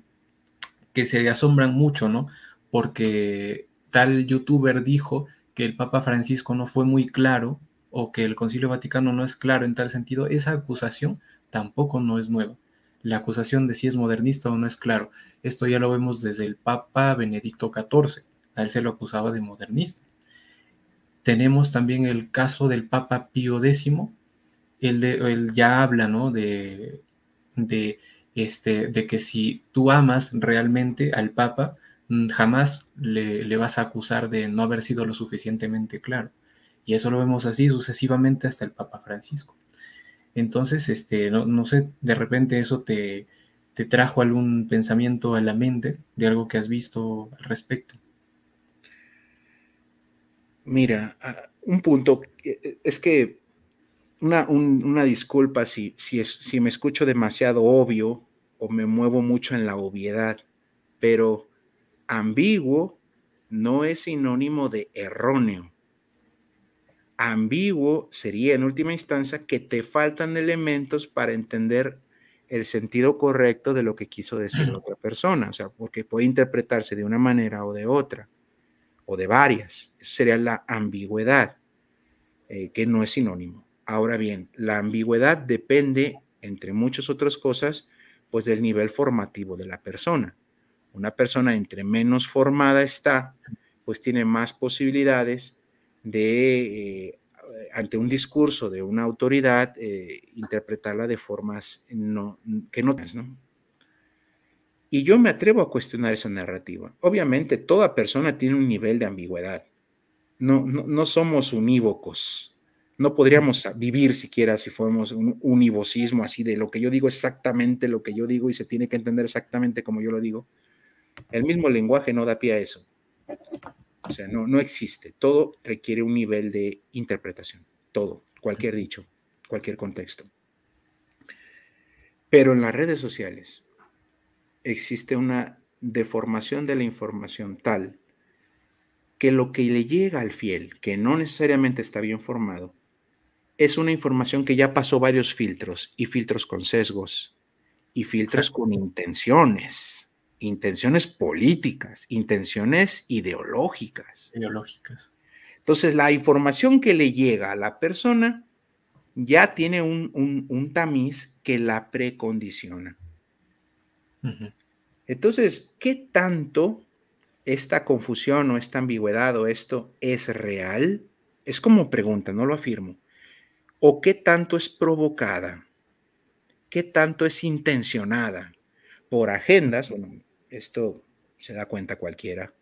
que se asombran mucho, ¿no? Porque tal youtuber dijo que el Papa Francisco no fue muy claro o que el Concilio Vaticano no es claro en tal sentido, esa acusación tampoco no es nueva. La acusación de si es modernista o no es claro, esto ya lo vemos desde el Papa Benedicto XIV, a él se lo acusaba de modernista. Tenemos también el caso del Papa Pío X, él, ya habla ¿no? de, este, de que si tú amas realmente al Papa, mm, jamás le vas a acusar de no haber sido lo suficientemente claro. Y eso lo vemos así sucesivamente hasta el Papa Francisco. Entonces, este, no, sé, de repente eso te, trajo algún pensamiento a la mente de algo que has visto al respecto. Mira, ah, un punto, eh, eh, es que una, una disculpa si, si, si me escucho demasiado obvio o me muevo mucho en la obviedad, pero ambiguo no es sinónimo de erróneo ambiguo sería en última instancia que te faltan elementos para entender el sentido correcto de lo que quiso decir la otra persona, o sea, porque puede interpretarse de una manera o de otra, o de varias. sería la ambigüedad, eh, que no es sinónimo. Ahora bien, la ambigüedad depende, entre muchas otras cosas, pues del nivel formativo de la persona. Una persona entre menos formada está, pues tiene más posibilidades de, eh, ante un discurso de una autoridad, eh, interpretarla de formas no, que no, no. Y yo me atrevo a cuestionar esa narrativa. Obviamente, toda persona tiene un nivel de ambigüedad. No, no, no somos unívocos. No podríamos vivir siquiera si fuéramos un univocismo así de lo que yo digo exactamente lo que yo digo y se tiene que entender exactamente como yo lo digo. El mismo lenguaje no da pie a eso. O sea, no, existe. Todo requiere un nivel de interpretación. Todo, cualquier dicho, cualquier contexto. Pero en las redes sociales existe una deformación de la información tal que lo que le llega al fiel, que no necesariamente está bien formado, es una información que ya pasó varios filtros y filtros con sesgos y filtros con intenciones intenciones políticas, intenciones ideológicas. Ideológicas. Entonces, la información que le llega a la persona ya tiene un, tamiz que la precondiciona. Entonces, ¿qué tanto esta confusión o esta ambigüedad o esto es real? Es como pregunta, no lo afirmo. ¿O qué tanto es provocada? ¿Qué tanto es intencionada por agendas o esto se da cuenta cualquiera.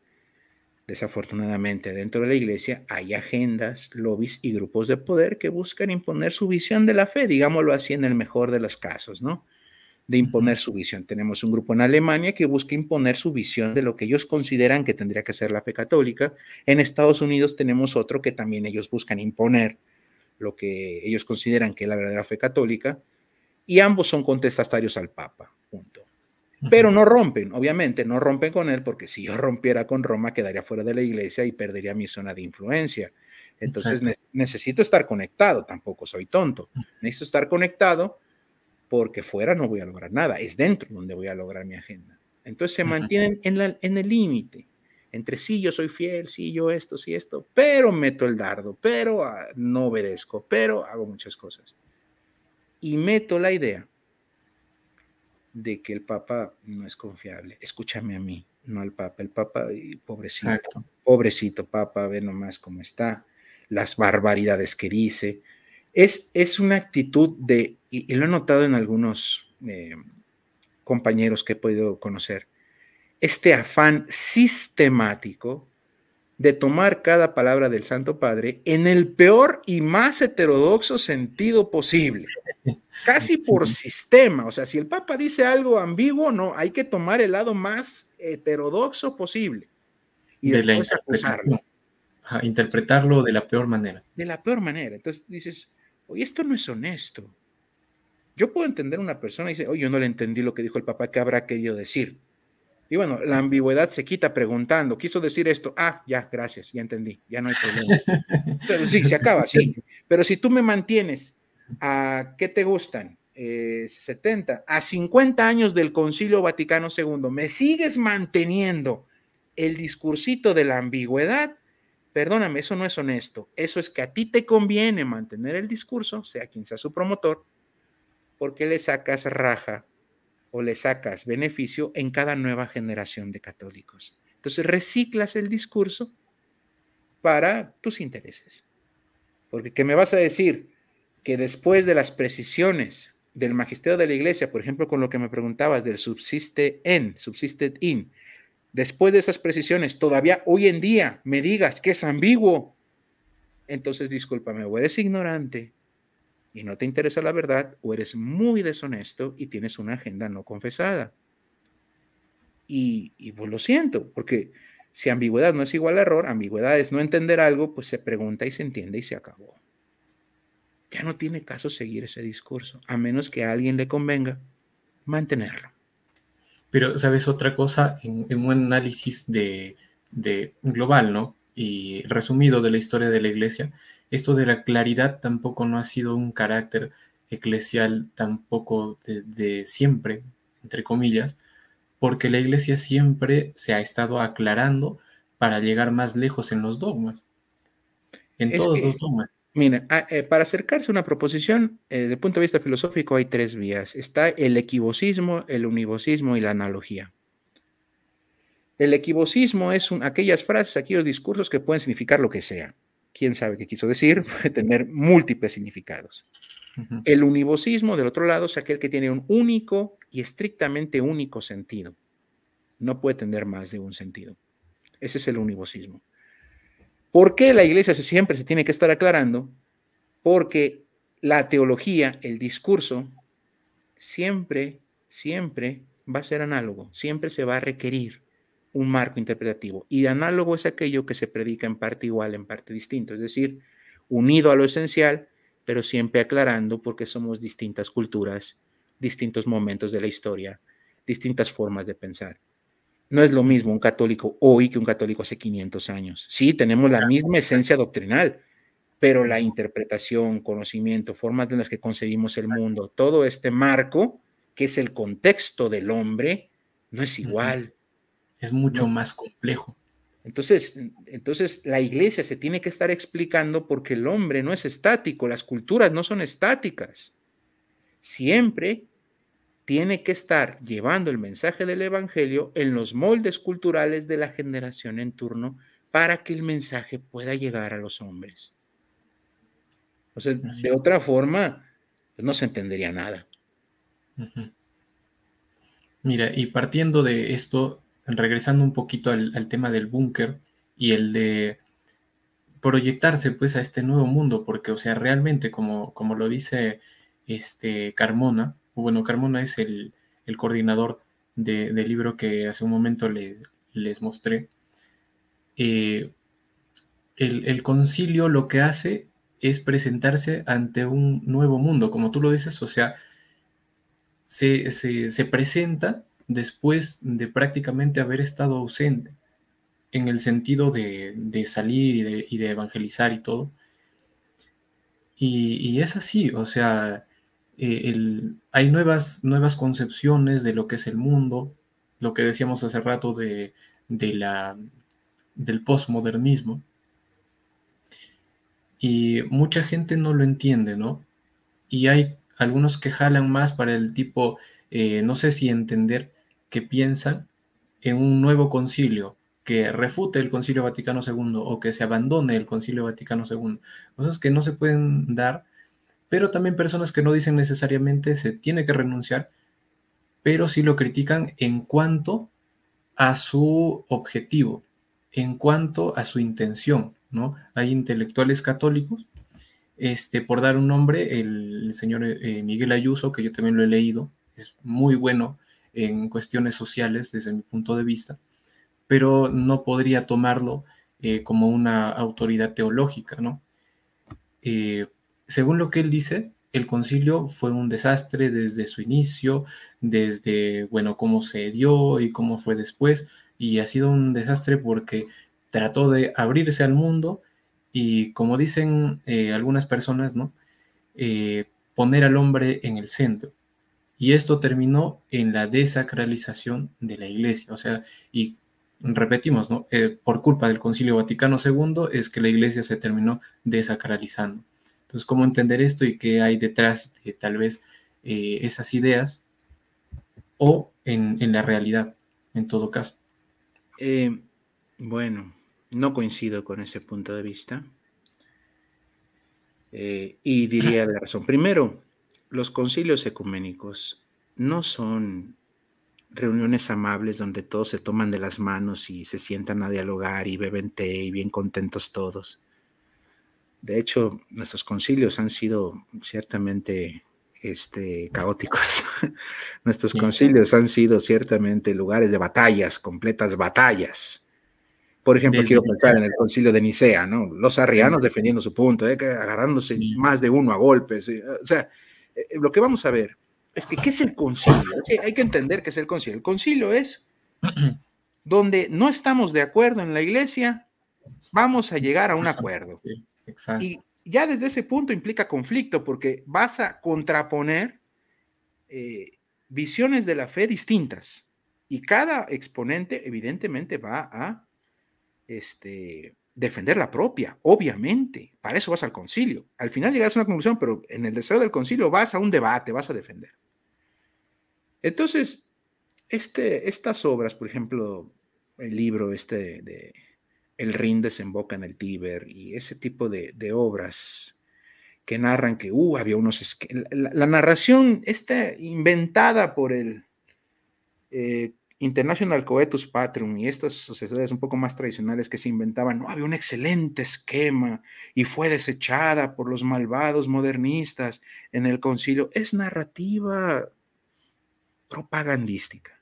Desafortunadamente, dentro de la iglesia hay agendas, lobbies y grupos de poder que buscan imponer su visión de la fe, digámoslo así, en el mejor de los casos, ¿no? De imponer su visión. Tenemos un grupo en Alemania que busca imponer su visión de lo que ellos consideran que tendría que ser la fe católica. En Estados Unidos tenemos otro que también ellos buscan imponer lo que ellos consideran que es la verdadera fe católica. Y ambos son contestatarios al Papa, punto. Pero no rompen, obviamente, no rompen con él porque si yo rompiera con Roma quedaría fuera de la iglesia y perdería mi zona de influencia. Entonces necesito estar conectado, tampoco soy tonto. Necesito estar conectado porque fuera no voy a lograr nada, es dentro donde voy a lograr mi agenda. Entonces se mantienen en, en el límite entre sí yo soy fiel, sí yo esto, sí esto, pero meto el dardo, pero ah, no obedezco, pero hago muchas cosas. Y meto la idea de que el Papa no es confiable. Escúchame a mí, no al Papa. El Papa, pobrecito, pobrecito Papa, ve nomás cómo está, las barbaridades que dice. Es, es una actitud de, y, lo he notado en algunos eh, compañeros que he podido conocer, este afán sistemático de tomar cada palabra del Santo Padre en el peor y más heterodoxo sentido posible, casi por sistema. O sea, si el Papa dice algo ambiguo, no, hay que tomar el lado más heterodoxo posible y de después interpretarlo de la peor manera. De la peor manera. Entonces dices, oye, esto no es honesto. Yo puedo entender a una persona y dice, oye, yo no le entendí lo que dijo el Papa, ¿qué habrá querido decir? Y bueno, la ambigüedad se quita preguntando, quiso decir esto, ah, ya, gracias, ya entendí, ya no hay problema. Pero sí, se acaba, sí. Pero si tú me mantienes a, ¿qué te gustan? 70, eh, a 50 años del Concilio Vaticano II, me sigues manteniendo el discursito de la ambigüedad, perdóname, eso no es honesto. Eso es que a ti te conviene mantener el discurso, sea quien sea su promotor, porque le sacas raja o le sacas beneficio en cada nueva generación de católicos. Entonces reciclas el discurso para tus intereses. Porque que me vas a decir? Que después de las precisiones del magisterio de la iglesia, por ejemplo, con lo que me preguntabas del subsiste en, subsiste in, después de esas precisiones, todavía hoy en día me digas que es ambiguo, entonces discúlpame, o eres ignorante y no te interesa la verdad o eres muy deshonesto y tienes una agenda no confesada. Y, y pues lo siento, porque si ambigüedad no es igual a error, ambigüedad es no entender algo, pues se pregunta y se entiende y se acabó. Ya no tiene caso seguir ese discurso, a menos que a alguien le convenga mantenerlo. Pero, ¿sabes otra cosa? En, en un análisis de, de, global, ¿no? Y resumido de la historia de la iglesia, esto de la claridad tampoco no ha sido un carácter eclesial tampoco de siempre, entre comillas, porque la iglesia siempre se ha estado aclarando para llegar más lejos en los dogmas, en todos los dogmas. Mira, ah, eh, para acercarse a una proposición, eh, desde el punto de vista filosófico hay tres vías. Está el equivocismo, el univocismo y la analogía. El equivocismo es aquellas frases, aquellos discursos que pueden significar lo que sea quién sabe qué quiso decir, puede tener múltiples significados. El univocismo, del otro lado, es aquel que tiene un único y estrictamente único sentido. No puede tener más de un sentido. Ese es el univocismo. ¿Por qué la iglesia siempre se tiene que estar aclarando? Porque la teología, el discurso, siempre, siempre va a ser análogo, siempre se va a requerir un marco interpretativo. Y análogo es aquello que se predica en parte igual, en parte distinto, es decir, unido a lo esencial, pero siempre aclarando porque somos distintas culturas, distintos momentos de la historia, distintas formas de pensar. No es lo mismo un católico hoy que un católico hace 500 años. Sí, tenemos la misma esencia doctrinal, pero la interpretación, conocimiento, formas en las que concebimos el mundo, todo este marco, que es el contexto del hombre, no es igual es mucho más complejo. Entonces, entonces, la iglesia se tiene que estar explicando porque el hombre no es estático, las culturas no son estáticas. Siempre tiene que estar llevando el mensaje del Evangelio en los moldes culturales de la generación en turno para que el mensaje pueda llegar a los hombres. O de otra forma, pues, no se entendería nada. Mira, y partiendo de esto, regresando un poquito al, tema del búnker y el de proyectarse pues a este nuevo mundo, porque o sea, realmente como, como lo dice este Carmona, bueno, Carmona es el, el coordinador del libro que hace un momento les mostré, eh, el, el, concilio lo que hace es presentarse ante un nuevo mundo, como tú lo dices, o sea, se, se presenta después de prácticamente haber estado ausente, en el sentido de, salir y de, evangelizar y todo. Y, es así, o sea, eh, hay nuevas, nuevas concepciones de lo que es el mundo, lo que decíamos hace rato de, la, del posmodernismo. Y mucha gente no lo entiende, ¿no? Y hay algunos que jalan más para el tipo, eh, no sé si entender, que piensan en un nuevo concilio que refute el concilio Vaticano II o que se abandone el concilio Vaticano II. Cosas que no se pueden dar, pero también personas que no dicen necesariamente se tiene que renunciar, pero sí lo critican en cuanto a su objetivo, en cuanto a su intención. ¿no? Hay intelectuales católicos, este, por dar un nombre, el, señor eh, Miguel Ayuso, que yo también lo he leído, es muy bueno en cuestiones sociales desde mi punto de vista, pero no podría tomarlo eh, como una autoridad teológica, ¿no? Eh, según lo que él dice, el concilio fue un desastre desde su inicio, desde, bueno, cómo se dio y cómo fue después, y ha sido un desastre porque trató de abrirse al mundo y, como dicen eh, algunas personas, ¿no? poner al hombre en el centro. Y esto terminó en la desacralización de la iglesia. O sea, y repetimos, ¿no? Eh, por culpa del Concilio Vaticano II es que la iglesia se terminó desacralizando. Entonces, ¿cómo entender esto y qué hay detrás de tal vez eh, esas ideas o en, la realidad, en todo caso? Eh, bueno, no coincido con ese punto de vista. y diría la razón. Primero, los concilios ecuménicos no son reuniones amables donde todos se toman de las manos y se sientan a dialogar y beben té y bien contentos todos. De hecho, nuestros concilios han sido ciertamente este, caóticos. nuestros concilios han sido ciertamente lugares de batallas, completas batallas. Por ejemplo, quiero pensar en el concilio de Nicea, ¿no? Los arrianos defendiendo su punto, ¿eh? agarrándose más de uno a golpes. Eh, o sea, eh, lo que vamos a ver es que, ¿qué es el concilio? hay que entender qué es el concilio. El concilio es donde no estamos de acuerdo en la iglesia, vamos a llegar a un acuerdo. Y ya desde ese punto implica conflicto, porque vas a contraponer eh, visiones de la fe distintas. Y cada exponente, evidentemente, va a este, defender la propia, obviamente. Para eso vas al concilio. Al final llegas a una conclusión, pero en el deseo del concilio vas a un debate, vas a defender. Entonces, este, estas obras, por ejemplo, el libro este de El Rin desemboca en el Tíber y ese tipo de, obras que narran que uh, había unos... La, la narración está inventada por el eh, International Coetus Patrum y estas sociedades un poco más tradicionales que se inventaban, no, había un excelente esquema y fue desechada por los malvados modernistas en el concilio, es narrativa propagandística.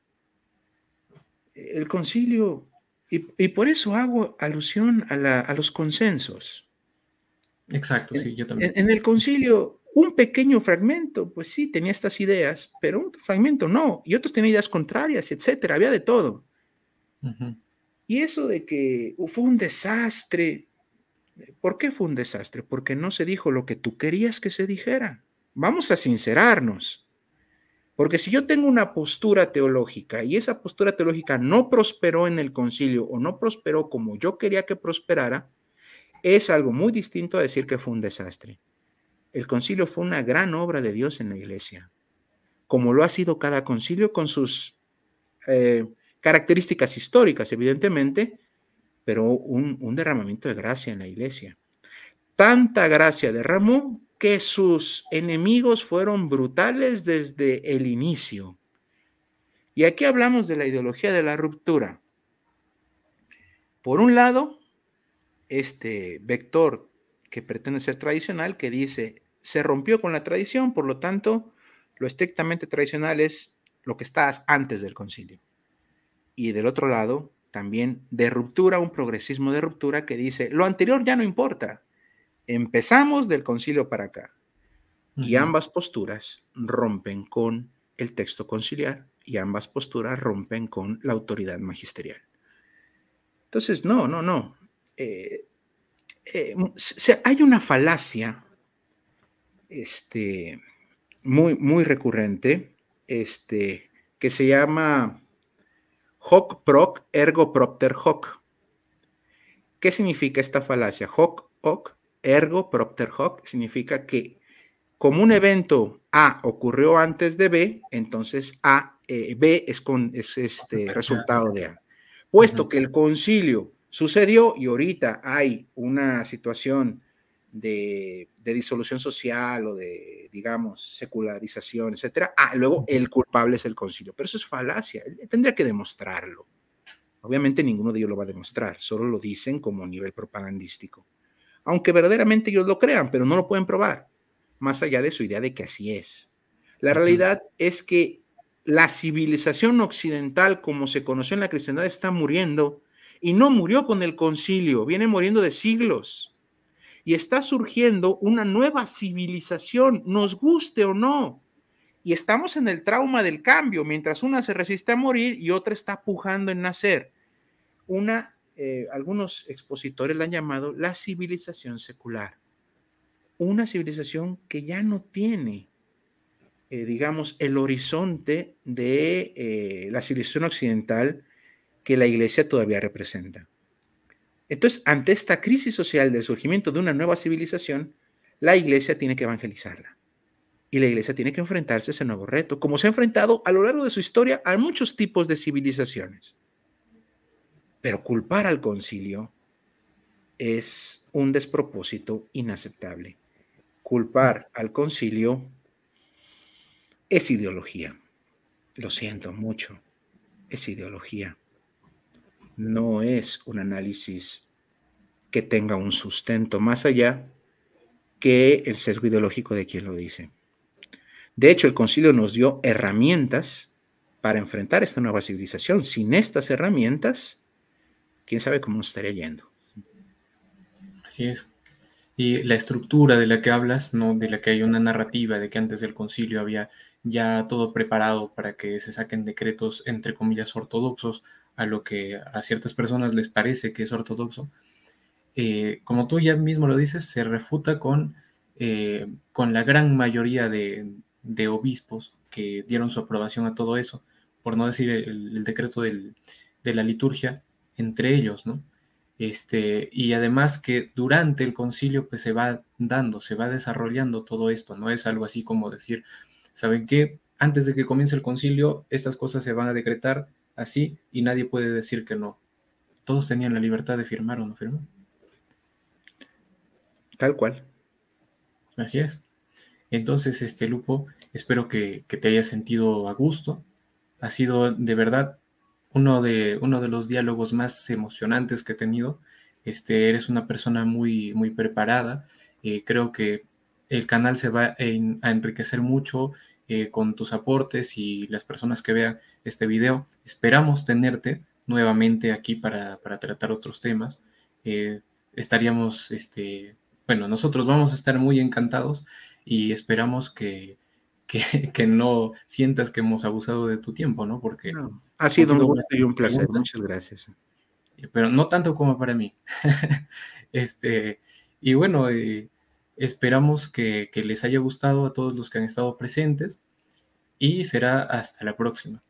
El concilio, y, por eso hago alusión a, los consensos. Exacto, sí, yo también. en, el concilio un pequeño fragmento, pues sí, tenía estas ideas, pero un fragmento no, y otros tenían ideas contrarias, etcétera, había de todo. Y eso de que uh, fue un desastre, ¿por qué fue un desastre? Porque no se dijo lo que tú querías que se dijera. Vamos a sincerarnos. Porque si yo tengo una postura teológica y esa postura teológica no prosperó en el concilio o no prosperó como yo quería que prosperara, es algo muy distinto a decir que fue un desastre. El concilio fue una gran obra de Dios en la iglesia, como lo ha sido cada concilio con sus eh, características históricas, evidentemente, pero un, un derramamiento de gracia en la iglesia. Tanta gracia derramó que sus enemigos fueron brutales desde el inicio. Y aquí hablamos de la ideología de la ruptura. Por un lado, este vector que pretende ser tradicional, que dice, se rompió con la tradición, por lo tanto, lo estrictamente tradicional es lo que está antes del concilio. Y del otro lado, también de ruptura, un progresismo de ruptura que dice, lo anterior ya no importa, empezamos del concilio para acá. Y ambas posturas rompen con el texto conciliar y ambas posturas rompen con la autoridad magisterial. Entonces, no, no, no. Eh, eh, hay una falacia este, muy, muy recurrente, este, que se llama hoc proc ergo propter hoc. ¿Qué significa esta falacia? Hoc hoc ergo propter hoc significa que como un evento A ocurrió antes de B, entonces A, eh, B es, con, este resultado de A. Puesto que el concilio sucedió y ahorita hay una situación de, disolución social o de, digamos, secularización, etcétera. Ah, luego el culpable es el concilio, pero eso es falacia, tendría que demostrarlo. Obviamente ninguno de ellos lo va a demostrar, solo lo dicen como nivel propagandístico. Aunque verdaderamente ellos lo crean, pero no lo pueden probar, más allá de su idea de que así es. La realidad es que la civilización occidental, como se conoció en la cristiandad, está muriendo y no murió con el concilio, viene muriendo de siglos y está surgiendo una nueva civilización, nos guste o no. Y estamos en el trauma del cambio, mientras una se resiste a morir y otra está pujando en nacer. Una, eh, algunos expositores la han llamado la civilización secular. Una civilización que ya no tiene, eh, digamos, el horizonte de eh, la civilización occidental que la iglesia todavía representa. Entonces, ante esta crisis social del surgimiento de una nueva civilización, la iglesia tiene que evangelizarla. Y la iglesia tiene que enfrentarse a ese nuevo reto, como se ha enfrentado a lo largo de su historia a muchos tipos de civilizaciones. Pero culpar al concilio es un despropósito inaceptable. Culpar al concilio es ideología. Lo siento mucho, es ideología no es un análisis que tenga un sustento más allá que el sesgo ideológico de quien lo dice. De hecho, el concilio nos dio herramientas para enfrentar esta nueva civilización. Sin estas herramientas, quién sabe cómo nos estaría yendo. Así es. Y la estructura de la que hablas, ¿no? de la que hay una narrativa de que antes del concilio había ya todo preparado para que se saquen decretos entre comillas ortodoxos, a lo que a ciertas personas les parece que es ortodoxo, eh, como tú ya mismo lo dices, se refuta con, eh, con la gran mayoría de, obispos que dieron su aprobación a todo eso, por no decir el, decreto de la liturgia, entre ellos, ¿no? Este, y además que durante el concilio pues, se va dando, se va desarrollando todo esto, no es algo así como decir, ¿saben qué? Antes de que comience el concilio, estas cosas se van a decretar, así y nadie puede decir que no. Todos tenían la libertad de firmar o no firmar. Tal cual. Así es. Entonces, este Lupo, espero que, te haya sentido a gusto. Ha sido de verdad uno de, uno de los diálogos más emocionantes que he tenido. Este, eres una persona muy, muy preparada. Eh, creo que el canal se va a enriquecer mucho eh, con tus aportes y las personas que vean este video. Esperamos tenerte nuevamente aquí para, para tratar otros temas. Eh, estaríamos, este, bueno, nosotros vamos a estar muy encantados y esperamos que, que, que no sientas que hemos abusado de tu tiempo, ¿no? Porque ha sido un placer. Muchas gracias. Pero no tanto como para mí. este, y bueno, eh, Esperamos que, les haya gustado a todos los que han estado presentes y será hasta la próxima.